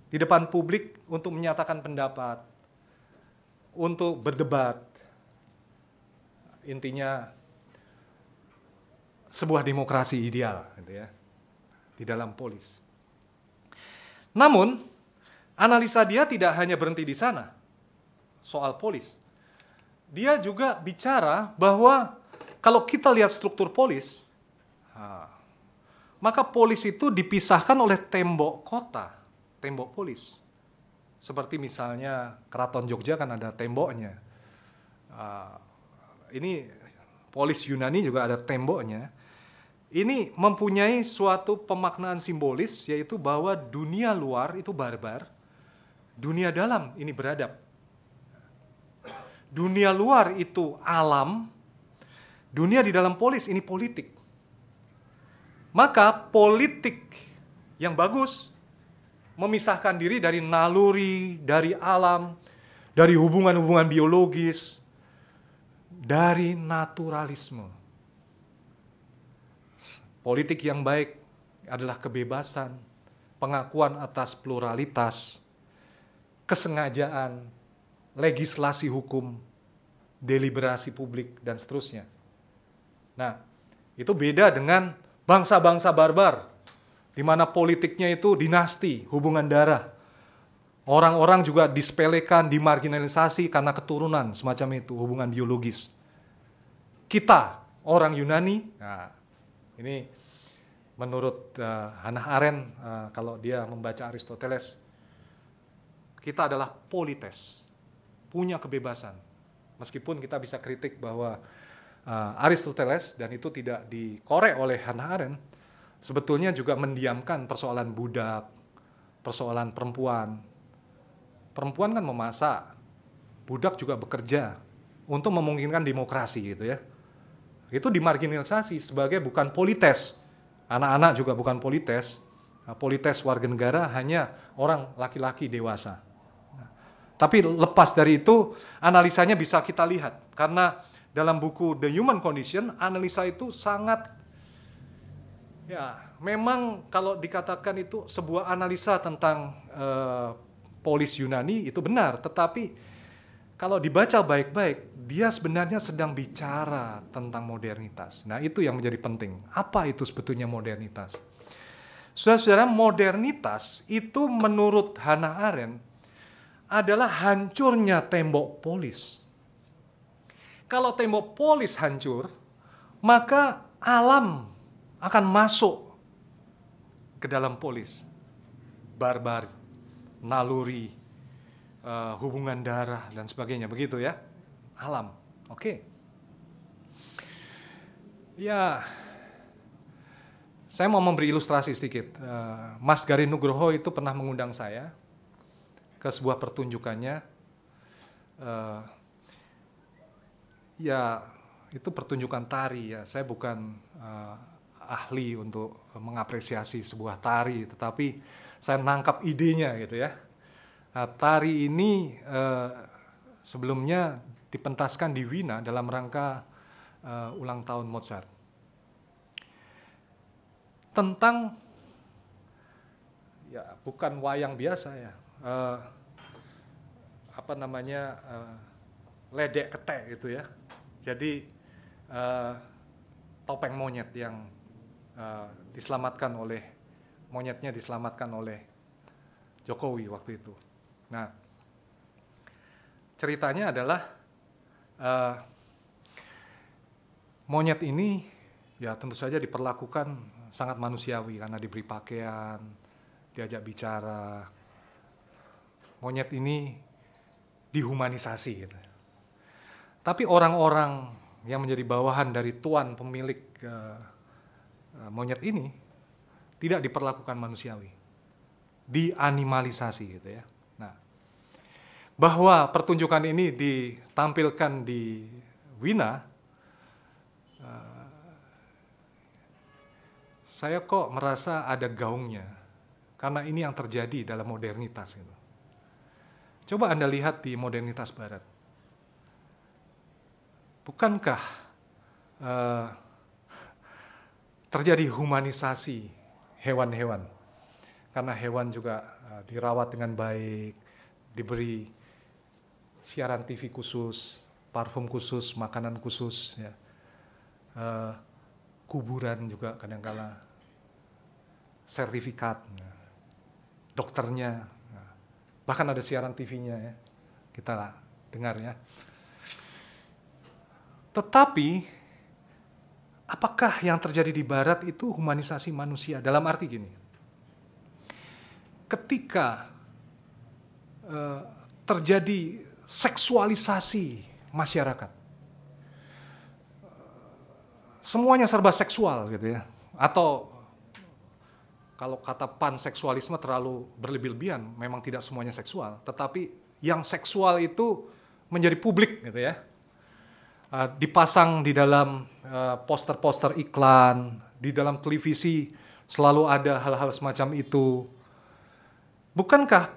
[SPEAKER 1] di depan publik untuk menyatakan pendapat, untuk berdebat. Intinya sebuah demokrasi ideal gitu ya di dalam polis. Namun analisa dia tidak hanya berhenti di sana soal polis. Dia juga bicara bahwa kalau kita lihat struktur polis, maka polis itu dipisahkan oleh tembok kota, tembok polis. Seperti misalnya Keraton Jogja kan ada temboknya. Ini polis Yunani juga ada temboknya. Ini mempunyai suatu pemaknaan simbolis yaitu bahwa dunia luar itu barbar, dunia dalam ini beradab. Dunia luar itu alam, dunia di dalam polis ini politik. Maka politik yang bagus memisahkan diri dari naluri, dari alam, dari hubungan-hubungan biologis, dari naturalisme. Politik yang baik adalah kebebasan, pengakuan atas pluralitas, kesengajaan, legislasi hukum, deliberasi publik, dan seterusnya. Nah, itu beda dengan bangsa-bangsa barbar, di mana politiknya itu dinasti, hubungan darah. Orang-orang juga disepelekan, dimarginalisasi karena keturunan semacam itu, hubungan biologis. Kita, orang Yunani, nah, ini menurut uh, Hannah Arendt, uh, kalau dia membaca Aristoteles, kita adalah polites, punya kebebasan. Meskipun kita bisa kritik bahwa uh, Aristoteles dan itu tidak dikorek oleh Hannah Arendt, sebetulnya juga mendiamkan persoalan budak, persoalan perempuan. Perempuan kan memasak, budak juga bekerja untuk memungkinkan demokrasi gitu ya. Itu dimarginalisasi sebagai bukan polites. Anak-anak juga bukan polites. Polites warga negara hanya orang laki-laki dewasa. Tapi lepas dari itu, analisanya bisa kita lihat karena dalam buku The Human Condition, analisa itu sangat ya, memang kalau dikatakan itu sebuah analisa tentang eh, polis Yunani itu benar, tetapi kalau dibaca baik-baik, dia sebenarnya sedang bicara tentang modernitas. Nah, itu yang menjadi penting. Apa itu sebetulnya modernitas? Saudara-saudara, modernitas itu menurut Hannah Arendt adalah hancurnya tembok polis. Kalau tembok polis hancur, maka alam akan masuk ke dalam polis. Barbar, naluri, eh, hubungan darah, dan sebagainya. Begitu ya, alam. Oke. Okay. Ya, saya mau memberi ilustrasi sedikit. Eh, Mas Garin Nugroho itu pernah mengundang saya ke sebuah pertunjukannya uh, ya itu pertunjukan tari ya saya bukan uh, ahli untuk mengapresiasi sebuah tari tetapi saya nangkap idenya gitu ya nah, tari ini uh, sebelumnya dipentaskan di Wina dalam rangka uh, ulang tahun Mozart tentang ya bukan wayang biasa ya uh, apa namanya uh, ledek ketek gitu ya. Jadi uh, topeng monyet yang uh, diselamatkan oleh monyetnya diselamatkan oleh Jokowi waktu itu. Nah, ceritanya adalah uh, monyet ini ya tentu saja diperlakukan sangat manusiawi karena diberi pakaian, diajak bicara, monyet ini dihumanisasi gitu. Tapi orang-orang yang menjadi bawahan dari tuan pemilik uh, monyet ini tidak diperlakukan manusiawi. Dianimalisasi gitu ya. Nah, bahwa pertunjukan ini ditampilkan di Wina uh, saya kok merasa ada gaungnya karena ini yang terjadi dalam modernitas gitu. Coba Anda lihat di modernitas barat. Bukankah uh, terjadi humanisasi hewan-hewan? Karena hewan juga uh, dirawat dengan baik, diberi siaran TV khusus, parfum khusus, makanan khusus, ya. Uh, kuburan juga kadang -kadang sertifikat, ya. dokternya bahkan ada siaran TV-nya ya. Kita dengar ya. Tetapi apakah yang terjadi di barat itu humanisasi manusia dalam arti gini. Ketika uh, terjadi seksualisasi masyarakat. Eh, semuanya serba seksual gitu ya. Atau kalau kata panseksualisme terlalu berlebih-lebihan, memang tidak semuanya seksual, tetapi yang seksual itu menjadi publik gitu ya. Uh, dipasang di dalam poster eh, poster-poster iklan, di dalam televisi selalu ada hal-hal semacam itu. Bukankah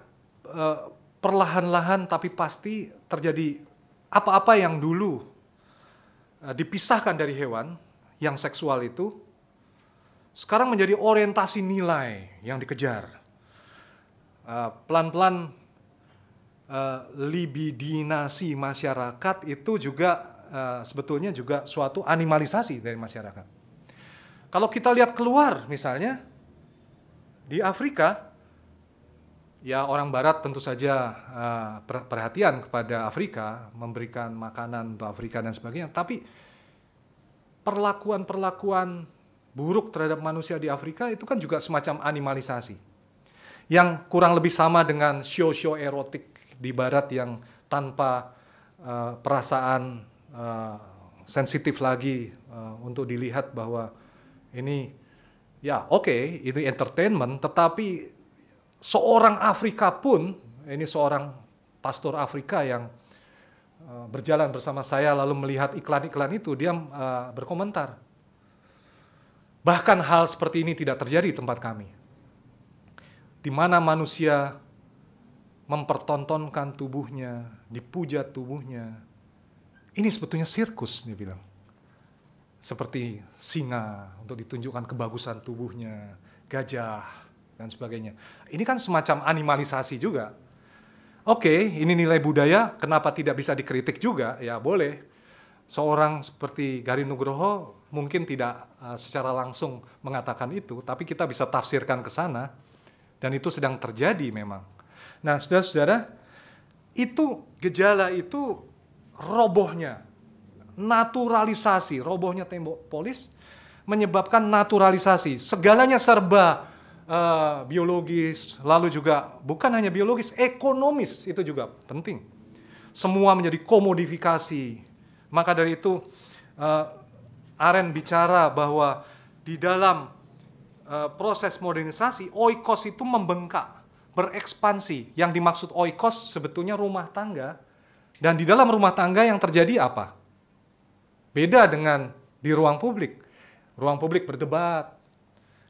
[SPEAKER 1] uh, perlahan-lahan tapi pasti terjadi apa-apa yang dulu uh, dipisahkan dari hewan yang seksual itu sekarang menjadi orientasi nilai yang dikejar. Eh, pelan-pelan uh, libidinasi masyarakat itu juga uh, sebetulnya juga suatu animalisasi dari masyarakat. Kalau kita lihat keluar misalnya di Afrika, ya orang Barat tentu saja uh, perhatian kepada Afrika, memberikan makanan untuk Afrika dan sebagainya. Tapi perlakuan-perlakuan buruk terhadap manusia di Afrika itu kan juga semacam animalisasi. Yang kurang lebih sama dengan show-show erotik di barat yang tanpa uh, perasaan uh, sensitif lagi uh, untuk dilihat bahwa ini ya oke okay, ini entertainment tetapi seorang Afrika pun ini seorang pastor Afrika yang berjalan bersama saya lalu melihat iklan-iklan itu dia uh, berkomentar Bahkan hal seperti ini tidak terjadi di tempat kami. Di mana manusia mempertontonkan tubuhnya, dipuja tubuhnya. Ini sebetulnya sirkus, dia bilang. Seperti singa untuk ditunjukkan kebagusan tubuhnya, gajah, dan sebagainya. Ini kan semacam animalisasi juga. Oke, okay, ini nilai budaya, kenapa tidak bisa dikritik juga? Ya boleh. Seorang seperti Gari Nugroho mungkin tidak Eh, secara langsung mengatakan itu, tapi kita bisa tafsirkan ke sana, dan itu sedang terjadi memang. Nah, saudara-saudara, itu gejala itu robohnya naturalisasi, robohnya tembok polis menyebabkan naturalisasi. Segalanya serba uh, biologis, lalu juga bukan hanya biologis, ekonomis itu juga penting. Semua menjadi komodifikasi. Maka dari itu uh, Aren bicara bahwa di dalam uh, proses modernisasi oikos itu membengkak, berekspansi. Yang dimaksud oikos sebetulnya rumah tangga dan di dalam rumah tangga yang terjadi apa? Beda dengan di ruang publik. Ruang publik berdebat,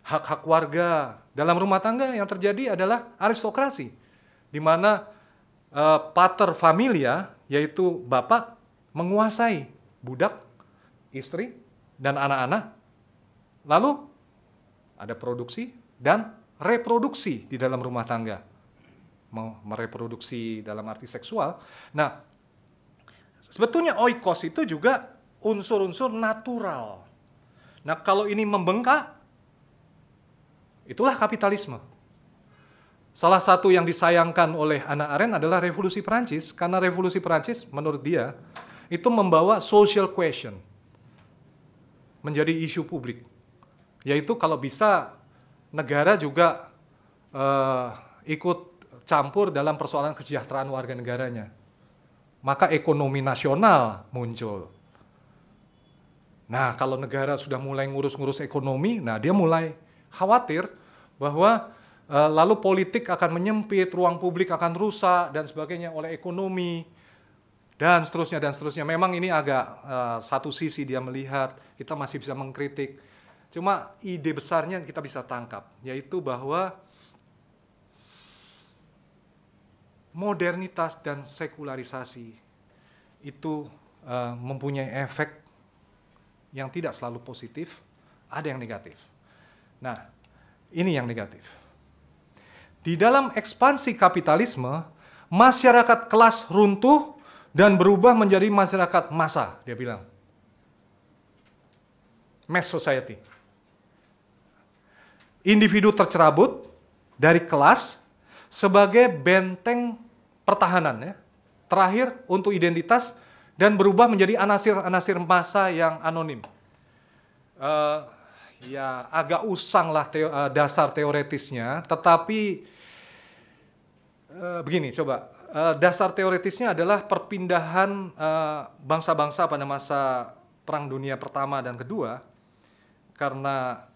[SPEAKER 1] hak-hak warga. Dalam rumah tangga yang terjadi adalah aristokrasi, di mana uh, pater familia, yaitu bapak, menguasai budak, istri, dan anak-anak. Lalu ada produksi dan reproduksi di dalam rumah tangga. Mereproduksi dalam arti seksual. Nah, sebetulnya oikos itu juga unsur-unsur natural. Nah, kalau ini membengkak, itulah kapitalisme. Salah satu yang disayangkan oleh anak Aren adalah revolusi Perancis, karena revolusi Perancis menurut dia itu membawa social question menjadi isu publik. Yaitu kalau bisa negara juga uh, ikut campur dalam persoalan kesejahteraan warga negaranya. Maka ekonomi nasional muncul. Nah, kalau negara sudah mulai ngurus-ngurus ekonomi, nah dia mulai khawatir bahwa uh, lalu politik akan menyempit, ruang publik akan rusak dan sebagainya oleh ekonomi dan seterusnya dan seterusnya. Memang ini agak uh, satu sisi dia melihat kita masih bisa mengkritik. Cuma ide besarnya kita bisa tangkap yaitu bahwa modernitas dan sekularisasi itu uh, mempunyai efek yang tidak selalu positif, ada yang negatif. Nah, ini yang negatif. Di dalam ekspansi kapitalisme, masyarakat kelas runtuh dan berubah menjadi masyarakat massa, dia bilang. Mass society. Individu tercerabut dari kelas sebagai benteng pertahanan ya. Terakhir untuk identitas dan berubah menjadi anasir-anasir massa yang anonim. Uh, ya agak usang lah teo, eh, dasar teoretisnya, tetapi uh, begini coba Eh, dasar teoritisnya adalah perpindahan eh, bangsa-bangsa uh, pada masa Perang Dunia Pertama dan Kedua karena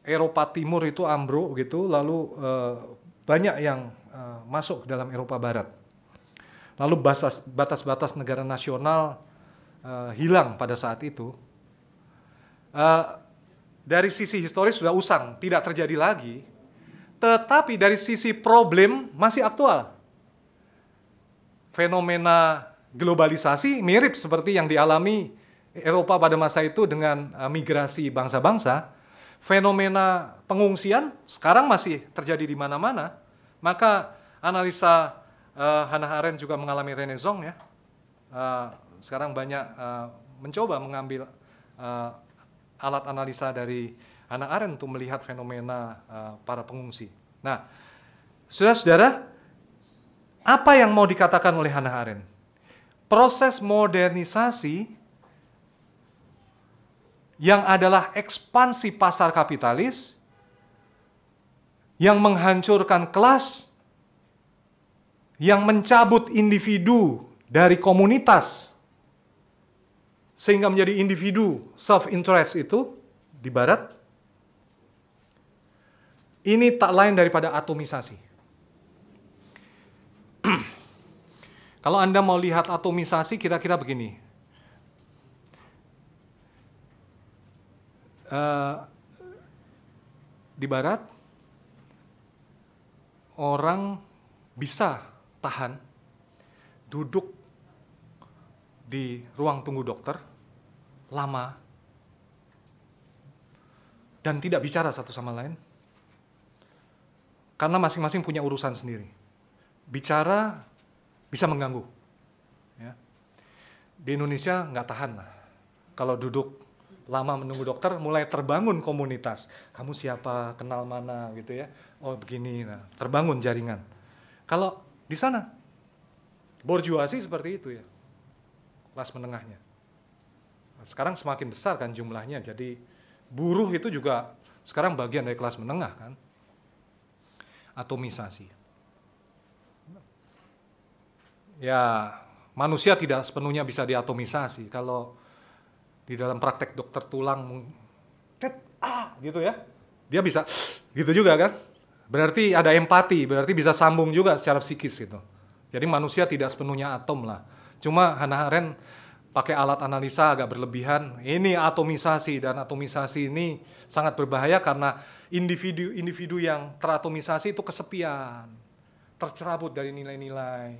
[SPEAKER 1] Eropa Timur itu ambruk gitu, lalu uh, banyak yang uh, masuk dalam Eropa Barat. Lalu batas-batas negara nasional uh, hilang pada saat itu. Uh, dari sisi historis sudah usang, tidak terjadi lagi. Tetapi dari sisi problem masih aktual fenomena globalisasi mirip seperti yang dialami Eropa pada masa itu dengan eh, migrasi bangsa-bangsa, fenomena pengungsian sekarang masih terjadi di mana-mana. Maka analisa uh, Hannah Arendt juga mengalami renaissance ya. Uh, sekarang banyak uh, mencoba mengambil uh, alat analisa dari Hannah Arendt untuk melihat fenomena uh, para pengungsi. Nah, saudara-saudara, apa yang mau dikatakan oleh Hannah Arendt? Proses modernisasi yang adalah ekspansi pasar kapitalis yang menghancurkan kelas, yang mencabut individu dari komunitas sehingga menjadi individu self-interest itu di barat, ini tak lain daripada atomisasi. Kalau Anda mau lihat atomisasi kira-kira begini. Uh, di barat orang bisa tahan duduk di ruang tunggu dokter lama dan tidak bicara satu sama lain karena masing-masing punya urusan sendiri bicara bisa mengganggu. Ya. Di Indonesia nggak tahan lah. Kalau duduk lama menunggu dokter, mulai terbangun komunitas. Kamu siapa, kenal mana gitu ya. Oh begini, nah, terbangun jaringan. Kalau di sana, borjuasi seperti itu ya, kelas menengahnya. Nah, sekarang semakin besar kan jumlahnya, jadi buruh itu juga sekarang bagian dari kelas menengah kan. Atomisasi ya manusia tidak sepenuhnya bisa diatomisasi. Kalau di dalam praktek dokter tulang, ah, gitu ya, dia bisa gitu juga kan. Berarti ada empati, berarti bisa sambung juga secara psikis gitu. Jadi manusia tidak sepenuhnya atom lah. Cuma Hannah Arendt pakai alat analisa agak berlebihan. Ini atomisasi dan atomisasi ini sangat berbahaya karena individu-individu yang teratomisasi itu kesepian, tercerabut dari nilai-nilai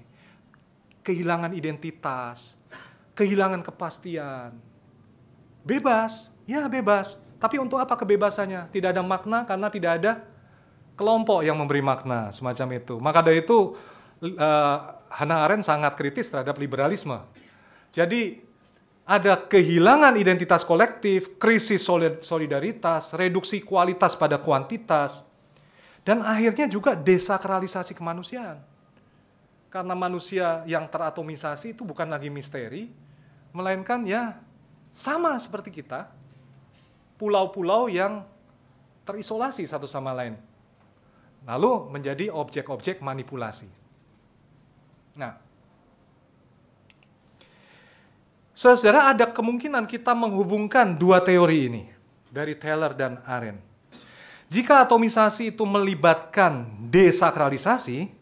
[SPEAKER 1] kehilangan identitas, kehilangan kepastian. Bebas, ya bebas. Tapi untuk apa kebebasannya? Tidak ada makna karena tidak ada kelompok yang memberi makna semacam itu. Maka dari itu uh, Hannah Arendt sangat kritis terhadap liberalisme. Jadi ada kehilangan identitas kolektif, krisis solidaritas, reduksi kualitas pada kuantitas, dan akhirnya juga desakralisasi kemanusiaan karena manusia yang teratomisasi itu bukan lagi misteri, melainkan ya sama seperti kita, pulau-pulau yang terisolasi satu sama lain. Lalu menjadi objek-objek manipulasi. Nah, Saudara-saudara, ada kemungkinan kita menghubungkan dua teori ini dari Taylor dan Arendt. Jika atomisasi itu melibatkan desakralisasi,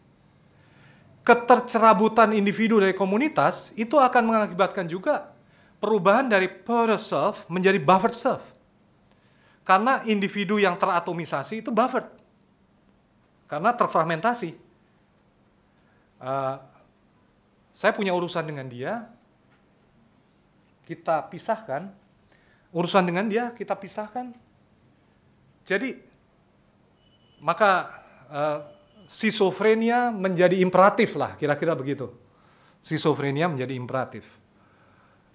[SPEAKER 1] ketercerabutan individu dari komunitas itu akan mengakibatkan juga perubahan dari per self menjadi buffer self. Karena individu yang teratomisasi itu buffer. Karena terfragmentasi. Uh, saya punya urusan dengan dia, kita pisahkan. Urusan dengan dia kita pisahkan. Jadi, maka uh, Sisofrenia menjadi imperatif lah, kira-kira begitu. Sisofrenia menjadi imperatif.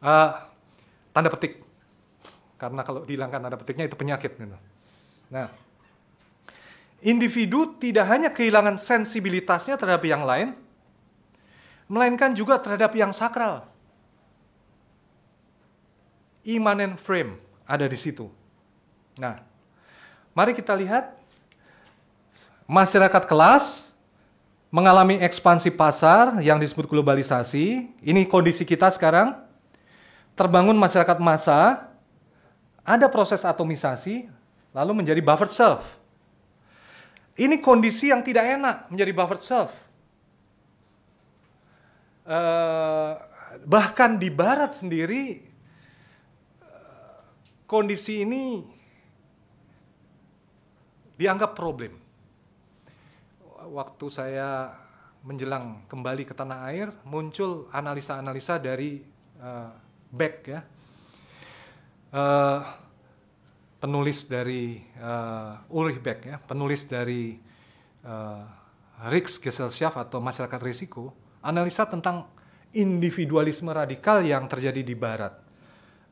[SPEAKER 1] Uh, tanda petik. Karena kalau dihilangkan tanda petiknya itu penyakit. Gitu. Nah, individu tidak hanya kehilangan sensibilitasnya terhadap yang lain, melainkan juga terhadap yang sakral. Immanent frame ada di situ. Nah, mari kita lihat masyarakat kelas mengalami ekspansi pasar yang disebut globalisasi. Ini kondisi kita sekarang. Terbangun masyarakat massa, ada proses atomisasi, lalu menjadi buffer self. Ini kondisi yang tidak enak menjadi buffer self. Uh, bahkan di barat sendiri kondisi ini dianggap problem waktu saya menjelang kembali ke tanah air muncul analisa-analisa dari uh, Beck ya uh, penulis dari uh, Ulrich Beck ya penulis dari uh, Gesellschaft atau masyarakat risiko analisa tentang individualisme radikal yang terjadi di Barat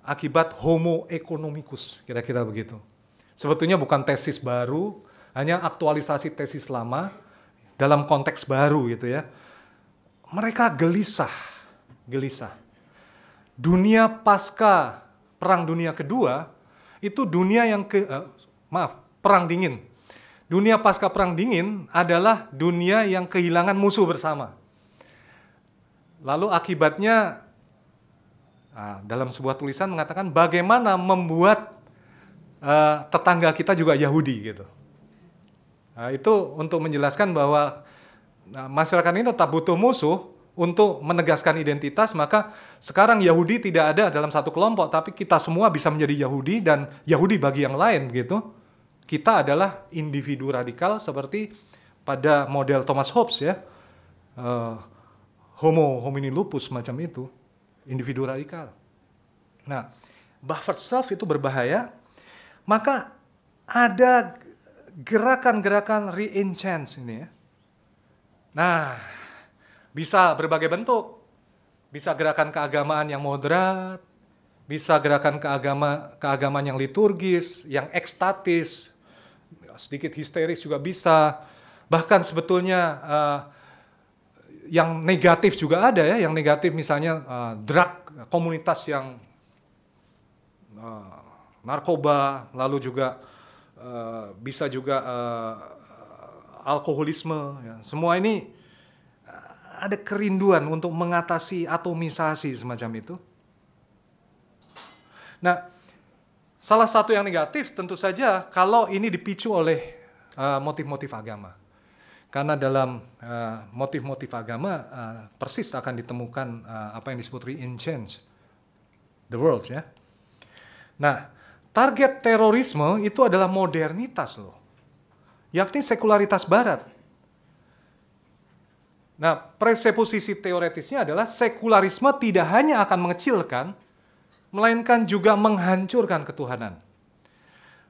[SPEAKER 1] akibat homo economicus kira-kira begitu sebetulnya bukan tesis baru hanya aktualisasi tesis lama dalam konteks baru gitu ya. Mereka gelisah, gelisah. Dunia pasca Perang Dunia Kedua itu dunia yang ke uh, maaf, Perang Dingin. Dunia pasca Perang Dingin adalah dunia yang kehilangan musuh bersama. Lalu akibatnya nah, dalam sebuah tulisan mengatakan bagaimana membuat uh, tetangga kita juga Yahudi gitu. Nah, itu untuk menjelaskan bahwa nah, masyarakat ini tetap butuh musuh untuk menegaskan identitas, maka sekarang Yahudi tidak ada dalam satu kelompok, tapi kita semua bisa menjadi Yahudi dan Yahudi bagi yang lain gitu. Kita adalah individu radikal seperti pada model Thomas Hobbes ya, uh, homo homini lupus macam itu, individu radikal. Nah, buffer self itu berbahaya, maka ada gerakan-gerakan re-enchant ini ya. Nah, bisa berbagai bentuk. Bisa gerakan keagamaan yang moderat, bisa gerakan keagama keagamaan yang liturgis, yang ekstatis, sedikit histeris juga bisa. Bahkan sebetulnya uh, yang negatif juga ada ya, yang negatif misalnya uh, drug komunitas yang uh, narkoba, lalu juga Eh, bisa juga uh, alkoholisme. Ya. Semua ini eh, ada kerinduan untuk mengatasi atomisasi semacam itu. Nah, salah satu yang negatif tentu saja kalau ini dipicu oleh motif-motif uh, agama. Karena dalam motif-motif uh, agama uh, persis akan ditemukan uh, apa yang disebut re-enchange the world ya. Nah, Target terorisme itu adalah modernitas loh, yakni sekularitas barat. Nah, preseposisi teoretisnya adalah sekularisme tidak hanya akan mengecilkan, melainkan juga menghancurkan ketuhanan.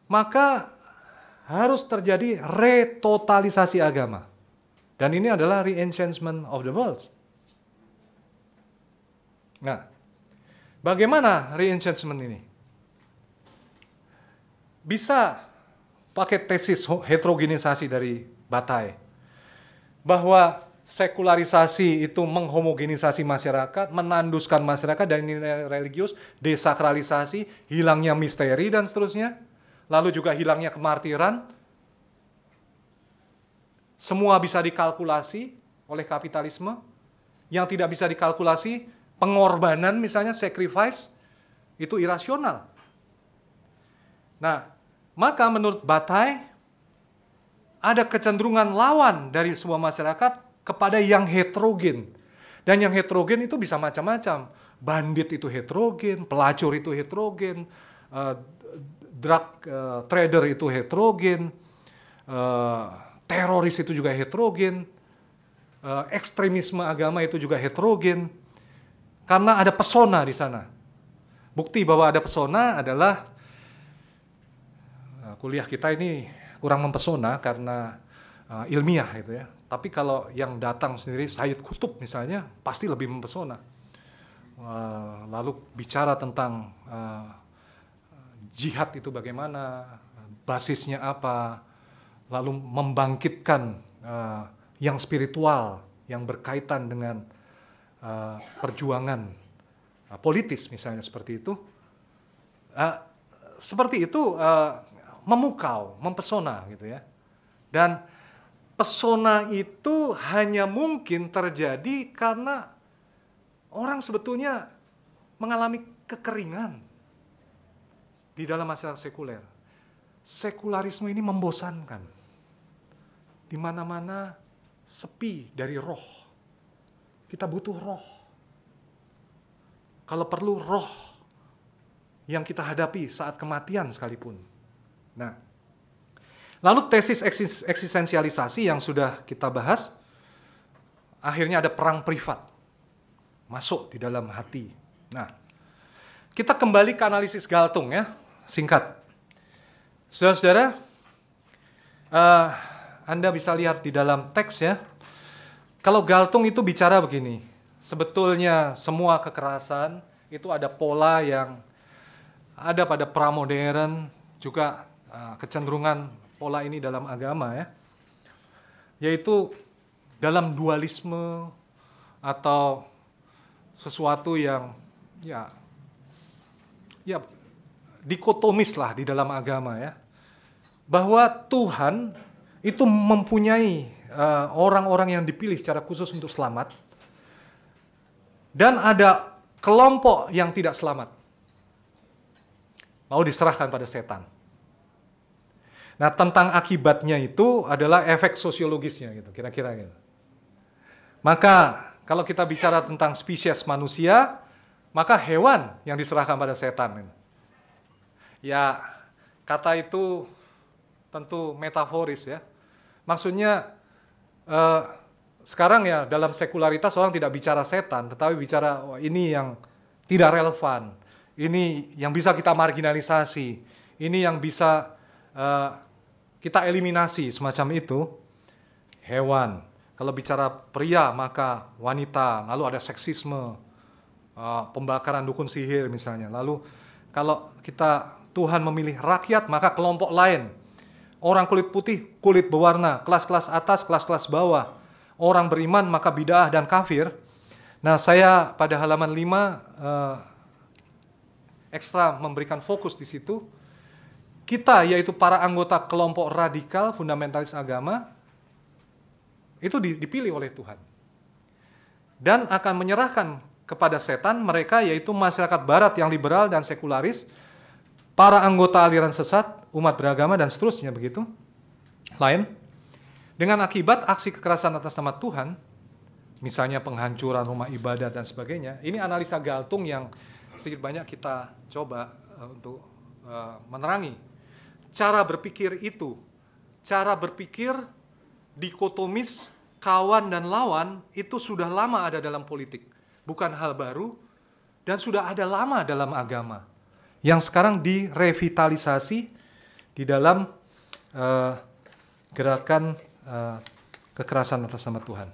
[SPEAKER 1] Maka harus terjadi retotalisasi agama. Dan ini adalah re-enchantment of the world. Nah, bagaimana re-enchantment ini? bisa pakai tesis heterogenisasi dari Batai bahwa sekularisasi itu menghomogenisasi masyarakat, menanduskan masyarakat dan nilai religius, desakralisasi, hilangnya misteri dan seterusnya, lalu juga hilangnya kemartiran. Semua bisa dikalkulasi oleh kapitalisme. Yang tidak bisa dikalkulasi, pengorbanan misalnya sacrifice itu irasional. Nah, maka menurut Batai, ada kecenderungan lawan dari sebuah masyarakat kepada yang heterogen. Dan yang heterogen itu bisa macam-macam. Bandit itu heterogen, pelacur itu heterogen, uh, drug uh, trader itu heterogen, uh, teroris itu juga heterogen, uh, ekstremisme agama itu juga heterogen. Karena ada pesona di sana. Bukti bahwa ada pesona adalah kuliah kita ini kurang mempesona karena uh, ilmiah gitu ya. Tapi kalau yang datang sendiri Said Kutub misalnya pasti lebih mempesona. Uh, lalu bicara tentang uh, jihad itu bagaimana, basisnya apa, lalu membangkitkan uh, yang spiritual yang berkaitan dengan uh, perjuangan uh, politis misalnya seperti itu. Uh, seperti itu uh, memukau, mempesona gitu ya. Dan pesona itu hanya mungkin terjadi karena orang sebetulnya mengalami kekeringan di dalam masyarakat sekuler. Sekularisme ini membosankan. Di mana-mana sepi dari roh. Kita butuh roh. Kalau perlu roh yang kita hadapi saat kematian sekalipun Nah, lalu tesis eksistensialisasi yang sudah kita bahas, akhirnya ada perang privat masuk di dalam hati. Nah, kita kembali ke analisis Galtung ya, singkat. Saudara-saudara, uh, Anda bisa lihat di dalam teks ya, kalau Galtung itu bicara begini, sebetulnya semua kekerasan itu ada pola yang ada pada pramodern, juga Ah, kecenderungan pola ini dalam agama ya, yaitu dalam dualisme atau sesuatu yang ya ya dikotomis lah di dalam agama ya bahwa Tuhan itu mempunyai eh, orang-orang uh, yang dipilih secara khusus untuk selamat dan ada kelompok yang tidak selamat mau diserahkan pada setan Nah, tentang akibatnya itu adalah efek sosiologisnya gitu, kira-kira gitu. Maka kalau kita bicara tentang spesies manusia, maka hewan yang diserahkan pada setan. Gitu. Ya, kata itu tentu metaforis ya. Maksudnya eh, sekarang ya dalam sekularitas orang tidak bicara setan, tetapi bicara oh, ini yang tidak relevan, ini yang bisa kita marginalisasi, ini yang bisa uh, kita eliminasi semacam itu hewan. Kalau bicara pria maka wanita, lalu ada seksisme, eh, pembakaran dukun sihir misalnya. Lalu kalau kita Tuhan memilih rakyat maka kelompok lain. Orang kulit putih, kulit berwarna, kelas-kelas atas, kelas-kelas bawah. Orang beriman maka bid'ah dan kafir. Nah, saya pada halaman 5 uh, eh, ekstra memberikan fokus di situ kita yaitu para anggota kelompok radikal fundamentalis agama itu dipilih oleh Tuhan. Dan akan menyerahkan kepada setan mereka yaitu masyarakat barat yang liberal dan sekularis, para anggota aliran sesat, umat beragama dan seterusnya begitu. Lain. Dengan akibat aksi kekerasan atas nama Tuhan, misalnya penghancuran rumah ibadah dan sebagainya. Ini analisa Galtung yang sedikit banyak kita coba eh, untuk eh, menerangi cara berpikir itu, cara berpikir dikotomis kawan dan lawan itu sudah lama ada dalam politik, bukan hal baru dan sudah ada lama dalam agama. Yang sekarang direvitalisasi di dalam uh, gerakan uh, kekerasan atas nama Tuhan.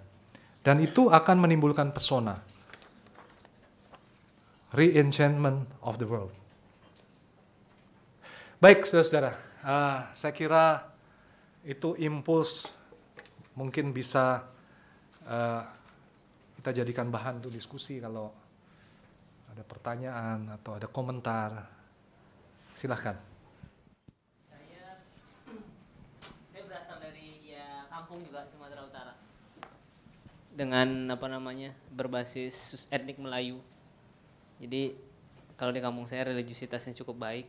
[SPEAKER 1] Dan itu akan menimbulkan pesona. Re-enchantment of the world. Baik, saudara-saudara uh, saya kira itu impuls mungkin bisa uh, kita jadikan bahan untuk diskusi kalau ada pertanyaan atau ada komentar silahkan saya
[SPEAKER 2] saya berasal dari ya kampung juga Sumatera Utara dengan apa namanya berbasis etnik Melayu jadi kalau di kampung saya religiusitasnya cukup baik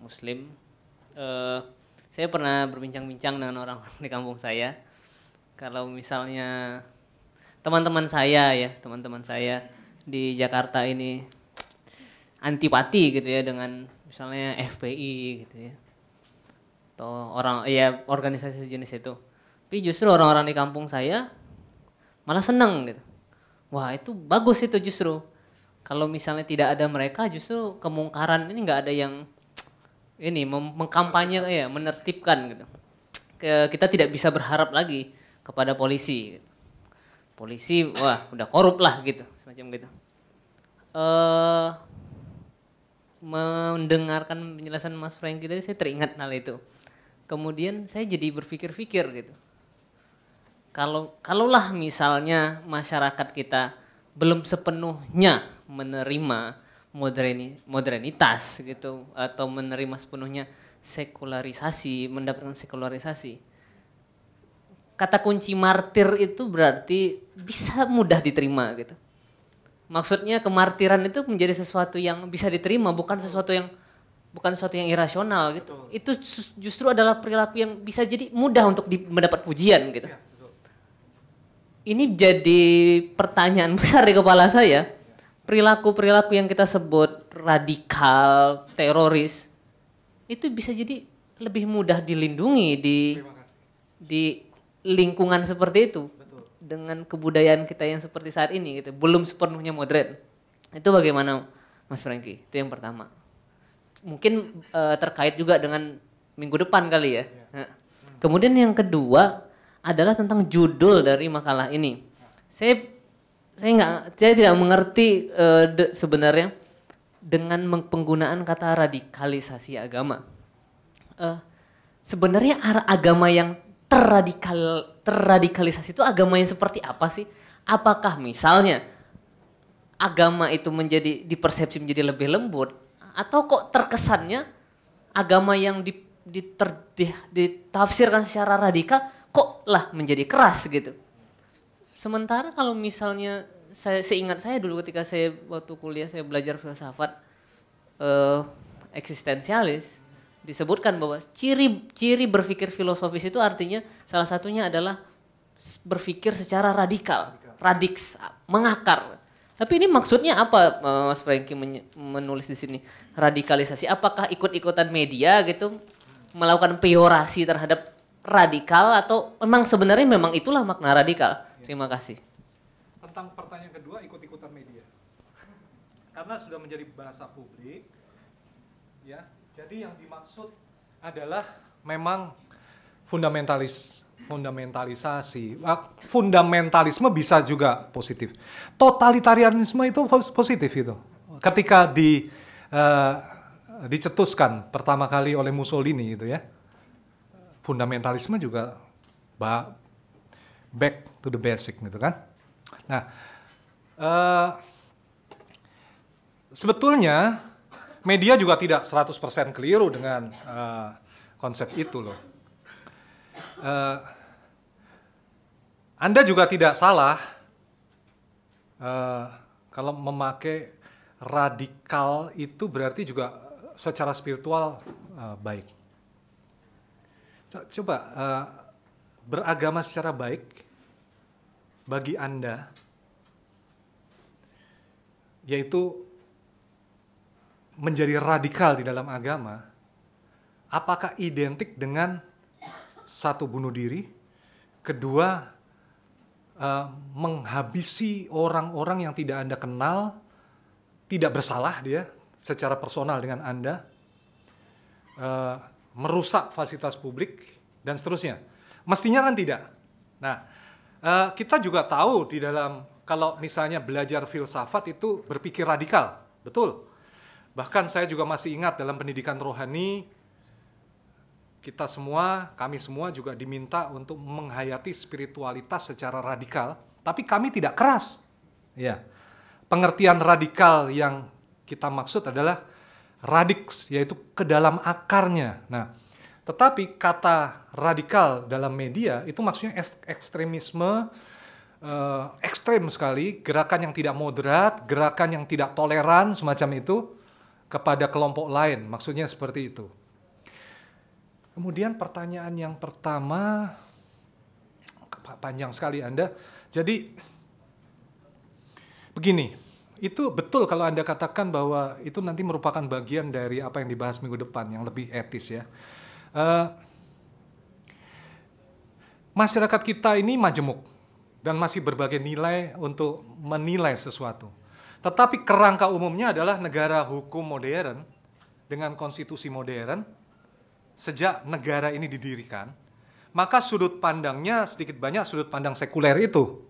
[SPEAKER 2] Muslim. Uh, saya pernah berbincang-bincang dengan orang di kampung saya. Kalau misalnya teman-teman saya ya, teman-teman saya di Jakarta ini antipati gitu ya dengan misalnya FPI gitu ya. Atau orang ya organisasi jenis itu. Tapi justru orang-orang di kampung saya malah seneng gitu. Wah itu bagus itu justru. Kalau misalnya tidak ada mereka justru kemungkaran ini nggak ada yang ini mengkampanye ya menertibkan gitu. Kita tidak bisa berharap lagi kepada polisi. Gitu. Polisi wah udah korup lah gitu semacam gitu. Uh, mendengarkan penjelasan Mas Franky tadi saya teringat hal itu. Kemudian saya jadi berpikir-pikir gitu. Kalau kalaulah misalnya masyarakat kita belum sepenuhnya menerima moderni, modernitas gitu atau menerima sepenuhnya sekularisasi, mendapatkan sekularisasi. Kata kunci martir itu berarti bisa mudah diterima gitu. Maksudnya kemartiran itu menjadi sesuatu yang bisa diterima, bukan sesuatu yang bukan sesuatu yang irasional gitu. Itu justru adalah perilaku yang bisa jadi mudah untuk di, mendapat pujian gitu. Iya, ini jadi pertanyaan besar di kepala saya perilaku-perilaku yang kita sebut radikal, teroris itu bisa jadi lebih mudah dilindungi di di lingkungan seperti itu Betul. dengan kebudayaan kita yang seperti saat ini gitu belum sepenuhnya modern itu bagaimana Mas Franky itu yang pertama mungkin uh, terkait juga dengan minggu depan kali ya, ya. kemudian yang kedua adalah tentang judul dari makalah ini iya. saya saya nggak saya tidak mengerti uh, de, sebenarnya dengan penggunaan kata radikalisasi agama. Uh, sebenarnya agama yang terradikal terradikalisasi itu agama yang seperti apa sih? Apakah misalnya agama itu menjadi dipersepsi menjadi lebih lembut atau kok terkesannya agama yang di, di, ter, di, ditafsirkan secara radikal kok lah menjadi keras gitu? Sementara kalau misalnya saya seingat saya dulu ketika saya waktu kuliah saya belajar filsafat eh, eksistensialis disebutkan bahwa ciri-ciri berpikir filosofis itu artinya salah satunya adalah berpikir secara radikal, radiks, mengakar. Tapi ini maksudnya apa eh, Mas Franky menulis di sini? Radikalisasi apakah ikut-ikutan media gitu melakukan peyorasi terhadap radikal atau memang sebenarnya memang itulah makna radikal? Terima kasih.
[SPEAKER 1] Tentang pertanyaan kedua ikut-ikutan media. Karena sudah menjadi bahasa publik ya. Jadi yang dimaksud adalah memang fundamentalis fundamentalisasi ah, fundamentalisme bisa juga positif totalitarianisme itu positif itu ketika di uh, dicetuskan pertama kali oleh Mussolini itu ya fundamentalisme juga back to the basic gitu kan. Nah, uh, sebetulnya media juga tidak 100% keliru dengan uh, konsep itu loh. Uh, anda juga tidak salah uh, kalau memakai radikal itu berarti juga secara spiritual uh, baik. Coba uh, beragama secara baik bagi Anda, yaitu menjadi radikal di dalam agama, apakah identik dengan satu bunuh diri, kedua eh, menghabisi orang-orang yang tidak Anda kenal, tidak bersalah dia secara personal dengan Anda, eh, merusak fasilitas publik, dan seterusnya. Mestinya kan tidak. Nah, Uh, kita juga tahu di dalam kalau misalnya belajar filsafat itu berpikir radikal, betul. Bahkan saya juga masih ingat dalam pendidikan rohani kita semua, kami semua juga diminta untuk menghayati spiritualitas secara radikal, tapi kami tidak keras. Ya. Pengertian radikal yang kita maksud adalah radiks yaitu ke dalam akarnya. Nah, tetapi kata radikal dalam media itu maksudnya ekstremisme uh, ekstrem sekali, gerakan yang tidak moderat, gerakan yang tidak toleran semacam itu kepada kelompok lain, maksudnya seperti itu. Kemudian pertanyaan yang pertama panjang sekali Anda. Jadi begini, itu betul kalau Anda katakan bahwa itu nanti merupakan bagian dari apa yang dibahas minggu depan yang lebih etis ya. Eh, masyarakat kita ini majemuk dan masih berbagai nilai untuk menilai sesuatu. Tetapi kerangka umumnya adalah negara hukum modern dengan konstitusi modern sejak negara ini didirikan, maka sudut pandangnya sedikit banyak sudut pandang sekuler itu,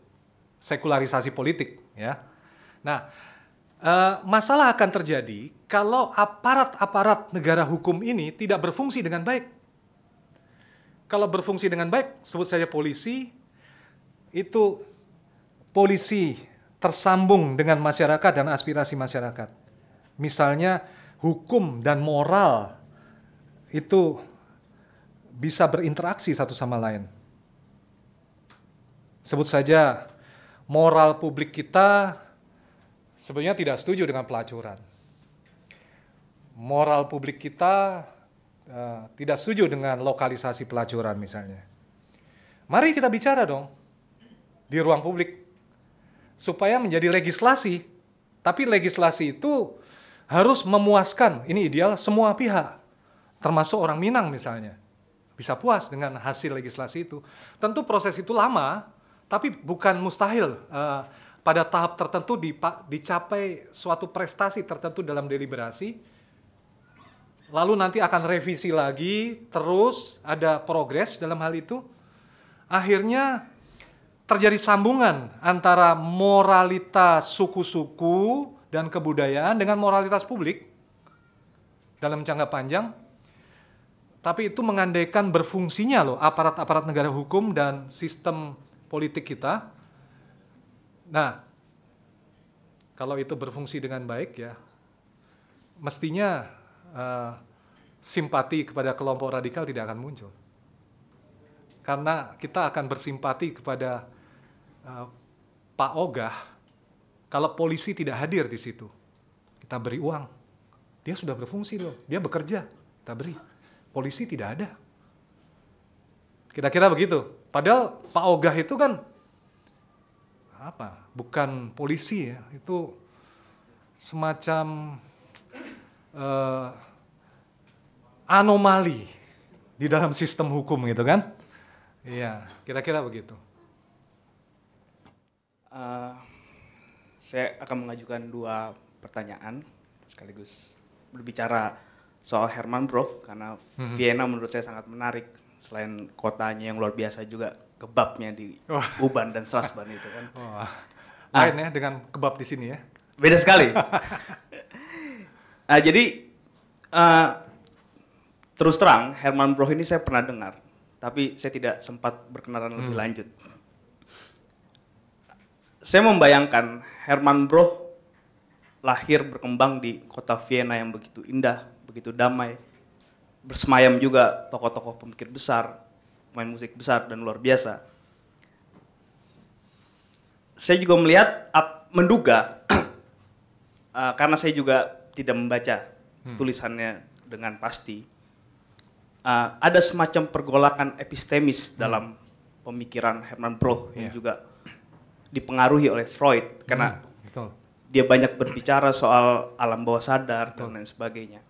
[SPEAKER 1] sekularisasi politik ya. Nah, Uh, masalah akan terjadi kalau aparat-aparat negara hukum ini tidak berfungsi dengan baik. Kalau berfungsi dengan baik, sebut saja polisi, itu polisi tersambung dengan masyarakat dan aspirasi masyarakat. Misalnya hukum dan moral itu bisa berinteraksi satu sama lain. Sebut saja moral publik kita sebenarnya tidak setuju dengan pelacuran. Moral publik kita uh, tidak setuju dengan lokalisasi pelacuran misalnya. Mari kita bicara dong di ruang publik supaya menjadi legislasi. Tapi legislasi itu harus memuaskan, ini ideal semua pihak, termasuk orang Minang misalnya. Bisa puas dengan hasil legislasi itu. Tentu proses itu lama, tapi bukan mustahil. Uh, pada tahap tertentu dipa, dicapai suatu prestasi tertentu dalam deliberasi, lalu nanti akan revisi lagi, terus ada progres dalam hal itu, akhirnya terjadi sambungan antara moralitas suku-suku dan kebudayaan dengan moralitas publik dalam jangka panjang, tapi itu mengandaikan berfungsinya loh aparat-aparat negara hukum dan sistem politik kita Nah, kalau itu berfungsi dengan baik ya, mestinya uh, simpati kepada kelompok radikal tidak akan muncul. Karena kita akan bersimpati kepada uh, Pak Ogah, kalau polisi tidak hadir di situ, kita beri uang. Dia sudah berfungsi loh, dia bekerja, kita beri. Polisi tidak ada. Kira-kira begitu. Padahal Pak Ogah itu kan apa bukan polisi ya itu semacam uh, anomali di dalam sistem hukum gitu kan iya kira-kira begitu uh,
[SPEAKER 3] saya akan mengajukan dua pertanyaan sekaligus berbicara soal Herman Bro karena -hmm. Vienna menurut saya sangat menarik selain kotanya yang luar biasa juga kebabnya di oh. Uban dan Strasban itu kan. Oh.
[SPEAKER 1] Lain nah, ya dengan
[SPEAKER 3] kebab di sini ya. Beda sekali. nah, jadi uh, terus terang Herman Broh ini saya pernah dengar, tapi saya tidak sempat berkenalan hmm. lebih lanjut. Saya membayangkan Herman Broh lahir berkembang di kota Vienna yang begitu indah, begitu damai, bersemayam juga tokoh-tokoh pemikir besar, main musik besar dan luar biasa. Saya juga melihat, ap, menduga, uh, karena saya juga tidak membaca hmm. tulisannya dengan pasti, uh, ada semacam pergolakan epistemis hmm. dalam pemikiran Herman Broch yang iya. juga dipengaruhi oleh Freud karena hmm, dia banyak berbicara soal alam bawah sadar dan lain sebagainya.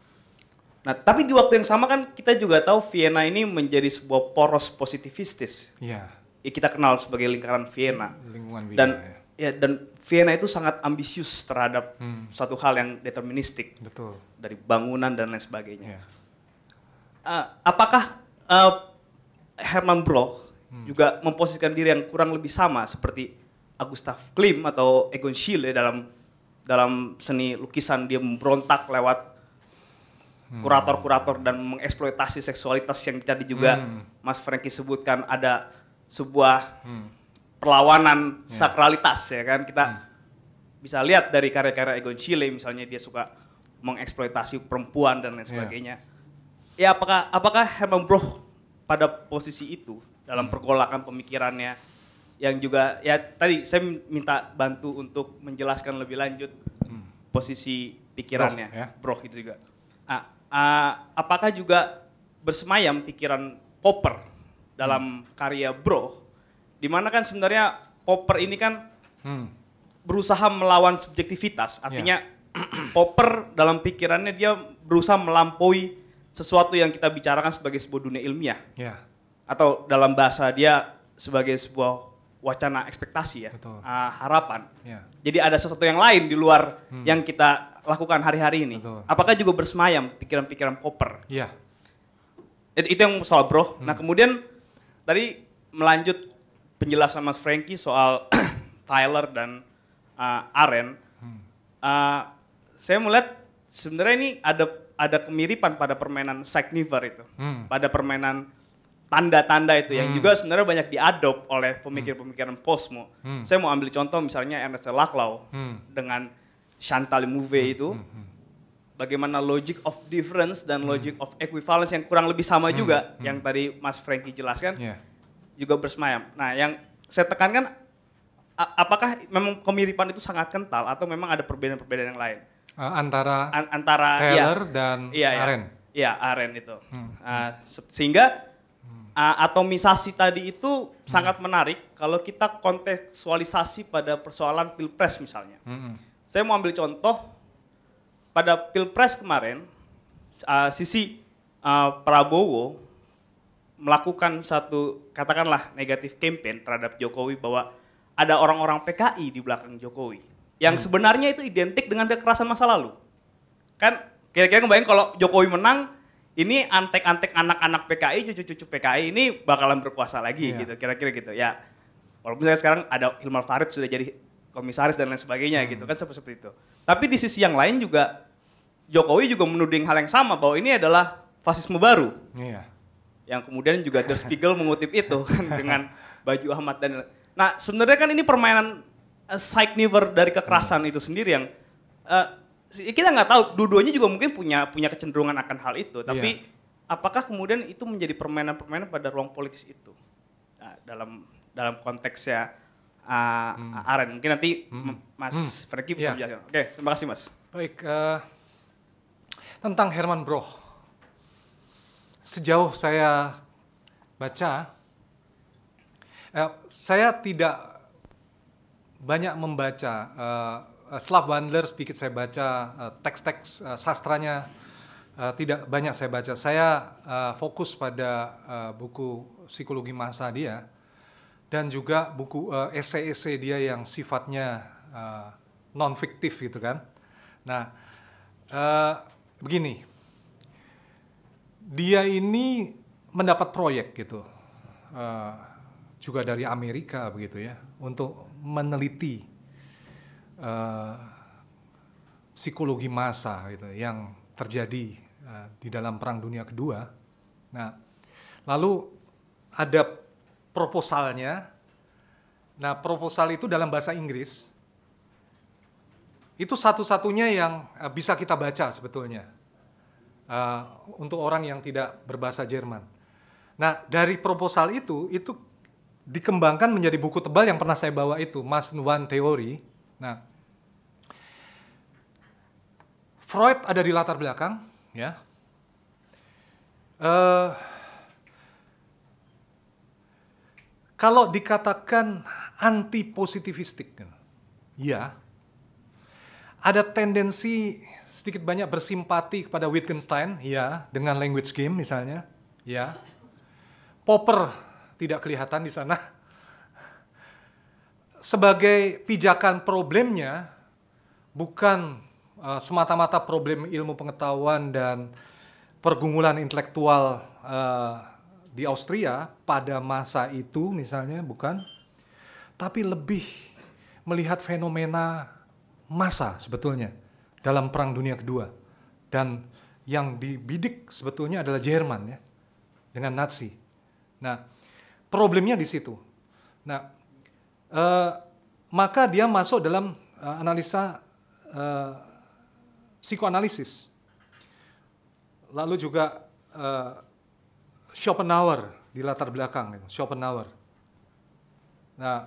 [SPEAKER 3] Nah, tapi di waktu yang sama kan kita juga tahu Vienna ini menjadi sebuah poros positivistis. Iya. Yeah. Kita kenal sebagai lingkaran Vienna. Lingkungan Vienna. Dan ya. ya dan Vienna itu sangat ambisius terhadap hmm. satu hal yang deterministik. Betul. Dari bangunan dan lain sebagainya. Yeah. Iya. Uh, apakah uh, eh, Herman Broch hmm. juga memposisikan diri yang kurang lebih sama seperti Gustav Klim atau Egon Schiele dalam dalam seni lukisan dia memberontak lewat Hmm. kurator-kurator dan mengeksploitasi seksualitas yang tadi juga hmm. Mas Franky sebutkan ada sebuah hmm. perlawanan yeah. sakralitas ya kan kita hmm. bisa lihat dari karya-karya Egon Schiele misalnya dia suka mengeksploitasi perempuan dan lain ya. sebagainya. Yeah. Ya apakah apakah Herman Broch pada posisi itu dalam hmm. pergolakan pemikirannya yang juga ya tadi saya minta bantu untuk menjelaskan lebih lanjut hmm. posisi pikirannya, Broch, ya? itu juga uh, apakah juga bersemayam pikiran Popper dalam hmm. karya Bro? Dimana kan sebenarnya Popper ini kan hmm. berusaha melawan subjektivitas, iya. artinya yeah. Popper dalam pikirannya dia berusaha melampaui sesuatu yang kita bicarakan sebagai sebuah dunia ilmiah. Yeah. Atau dalam bahasa dia sebagai sebuah wacana ekspektasi ya, Uh, harapan. Yeah. Jadi ada sesuatu yang lain di luar hmm. yang kita lakukan hari-hari ini? Betul. Apakah juga bersemayam pikiran-pikiran koper? Iya. Itu, itu yang soal bro. Hmm. Nah kemudian tadi melanjut penjelasan Mas Frankie soal Tyler dan uh, Aren. Hmm. Uh, saya melihat sebenarnya ini ada ada kemiripan pada permainan Signifer itu. Hmm. Pada permainan tanda-tanda itu yang hmm. juga sebenarnya banyak diadop oleh pemikir-pemikiran hmm. posmo. Hmm. Saya mau ambil contoh misalnya Ernest Laclau hmm. dengan Chantal hmm. itu, hmm, hmm. bagaimana logic of difference dan hmm. logic of equivalence yang kurang lebih sama juga, yang tadi Mas Frankie jelaskan, yeah. juga bersemayam. Nah, yang saya tekankan, apakah memang kemiripan itu sangat kental atau memang ada perbedaan-perbedaan yang lain?
[SPEAKER 1] Uh, antara
[SPEAKER 3] An antara iya. Taylor ya, dan iya, iya, Aren. Iya, Aren itu. Hmm. Uh, sehingga uh, atomisasi tadi itu hmm. sangat menarik kalau kita kontekstualisasi pada persoalan pilpres misalnya. Hmm. Saya mau ambil contoh pada pilpres kemarin, uh, sisi uh, Prabowo melakukan satu katakanlah negatif campaign terhadap Jokowi bahwa ada orang-orang PKI di belakang Jokowi yang hmm. sebenarnya itu identik dengan kekerasan masa lalu. Kan kira-kira ngebayang kalau Jokowi menang ini antek-antek anak-anak PKI, cucu-cucu PKI ini bakalan berkuasa lagi yeah. gitu, kira-kira gitu. Ya, walaupun saya sekarang ada Hilmar Farid sudah jadi komisaris dan lain sebagainya hmm. gitu kan seperti itu. Tapi di sisi yang lain juga Jokowi juga menuding hal yang sama bahwa ini adalah fasisme baru. Iya. Yang kemudian juga Der Spiegel mengutip itu kan dengan baju Ahmad dan Nah, sebenarnya kan ini permainan uh, eh, never dari kekerasan hmm. itu sendiri yang uh, kita nggak tahu dua-duanya juga mungkin punya punya kecenderungan akan hal itu, tapi yeah. apakah kemudian itu menjadi permainan-permainan pada ruang politis itu? Nah, dalam dalam konteksnya Ah, hmm. ah, Aren. Mungkin nanti hmm. Mas hmm. bisa yeah. Iya. Oke, terima kasih Mas.
[SPEAKER 1] Baik, uh, tentang Herman Broch. Sejauh saya baca, eh, saya tidak banyak membaca uh, Slav Wandler sedikit saya baca uh, teks-teks uh, sastranya uh, tidak banyak saya baca. Saya uh, fokus pada uh, buku psikologi masa dia dan juga buku uh, eh, esai-esai dia yang sifatnya uh, eh, non fiktif gitu kan. Nah, uh, begini, dia ini mendapat proyek gitu, uh, juga dari Amerika begitu ya, untuk meneliti uh, psikologi massa gitu yang terjadi uh, di dalam Perang Dunia Kedua. Nah, lalu ada proposalnya. Nah, proposal itu dalam bahasa Inggris itu satu-satunya yang eh, bisa kita baca sebetulnya uh, untuk orang yang tidak berbahasa Jerman. Nah, dari proposal itu itu dikembangkan menjadi buku tebal yang pernah saya bawa itu, Mas Nuan Theory. Nah, Freud ada di latar belakang, ya. Uh, Kalau dikatakan anti positivistik, ya ada tendensi sedikit banyak bersimpati kepada Wittgenstein, ya, dengan language game misalnya, ya. Popper tidak kelihatan di sana. Sebagai pijakan problemnya bukan uh, semata-mata problem ilmu pengetahuan dan pergumulan intelektual uh, di Austria pada masa itu misalnya bukan tapi lebih melihat fenomena masa sebetulnya dalam perang dunia kedua dan yang dibidik sebetulnya adalah Jerman ya dengan Nazi. Nah, problemnya di situ. Nah, eh, maka dia masuk dalam eh, analisa eh, psikoanalisis. Lalu juga eh, Schopenhauer di latar belakang, Schopenhauer. Nah,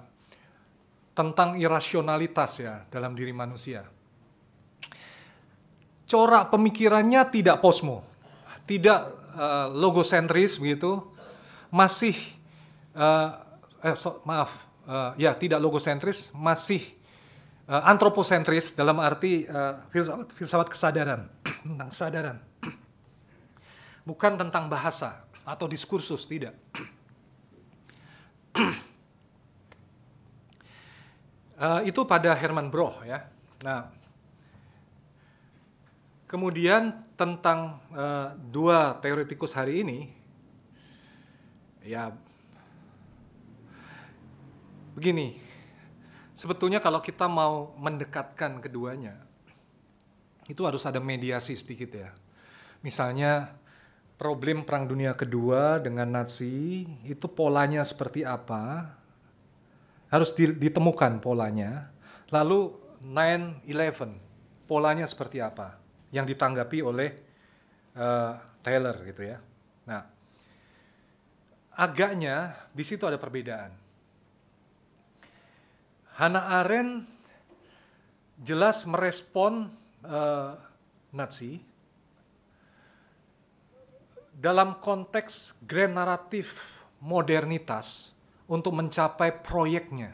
[SPEAKER 1] tentang irasionalitas ya dalam diri manusia. Corak pemikirannya tidak posmo, tidak uh, logosentris begitu, masih uh, eh, so, maaf uh, ya tidak logosentris, masih uh, antroposentris dalam arti uh, filsafat, filsafat kesadaran tentang kesadaran, bukan tentang bahasa atau diskursus, tidak. uh, itu pada Herman Broch ya. Nah, kemudian tentang uh, dua teoretikus hari ini, ya begini, sebetulnya kalau kita mau mendekatkan keduanya, itu harus ada mediasi sedikit ya. Misalnya problem Perang Dunia Kedua dengan Nazi itu polanya seperti apa? Harus ditemukan polanya. Lalu 9-11, polanya seperti apa? Yang ditanggapi oleh uh, Taylor gitu ya. Nah, agaknya di situ ada perbedaan. Hannah Arendt jelas merespon uh, Nazi dalam konteks grand naratif modernitas untuk mencapai proyeknya.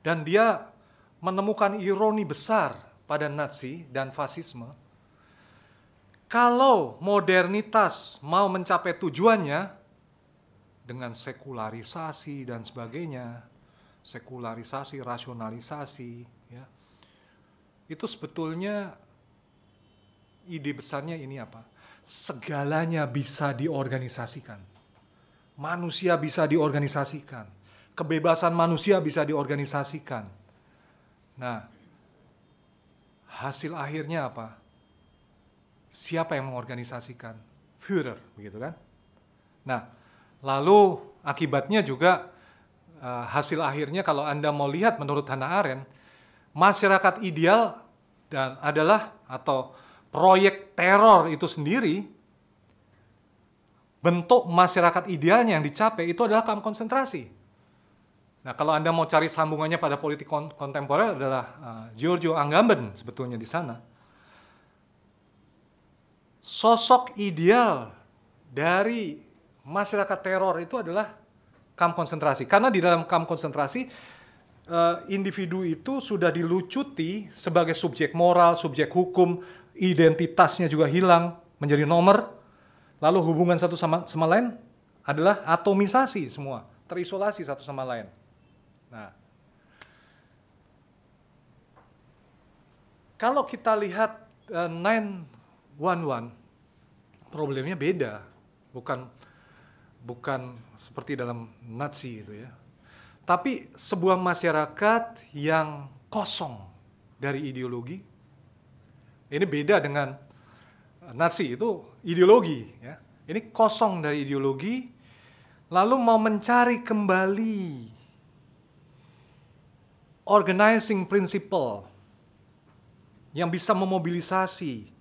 [SPEAKER 1] Dan dia menemukan ironi besar pada Nazi dan fasisme. Kalau modernitas mau mencapai tujuannya dengan sekularisasi dan sebagainya, sekularisasi, rasionalisasi, ya, itu sebetulnya ide besarnya ini apa? segalanya bisa diorganisasikan. Manusia bisa diorganisasikan. Kebebasan manusia bisa diorganisasikan. Nah, hasil akhirnya apa? Siapa yang mengorganisasikan? Führer, begitu kan? Nah, lalu akibatnya juga uh, hasil akhirnya kalau Anda mau lihat menurut Hannah Arendt, masyarakat ideal dan adalah atau proyek teror itu sendiri, bentuk masyarakat idealnya yang dicapai itu adalah kamp konsentrasi. Nah, kalau Anda mau cari sambungannya pada politik kontemporer adalah uh, Giorgio Agamben sebetulnya di sana. Sosok ideal dari masyarakat teror itu adalah kamp konsentrasi. Karena di dalam kamp konsentrasi eh, individu itu sudah dilucuti sebagai subjek moral, subjek hukum, identitasnya juga hilang menjadi nomor, lalu hubungan satu sama, sama lain adalah atomisasi semua, terisolasi satu sama lain. Nah, kalau kita lihat uh, eh, 911, problemnya beda, bukan bukan seperti dalam Nazi itu ya. Tapi sebuah masyarakat yang kosong dari ideologi, ini beda dengan nasi itu ideologi ya. Ini kosong dari ideologi lalu mau mencari kembali organizing principle yang bisa memobilisasi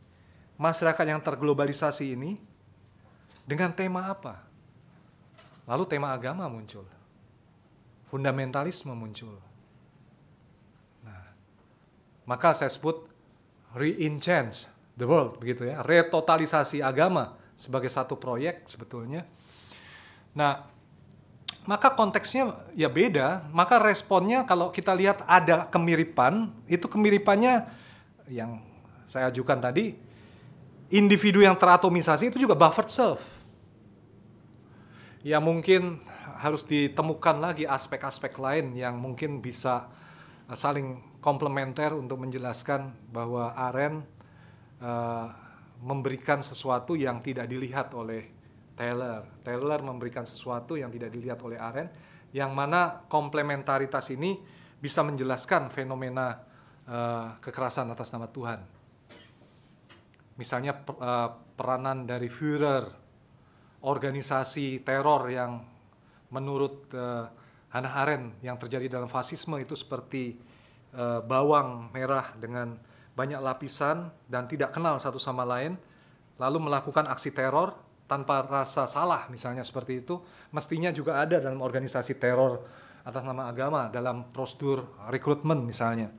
[SPEAKER 1] masyarakat yang terglobalisasi ini dengan tema apa? Lalu tema agama muncul. Fundamentalisme muncul. Nah, maka saya sebut re-enchance the world begitu ya, retotalisasi agama sebagai satu proyek sebetulnya. Nah, maka konteksnya ya beda, maka responnya kalau kita lihat ada kemiripan, itu kemiripannya yang saya ajukan tadi, individu yang teratomisasi itu juga buffered self. Ya mungkin harus ditemukan lagi aspek-aspek lain yang mungkin bisa Eh, saling komplementer untuk menjelaskan bahwa Aren uh, memberikan sesuatu yang tidak dilihat oleh Taylor. Taylor memberikan sesuatu yang tidak dilihat oleh Aren, yang mana komplementaritas ini bisa menjelaskan fenomena uh, kekerasan atas nama Tuhan. Misalnya per, uh, peranan dari Führer, organisasi teror yang menurut uh, Hannah Arendt yang terjadi dalam fasisme itu seperti uh, bawang merah dengan banyak lapisan dan tidak kenal satu sama lain, lalu melakukan aksi teror tanpa rasa salah misalnya seperti itu, mestinya juga ada dalam organisasi teror atas nama agama dalam prosedur rekrutmen misalnya.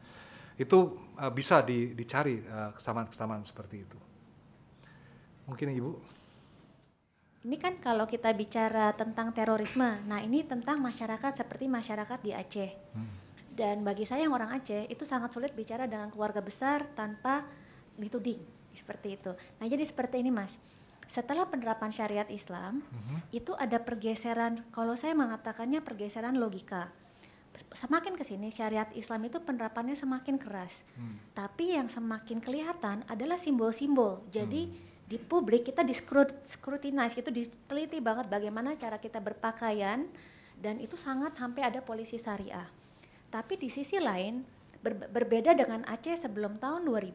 [SPEAKER 1] Itu uh, bisa di, dicari eh, kesamaan-kesamaan uh, seperti itu. Mungkin Ibu
[SPEAKER 4] ini kan kalau kita bicara tentang terorisme, nah ini tentang masyarakat seperti masyarakat di Aceh. Hmm. Dan bagi saya yang orang Aceh itu sangat sulit bicara dengan keluarga besar tanpa dituding seperti itu. Nah jadi seperti ini mas, setelah penerapan syariat Islam hmm. itu ada pergeseran, kalau saya mengatakannya pergeseran logika. Semakin ke sini syariat Islam itu penerapannya semakin keras. Hmm. Tapi yang semakin kelihatan adalah simbol-simbol. Jadi hmm di publik kita diskrutinasi itu diteliti banget bagaimana cara kita berpakaian dan itu sangat sampai ada polisi syariah. Tapi di sisi lain ber, berbeda dengan Aceh sebelum tahun 2000,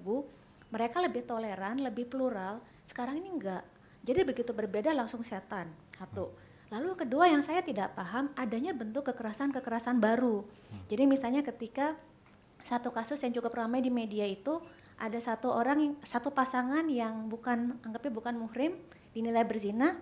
[SPEAKER 4] mereka lebih toleran, lebih plural. Sekarang ini enggak. Jadi begitu berbeda langsung setan. Satu. Lalu kedua yang saya tidak paham adanya bentuk kekerasan-kekerasan baru. Hmm. Jadi misalnya ketika satu kasus yang cukup ramai di media itu ada satu orang yang satu pasangan yang bukan anggapnya bukan muhrim dinilai berzina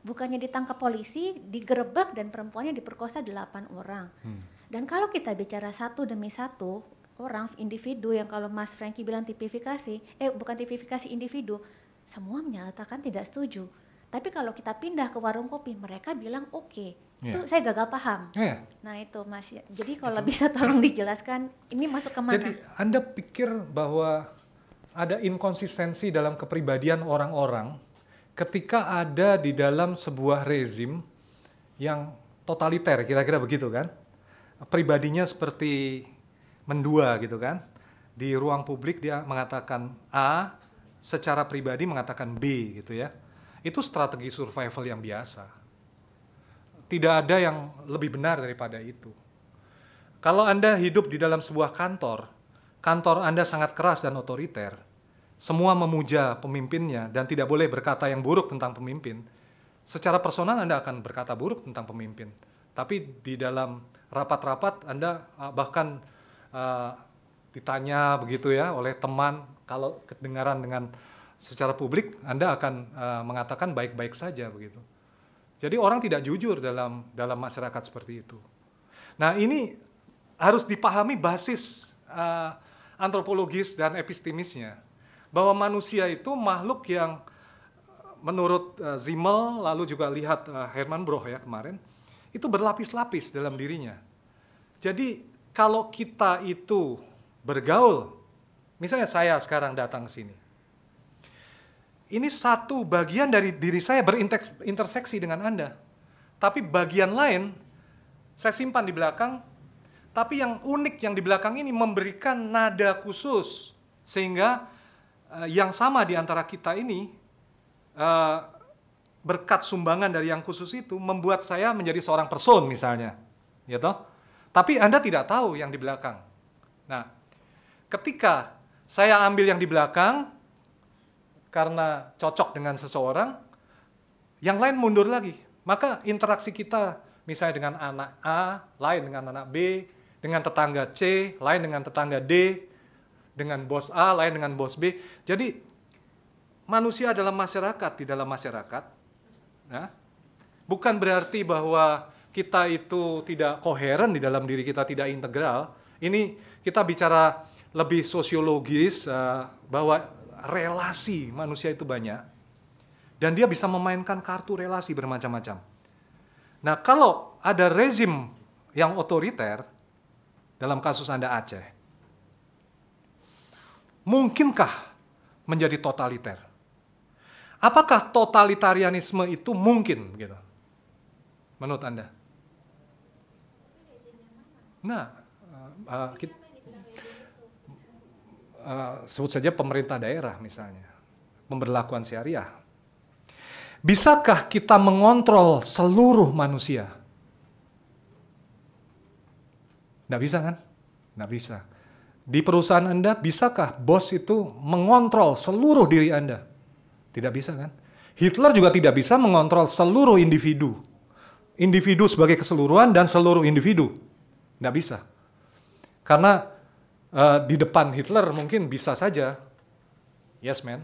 [SPEAKER 4] bukannya ditangkap polisi digerebek dan perempuannya diperkosa delapan orang hmm. dan kalau kita bicara satu demi satu orang individu yang kalau Mas Franky bilang tipifikasi eh bukan tipifikasi individu semua menyatakan tidak setuju tapi kalau kita pindah ke warung kopi, mereka bilang oke. Okay. Yeah. Itu iya. saya gagal paham. Yeah. Nah itu masih. Jadi gitu. kalau bisa tolong dijelaskan, ini masuk ke mana? Jadi
[SPEAKER 1] Anda pikir bahwa ada inkonsistensi dalam kepribadian orang-orang ketika ada di dalam sebuah rezim yang totaliter, kira-kira begitu kan? Pribadinya seperti mendua gitu kan? Di ruang publik dia mengatakan A, secara pribadi mengatakan B gitu ya itu strategi survival yang biasa. Tidak ada yang lebih benar daripada itu. Kalau Anda hidup di dalam sebuah kantor, kantor Anda sangat keras dan otoriter, semua memuja pemimpinnya dan tidak boleh berkata yang buruk tentang pemimpin, secara personal Anda akan berkata buruk tentang pemimpin. Tapi di dalam rapat-rapat Anda eh, bahkan uh, ditanya begitu ya oleh teman kalau kedengaran dengan secara publik Anda akan uh, mengatakan baik-baik saja begitu. Jadi orang tidak jujur dalam dalam masyarakat seperti itu. Nah, ini harus dipahami basis uh, antropologis dan epistemisnya bahwa manusia itu makhluk yang eh, menurut uh, Zimmel lalu juga lihat uh, Herman Broch ya kemarin itu berlapis-lapis dalam dirinya. Jadi kalau kita itu bergaul, misalnya saya sekarang datang ke sini, ini satu bagian dari diri saya berinterseksi dengan Anda. Tapi bagian lain saya simpan di belakang, tapi yang unik yang di belakang ini memberikan nada khusus sehingga uh, yang sama di antara kita ini uh, berkat sumbangan dari yang khusus itu membuat saya menjadi seorang person misalnya, ya toh. Tapi Anda tidak tahu yang di belakang. Nah, ketika saya ambil yang di belakang, karena cocok dengan seseorang, yang lain mundur lagi. Maka interaksi kita misalnya dengan anak A, lain dengan anak B, dengan tetangga C, lain dengan tetangga D, dengan bos A, lain dengan bos B. Jadi manusia adalah masyarakat di dalam masyarakat. Nah, bukan berarti bahwa kita itu tidak koheren di dalam diri kita, tidak integral. Ini kita bicara lebih sosiologis eh, bahwa relasi manusia itu banyak dan dia bisa memainkan kartu relasi bermacam-macam. Nah, kalau ada rezim yang otoriter dalam kasus Anda Aceh, mungkinkah menjadi totaliter? Apakah totalitarianisme itu mungkin gitu? Menurut Anda? Nah, uh, kita, Eh, sebut saja pemerintah daerah misalnya, pemberlakuan syariah. Bisakah kita mengontrol seluruh manusia? tidak bisa kan? tidak bisa. Di perusahaan Anda, bisakah bos itu mengontrol seluruh diri Anda? Tidak bisa kan? Hitler juga tidak bisa mengontrol seluruh individu. Individu sebagai keseluruhan dan seluruh individu. tidak bisa. Karena uh, di depan Hitler mungkin bisa saja, yes man.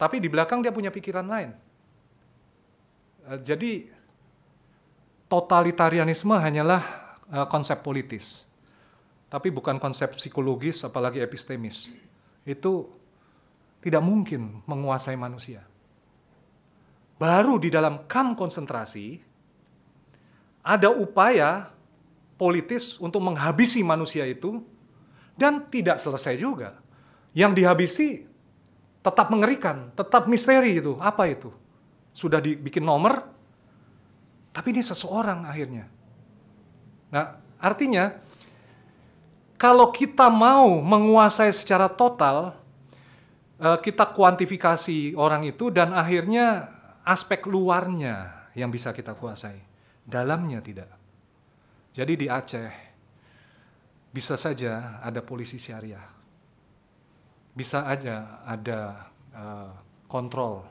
[SPEAKER 1] Tapi di belakang dia punya pikiran lain. Uh, jadi totalitarianisme hanyalah uh, konsep politis, tapi bukan konsep psikologis apalagi epistemis. Itu tidak mungkin menguasai manusia. Baru di dalam kamp konsentrasi ada upaya politis untuk menghabisi manusia itu dan tidak selesai juga. Yang dihabisi tetap mengerikan, tetap misteri itu. Apa itu? Sudah dibikin nomor, tapi ini seseorang akhirnya. Nah, artinya kalau kita mau menguasai secara total, eh, kita kuantifikasi orang itu dan akhirnya aspek luarnya yang bisa kita kuasai. Dalamnya tidak. Jadi di Aceh, bisa saja ada polisi syariah, bisa aja ada uh, kontrol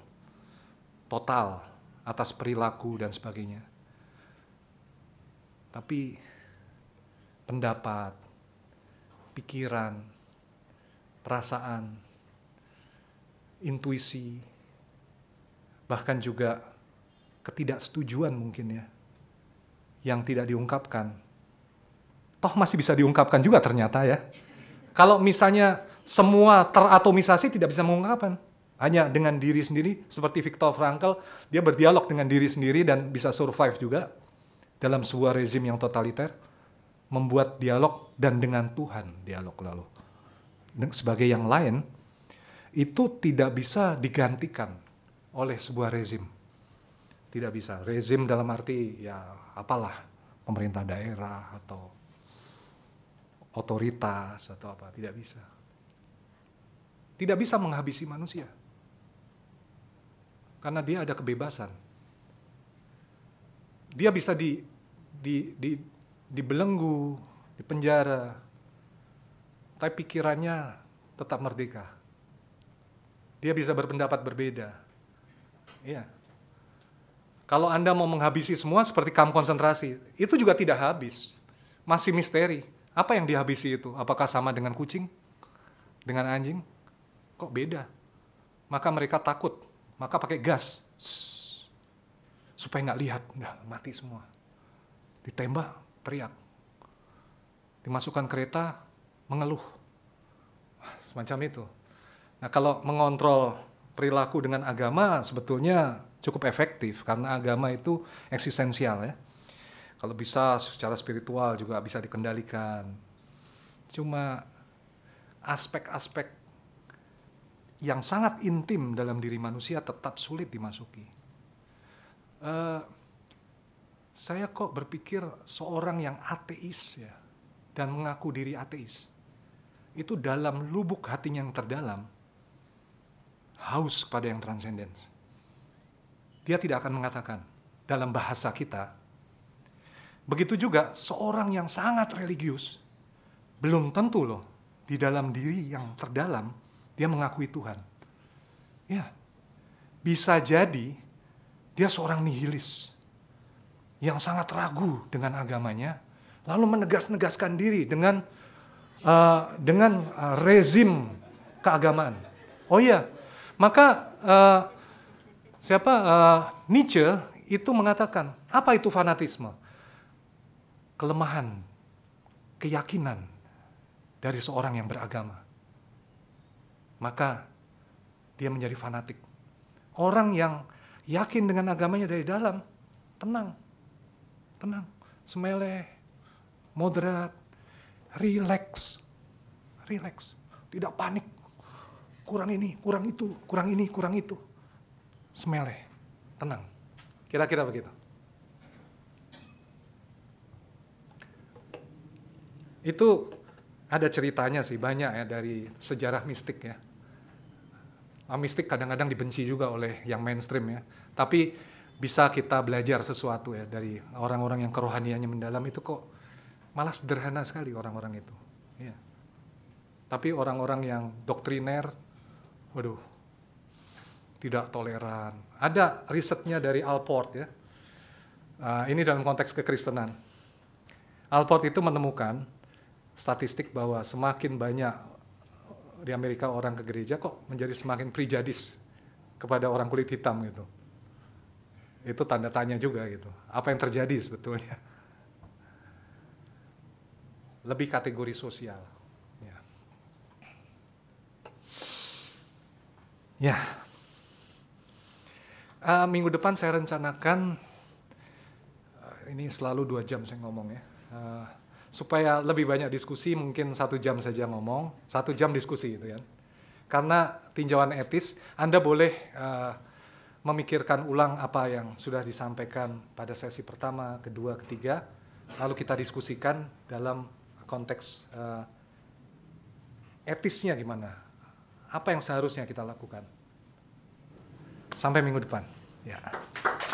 [SPEAKER 1] total atas perilaku dan sebagainya. Tapi pendapat, pikiran, perasaan, intuisi, bahkan juga ketidaksetujuan mungkin ya, yang tidak diungkapkan toh masih bisa diungkapkan juga ternyata ya. Kalau misalnya semua teratomisasi tidak bisa mengungkapkan. Hanya dengan diri sendiri, seperti Viktor Frankl, dia berdialog dengan diri sendiri dan bisa survive juga dalam sebuah rezim yang totaliter. Membuat dialog dan dengan Tuhan dialog lalu. Sebagai yang lain, itu tidak bisa digantikan oleh sebuah rezim. Tidak bisa. Rezim dalam arti ya apalah, pemerintah daerah atau otoritas atau apa, tidak bisa. Tidak bisa menghabisi manusia. Karena dia ada kebebasan. Dia bisa di di di dibelenggu, dipenjara. Tapi pikirannya tetap merdeka. Dia bisa berpendapat berbeda. Iya. Kalau Anda mau menghabisi semua seperti kamp konsentrasi, itu juga tidak habis. Masih misteri apa yang dihabisi itu? Apakah sama dengan kucing? Dengan anjing? Kok beda? Maka mereka takut. Maka pakai gas. Supaya nggak lihat. Nggak, mati semua. Ditembak, teriak. Dimasukkan kereta, mengeluh. Semacam itu. Nah kalau mengontrol perilaku dengan agama sebetulnya cukup efektif karena agama itu eksistensial ya kalau bisa secara spiritual juga bisa dikendalikan cuma aspek-aspek yang sangat intim dalam diri manusia tetap sulit dimasuki. Uh, saya kok berpikir seorang yang ateis ya dan mengaku diri ateis itu dalam lubuk hatinya yang terdalam haus pada yang transenden, Dia tidak akan mengatakan dalam bahasa kita Begitu juga seorang yang sangat religius, belum tentu loh di dalam diri yang terdalam dia mengakui Tuhan. Ya, bisa jadi dia seorang nihilis yang sangat ragu dengan agamanya, lalu menegas-negaskan diri dengan uh, dengan uh, rezim keagamaan. Oh iya, maka uh, siapa uh, Nietzsche itu mengatakan apa itu fanatisme? kelemahan, keyakinan dari seorang yang beragama. Maka dia menjadi fanatik. Orang yang yakin dengan agamanya dari dalam, tenang, tenang, semeleh, moderat, relax, relax, tidak panik, kurang ini, kurang itu, kurang ini, kurang itu, semeleh, tenang. Kira-kira begitu. Itu ada ceritanya sih banyak ya dari sejarah mistik ya. Ah, mistik kadang-kadang dibenci juga oleh yang mainstream ya. Tapi bisa kita belajar sesuatu ya dari orang-orang yang kerohaniannya mendalam itu kok malah sederhana sekali orang-orang itu. Ya. Tapi orang-orang yang doktriner, waduh, tidak toleran. Ada risetnya dari Alport ya. Uh, ini dalam konteks kekristenan. Alport itu menemukan statistik bahwa semakin banyak eh, di Amerika orang ke gereja kok menjadi semakin prejudis kepada orang kulit hitam gitu. Itu tanda tanya juga gitu. Apa yang terjadi sebetulnya? Lebih kategori sosial. Ya. ya. Uh, minggu depan saya rencanakan, uh, ini selalu dua jam saya ngomong ya. Uh, supaya lebih banyak diskusi mungkin satu jam saja ngomong satu jam diskusi gitu kan karena tinjauan etis anda boleh uh, memikirkan ulang apa yang sudah disampaikan pada sesi pertama kedua ketiga lalu kita diskusikan dalam konteks uh, etisnya gimana apa yang seharusnya kita lakukan sampai minggu depan ya yeah.